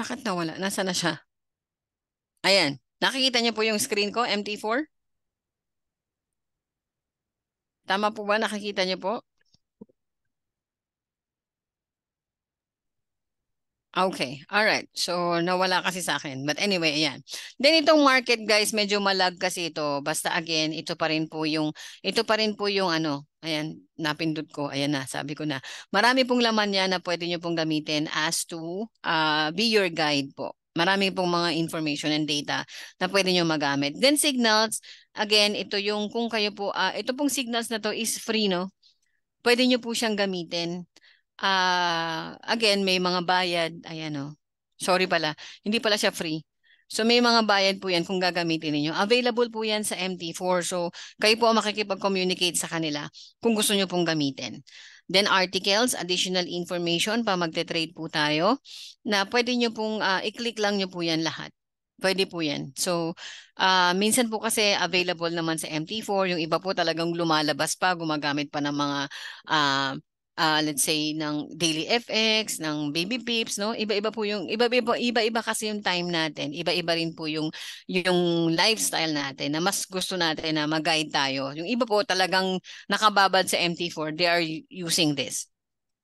Bakit nawala? Nasa na siya? Ayan. Nakikita niyo po yung screen ko, MT4? Tama po ba? Nakikita niyo po? Okay. All right. So nawala kasi sa akin. But anyway, ayan. Then itong market guys, medyo malag kasi ito. Basta again, ito pa rin po yung ito pa rin po yung ano, ayan, napindot ko. Ayan na, sabi ko na. Marami pong laman yan na pwede niyo pong gamitin as to uh, be your guide po. Marami pong mga information and data na pwede niyo magamit. Then signals, again, ito yung kung kayo po, uh, ito pong signals na to is free, no? Pwede niyo po siyang gamitin uh, again, may mga bayad. Ayan o. Oh. Sorry pala. Hindi pala siya free. So may mga bayad po yan kung gagamitin niyo. Available po yan sa MT4. So kayo po ang makikipag-communicate sa kanila kung gusto niyo pong gamitin. Then articles, additional information pa magte-trade po tayo na pwede niyo pong uh, i-click lang niyo po yan lahat. Pwede po yan. So, uh, minsan po kasi available naman sa MT4. Yung iba po talagang lumalabas pa, gumagamit pa ng mga uh, uh, let's say ng Daily FX, ng Baby Pips, no? Iba-iba po yung iba-iba iba-iba kasi yung time natin. Iba-iba rin po yung yung lifestyle natin na mas gusto natin na mag-guide tayo. Yung iba po talagang nakababad sa MT4, they are using this.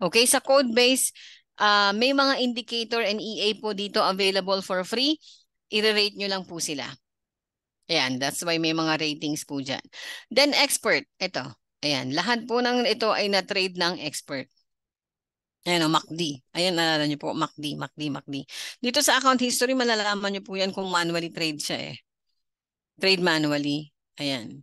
Okay, sa code base, uh, may mga indicator and EA po dito available for free. I-rate nyo lang po sila. Ayan, that's why may mga ratings po dyan. Then expert, ito. Ayan, lahat po ng ito ay na-trade ng expert. Ayan o, MACD. Ayan, nalala niyo po, MACD, MACD, MACD. Dito sa account history, malalaman niyo po yan kung manually trade siya eh. Trade manually. Ayan.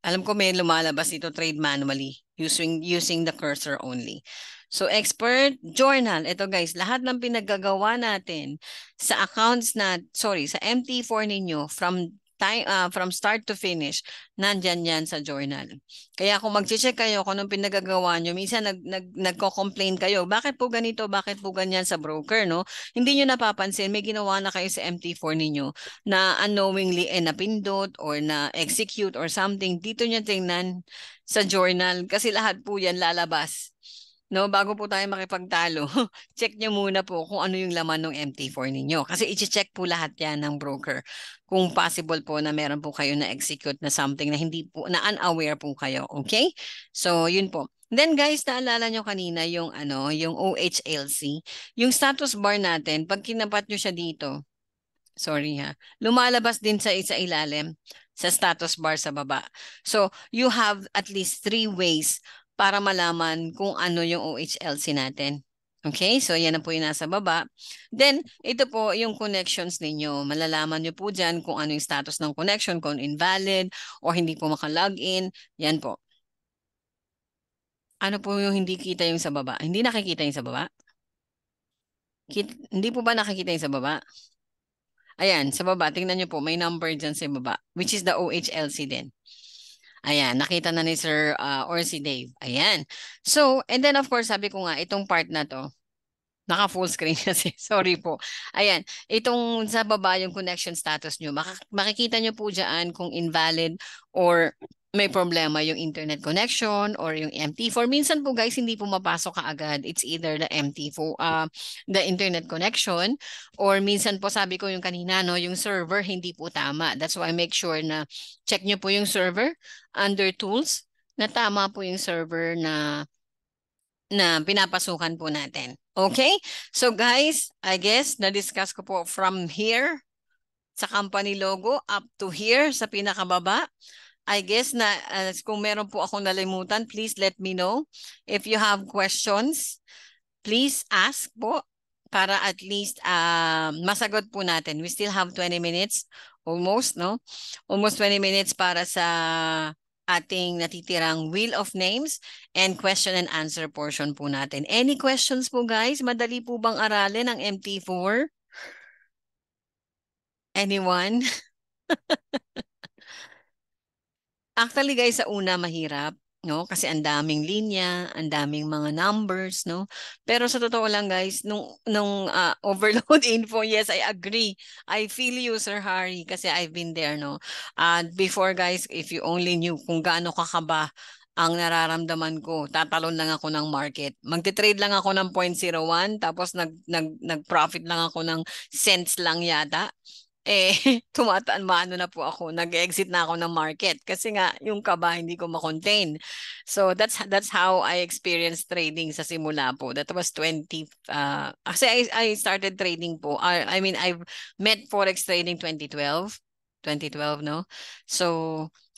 Alam ko may lumalabas ito, trade manually, using, using the cursor only. So, expert journal. Ito guys, lahat ng pinaggagawa natin sa accounts na, sorry, sa MT4 ninyo from time, uh, from start to finish, nandiyan yan sa journal. Kaya kung magche check kayo kung anong pinagagawa nyo, minsan nag, nag, nagko-complain kayo, bakit po ganito, bakit po ganyan sa broker, no? Hindi niyo napapansin, may ginawa na kayo sa MT4 ninyo na unknowingly eh napindot or na execute or something, dito niya tingnan sa journal kasi lahat po yan lalabas no, bago po tayo makipagtalo, check nyo muna po kung ano yung laman ng MT4 ninyo. Kasi i-check po lahat yan ng broker. Kung possible po na meron po kayo na execute na something na hindi po, na unaware po kayo. Okay? So, yun po. Then guys, naalala nyo kanina yung ano, yung OHLC. Yung status bar natin, pag kinapat nyo siya dito, sorry ha, lumalabas din sa isa ilalim sa status bar sa baba. So, you have at least three ways para malaman kung ano yung OHLC natin. Okay, so yan na po yung nasa baba. Then, ito po yung connections ninyo. Malalaman nyo po dyan kung ano yung status ng connection, kung invalid or hindi po makalogin. Yan po. Ano po yung hindi kita yung sa baba? Hindi nakikita yung sa baba? Kit hindi po ba nakikita yung sa baba? Ayan, sa baba, tingnan nyo po, may number dyan sa baba, which is the OHLC din. Ayan, nakita na ni Sir uh, or si Dave. Ayan. So, and then of course, sabi ko nga, itong part na to, naka full screen kasi, sorry po. Ayan, itong sa baba yung connection status nyo, makikita nyo po dyan kung invalid or may problema yung internet connection or yung MT4. Minsan po guys, hindi po mapasok kaagad. It's either the MT4, uh, um, the internet connection, or minsan po sabi ko yung kanina, no, yung server hindi po tama. That's why I make sure na check nyo po yung server under tools na tama po yung server na na pinapasukan po natin. Okay? So guys, I guess na-discuss ko po from here sa company logo up to here sa pinakababa. I guess na uh, kung meron po akong nalimutan, please let me know. If you have questions, please ask po para at least uh, masagot po natin. We still have 20 minutes almost, no? Almost 20 minutes para sa ating natitirang Wheel of Names and question and answer portion po natin. Any questions po guys? Madali po bang aralin ang MT4? Anyone? Actually guys, sa una mahirap no kasi ang daming linya, ang daming mga numbers no. Pero sa totoo lang guys, nung nung uh, overload info, yes, I agree. I feel you Sir Harry kasi I've been there no. And uh, before guys, if you only knew kung gaano kakaba ang nararamdaman ko, tatalon lang ako ng market. Magte-trade lang ako ng 0.01 tapos nag nag nag-profit lang ako ng cents lang yata eh tumataan maano na po ako, nag-exit na ako ng market kasi nga yung kaba hindi ko ma-contain. So that's that's how I experienced trading sa simula po. That was 20 uh, ah, kasi I, I started trading po. I, I mean I've met forex trading 2012. 2012 no. So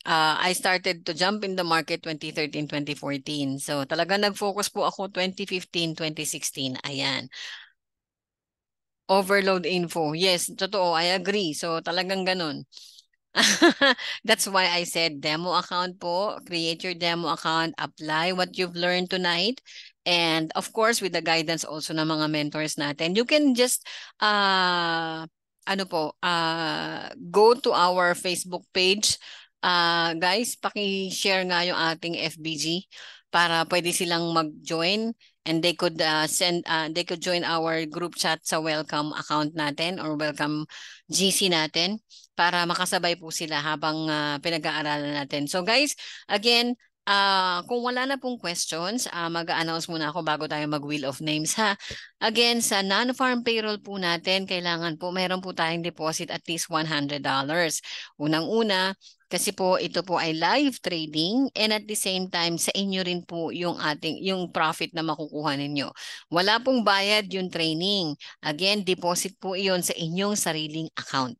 uh, I started to jump in the market 2013, 2014. So talaga nag-focus po ako 2015, 2016. Ayan. Overload info. Yes, totoo. I agree. So talagang ganun. That's why I said demo account po. Create your demo account. Apply what you've learned tonight. And of course, with the guidance also ng mga mentors natin, you can just uh, ano po, uh, go to our Facebook page. Uh, guys, paki-share nga yung ating FBG para pwede silang mag-join and they could uh, send uh, they could join our group chat sa welcome account natin or welcome GC natin para makasabay po sila habang uh, pinag-aaralan natin. So guys, again, Uh, kung wala na pong questions, uh, mag-announce muna ako bago tayo mag-wheel of names ha. Again, sa non-farm payroll po natin, kailangan po, mayroon po tayong deposit at least $100. Unang-una, kasi po ito po ay live trading and at the same time sa inyo rin po yung ating yung profit na makukuha ninyo. Wala pong bayad yung training. Again, deposit po iyon sa inyong sariling account.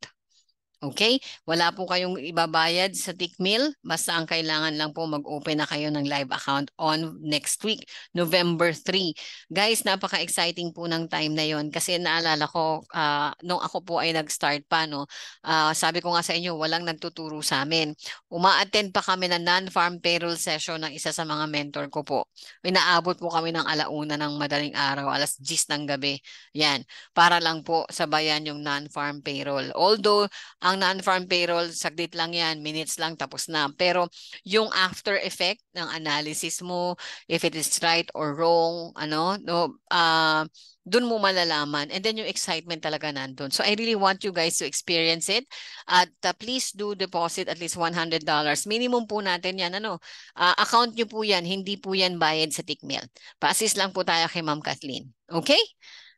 Okay? Wala po kayong ibabayad sa Tickmill. Basta ang kailangan lang po mag-open na kayo ng live account on next week, November 3. Guys, napaka-exciting po ng time na yon kasi naalala ko, uh, nung ako po ay nag-start pa, no, uh, sabi ko nga sa inyo, walang nagtuturo sa amin. Uma-attend pa kami ng non-farm payroll session ng isa sa mga mentor ko po. Inaabot po kami ng alauna ng madaling araw, alas 10 ng gabi. Yan, para lang po sabayan yung non-farm payroll. Although, ang non-farm payroll, saglit lang yan, minutes lang, tapos na. Pero yung after effect ng analysis mo, if it is right or wrong, ano, no, uh, dun mo malalaman. And then yung excitement talaga nandun. So I really want you guys to experience it. At uh, please do deposit at least $100. Minimum po natin yan. Ano, uh, account nyo po yan. Hindi po yan bayad sa Tickmill. Pa-assist lang po tayo kay Ma'am Kathleen. Okay?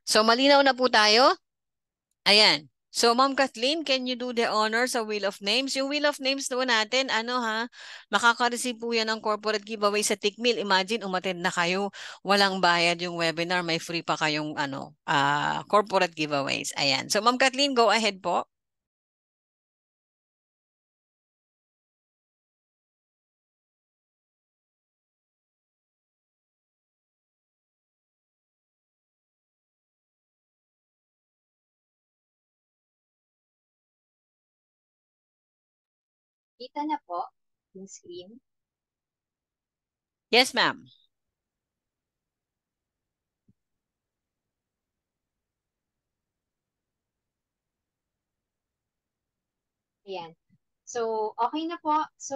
So malinaw na po tayo. Ayan. So, Ma'am Kathleen, can you do the honors sa Wheel of Names? Yung Wheel of Names doon natin, ano ha, makaka-receive po yan ng corporate giveaway sa Tikmil. Imagine, umattend na kayo, walang bayad yung webinar, may free pa kayong ano, uh, corporate giveaways. Ayan. So, Ma'am Kathleen, go ahead po. Nakita na po yung screen? Yes, ma'am. Ayan. So, okay na po. So,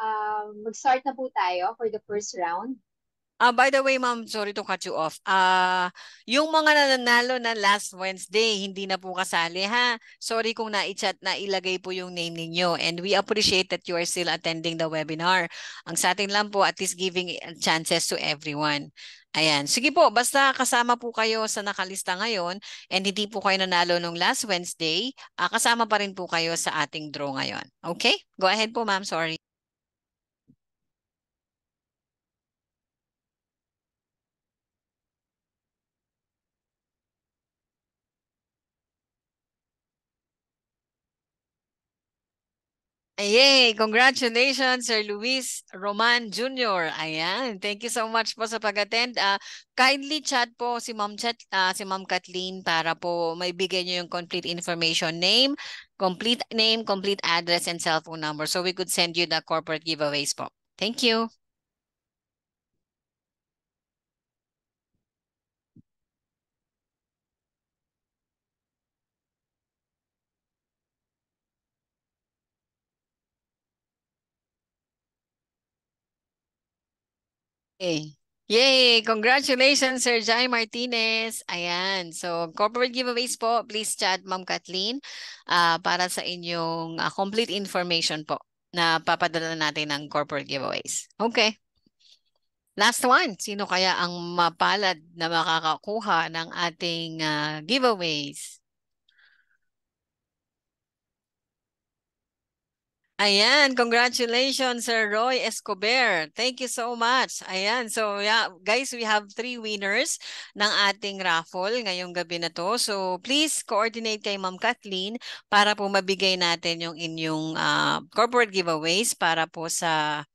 um, mag-start na po tayo for the first round. Uh, by the way, ma'am, sorry to cut you off. Uh, yung mga nanalo na last Wednesday, hindi na po kasali ha. Sorry kung na-chat na ilagay po yung name ninyo. And we appreciate that you are still attending the webinar. Ang sa atin lang po, at least giving eh, chances to everyone. Ayan. Sige po, basta kasama po kayo sa nakalista ngayon and hindi po kayo nanalo nung last Wednesday, uh, kasama pa rin po kayo sa ating draw ngayon. Okay? Go ahead po, ma'am. Sorry. Yay! Congratulations, Sir Luis Roman Jr. Ayan. Thank you so much po sa pag-attend. Uh, kindly chat po si Ma'am Chat, uh, ah, si Ma'am Kathleen para po maibigay niyo yung complete information name, complete name, complete address, and cellphone number so we could send you the corporate giveaways po. Thank you. Okay. Yay! Congratulations, Sir Jai Martinez. Ayan. So, corporate giveaways po. Please chat, Ma'am Kathleen, uh, para sa inyong uh, complete information po na papadala natin ng corporate giveaways. Okay. Last one, sino kaya ang mapalad na makakakuha ng ating uh, giveaways? Ayan, congratulations, Sir Roy Escobar. Thank you so much. Ayan, so yeah, guys, we have three winners ng ating raffle ngayong gabi na to. So please coordinate kay Ma'am Kathleen para po mabigay natin yung inyong uh, corporate giveaways para po sa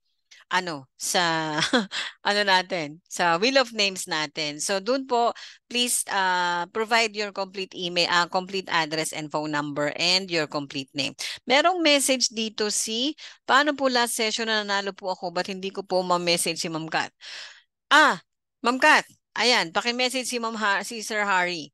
ano sa ano natin sa wheel of names natin. So doon po please uh, provide your complete email, uh, complete address and phone number and your complete name. Merong message dito si paano po last session na nanalo po ako but hindi ko po ma-message si Ma'am Kat. Ah, Ma'am Kat, ayan, paki-message si Ma'am si Sir Harry.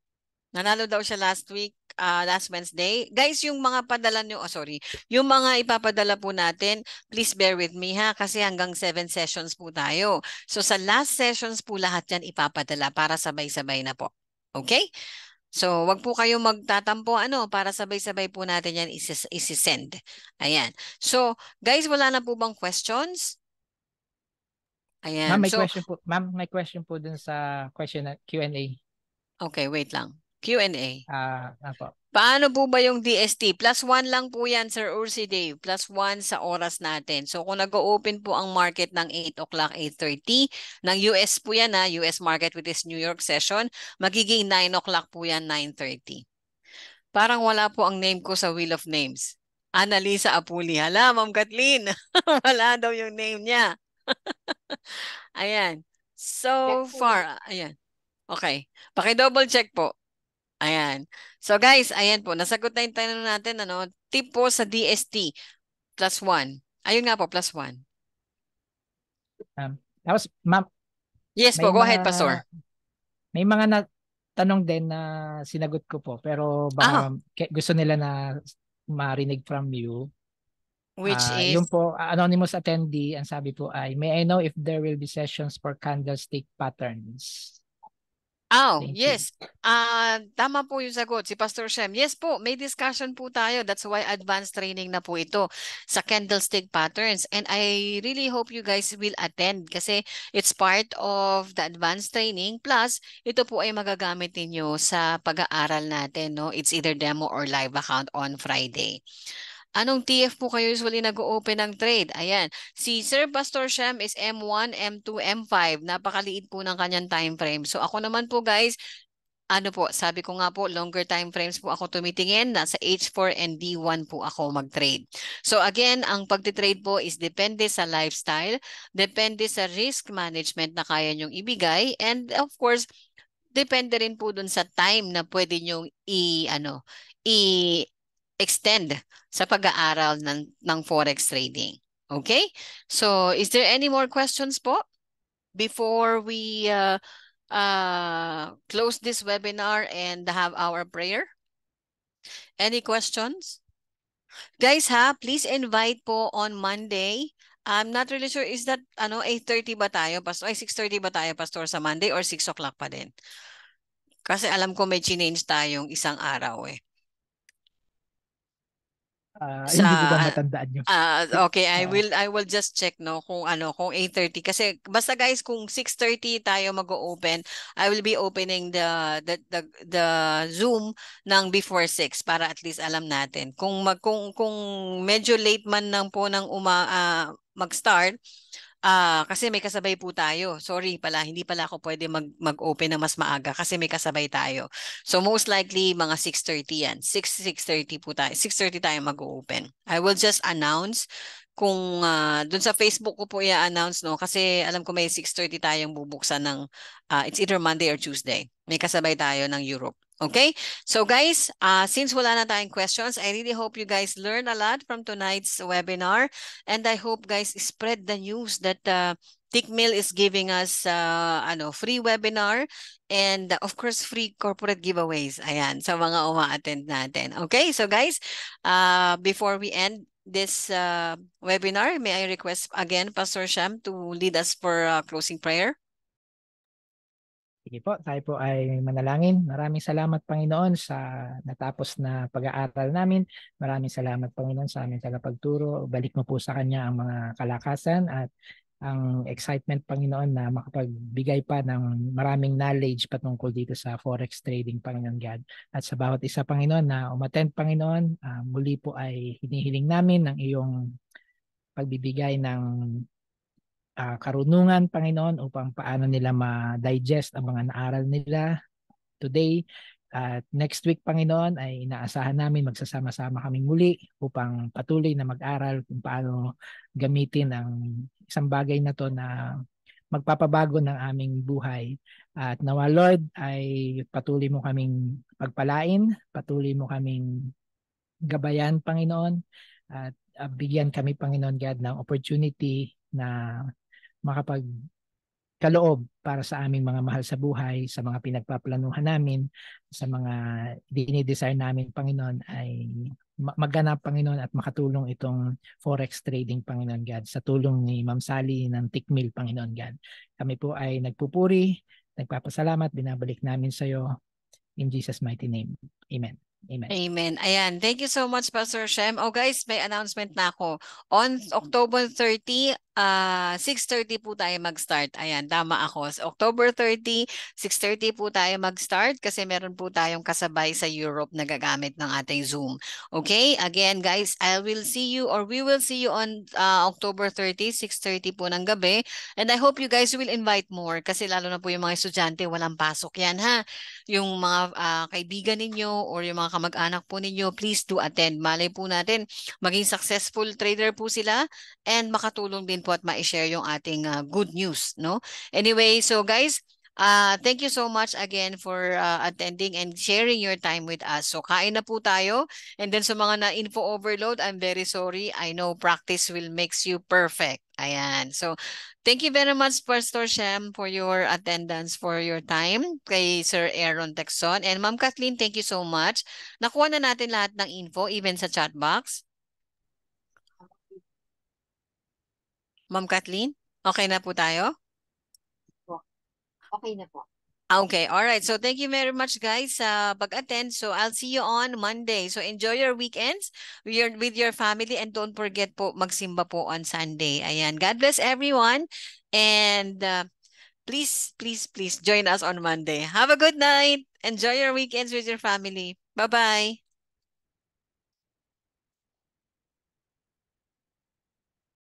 Nanalo daw siya last week uh, last Wednesday. Guys, yung mga padala nyo, oh sorry, yung mga ipapadala po natin, please bear with me ha kasi hanggang 7 sessions po tayo. So sa last sessions po lahat yan ipapadala para sabay-sabay na po. Okay? So, wag po kayo magtatampo ano para sabay-sabay po natin 'yan isis- send. Ayan. So, guys, wala na po bang questions? Ayan. Ma'am, may so, question po. Ma'am, may question po dun sa question na Q&A. Okay, wait lang. Q&A. Ah, uh, Paano po ba yung DST? Plus one lang po yan, Sir Ursi Dave. Plus one sa oras natin. So kung nag-open po ang market ng 8 o'clock, 8.30, ng US po yan na, US market with this New York session, magiging 9 o'clock po yan, 9.30. Parang wala po ang name ko sa Wheel of Names. Annalisa Apuli. Hala, Ma'am Kathleen. wala daw yung name niya. ayan. So far, ayan. Okay. Paki-double check po. Ayan. So guys, ayan po. Nasagot na yung tanong natin. Ano? Tip po sa DST. Plus one. Ayun nga po, plus one. Um, tapos, ma'am. Yes po, go mga, ahead, Pastor. May mga na tanong din na sinagot ko po. Pero baka ah. gusto nila na marinig from you. Which uh, is? Yung po, anonymous attendee, ang sabi po ay, may I know if there will be sessions for candlestick patterns? Oh, Thank yes. Ah, uh, tama po 'yung sagot si Pastor Shem. Yes po, may discussion po tayo. That's why advanced training na po ito sa candlestick patterns and I really hope you guys will attend kasi it's part of the advanced training plus ito po ay magagamit niyo sa pag-aaral natin, no? It's either demo or live account on Friday. Anong TF po kayo usually nag-open ng trade? Ayan. Si Sir Pastor Sham is M1, M2, M5. Napakaliit po ng kanyang time frame. So ako naman po guys, ano po, sabi ko nga po, longer time frames po ako tumitingin. Nasa H4 and D1 po ako mag-trade. So again, ang pag-trade po is depende sa lifestyle, depende sa risk management na kaya nyong ibigay, and of course, depende rin po dun sa time na pwede nyong i, ano, i extend sa pag-aaral ng, ng forex trading. Okay? So, is there any more questions po before we uh, uh, close this webinar and have our prayer? Any questions? Guys ha, please invite po on Monday. I'm not really sure, is that ano, 8.30 ba tayo, Pastor? Ay, 6.30 ba tayo, Pastor, sa Monday or 6 o'clock pa din? Kasi alam ko may change tayong isang araw eh. Uh, sa, hindi ko ba matandaan yun? Uh, okay, I ah. will I will just check no kung ano kung 8:30 kasi basta guys kung 6:30 tayo mag-open, I will be opening the the the, the Zoom ng before 6 para at least alam natin. Kung mag, kung kung medyo late man nang po ng uma uh, mag-start, Ah, kasi may kasabay po tayo. Sorry pala, hindi pala ako pwede mag mag-open na mas maaga kasi may kasabay tayo. So most likely mga 6:30 yan. 6 6:30 po tayo. 6:30 tayo mag-open. I will just announce kung uh, ah, doon sa Facebook ko po i-announce no kasi alam ko may 6:30 tayong bubuksan ng uh, it's either Monday or Tuesday. May kasabay tayo ng Europe. Okay, so guys, uh, since wala na tayong questions, I really hope you guys learned a lot from tonight's webinar. And I hope guys spread the news that uh, is giving us uh, ano, free webinar and uh, of course free corporate giveaways. Ayan, sa mga uma-attend natin. Okay, so guys, uh, before we end, this uh, webinar, may I request again Pastor Sham to lead us for uh, closing prayer? Sige po, tayo po ay manalangin. Maraming salamat Panginoon sa natapos na pag-aaral namin. Maraming salamat Panginoon sa aming tagapagturo. Balik mo po sa Kanya ang mga kalakasan at ang excitement Panginoon na makapagbigay pa ng maraming knowledge patungkol dito sa forex trading Panginoon God. At sa bawat isa Panginoon na umattend Panginoon, uh, muli po ay hinihiling namin ng iyong pagbibigay ng uh, karunungan, Panginoon, upang paano nila ma-digest ang mga naaral nila today. At next week, Panginoon, ay inaasahan namin magsasama-sama kaming muli upang patuloy na mag-aral kung paano gamitin ang isang bagay na to na magpapabago ng aming buhay. At nawa Lord ay patuloy mo kaming pagpalain, patuloy mo kaming gabayan Panginoon at uh, bigyan kami Panginoon God ng opportunity na makapag kaloob para sa aming mga mahal sa buhay, sa mga pinagpaplanuhan namin, sa mga dinidesign namin, Panginoon, ay maganap, Panginoon, at makatulong itong forex trading, Panginoon God, sa tulong ni Ma'am Sally ng Tikmil, Panginoon God. Kami po ay nagpupuri, nagpapasalamat, binabalik namin sa iyo in Jesus' mighty name. Amen. Amen. Amen. Ayan. Thank you so much, Pastor Shem. Oh guys, may announcement na ako. On October 30, uh, ah, 6.30 po tayo mag-start. Ayan, tama ako. So, October 30, 6.30 po tayo mag-start kasi meron po tayong kasabay sa Europe na gagamit ng ating Zoom. Okay? Again, guys, I will see you or we will see you on uh, October 30, 6.30 po ng gabi. And I hope you guys will invite more kasi lalo na po yung mga estudyante, walang pasok yan ha. Yung mga uh, kaibigan ninyo or yung mga kamag-anak po ninyo, please do attend. Malay po natin, maging successful trader po sila and makatulong din natin po at ma-share yung ating uh, good news, no? Anyway, so guys, Uh, thank you so much again for uh, attending and sharing your time with us. So kain na po tayo. And then sa mga na-info overload, I'm very sorry. I know practice will makes you perfect. Ayan. So thank you very much Pastor Shem for your attendance, for your time. Kay Sir Aaron Texon. And Ma'am Kathleen, thank you so much. Nakuha na natin lahat ng info even sa chat box. Ma'am Kathleen? Okay na po tayo? Okay na po. Ah, okay, all right. So thank you very much guys sa uh, pag-attend. So I'll see you on Monday. So enjoy your weekends with your, with your family and don't forget po magsimba po on Sunday. Ayan. God bless everyone and uh, please please please join us on Monday. Have a good night. Enjoy your weekends with your family. Bye-bye.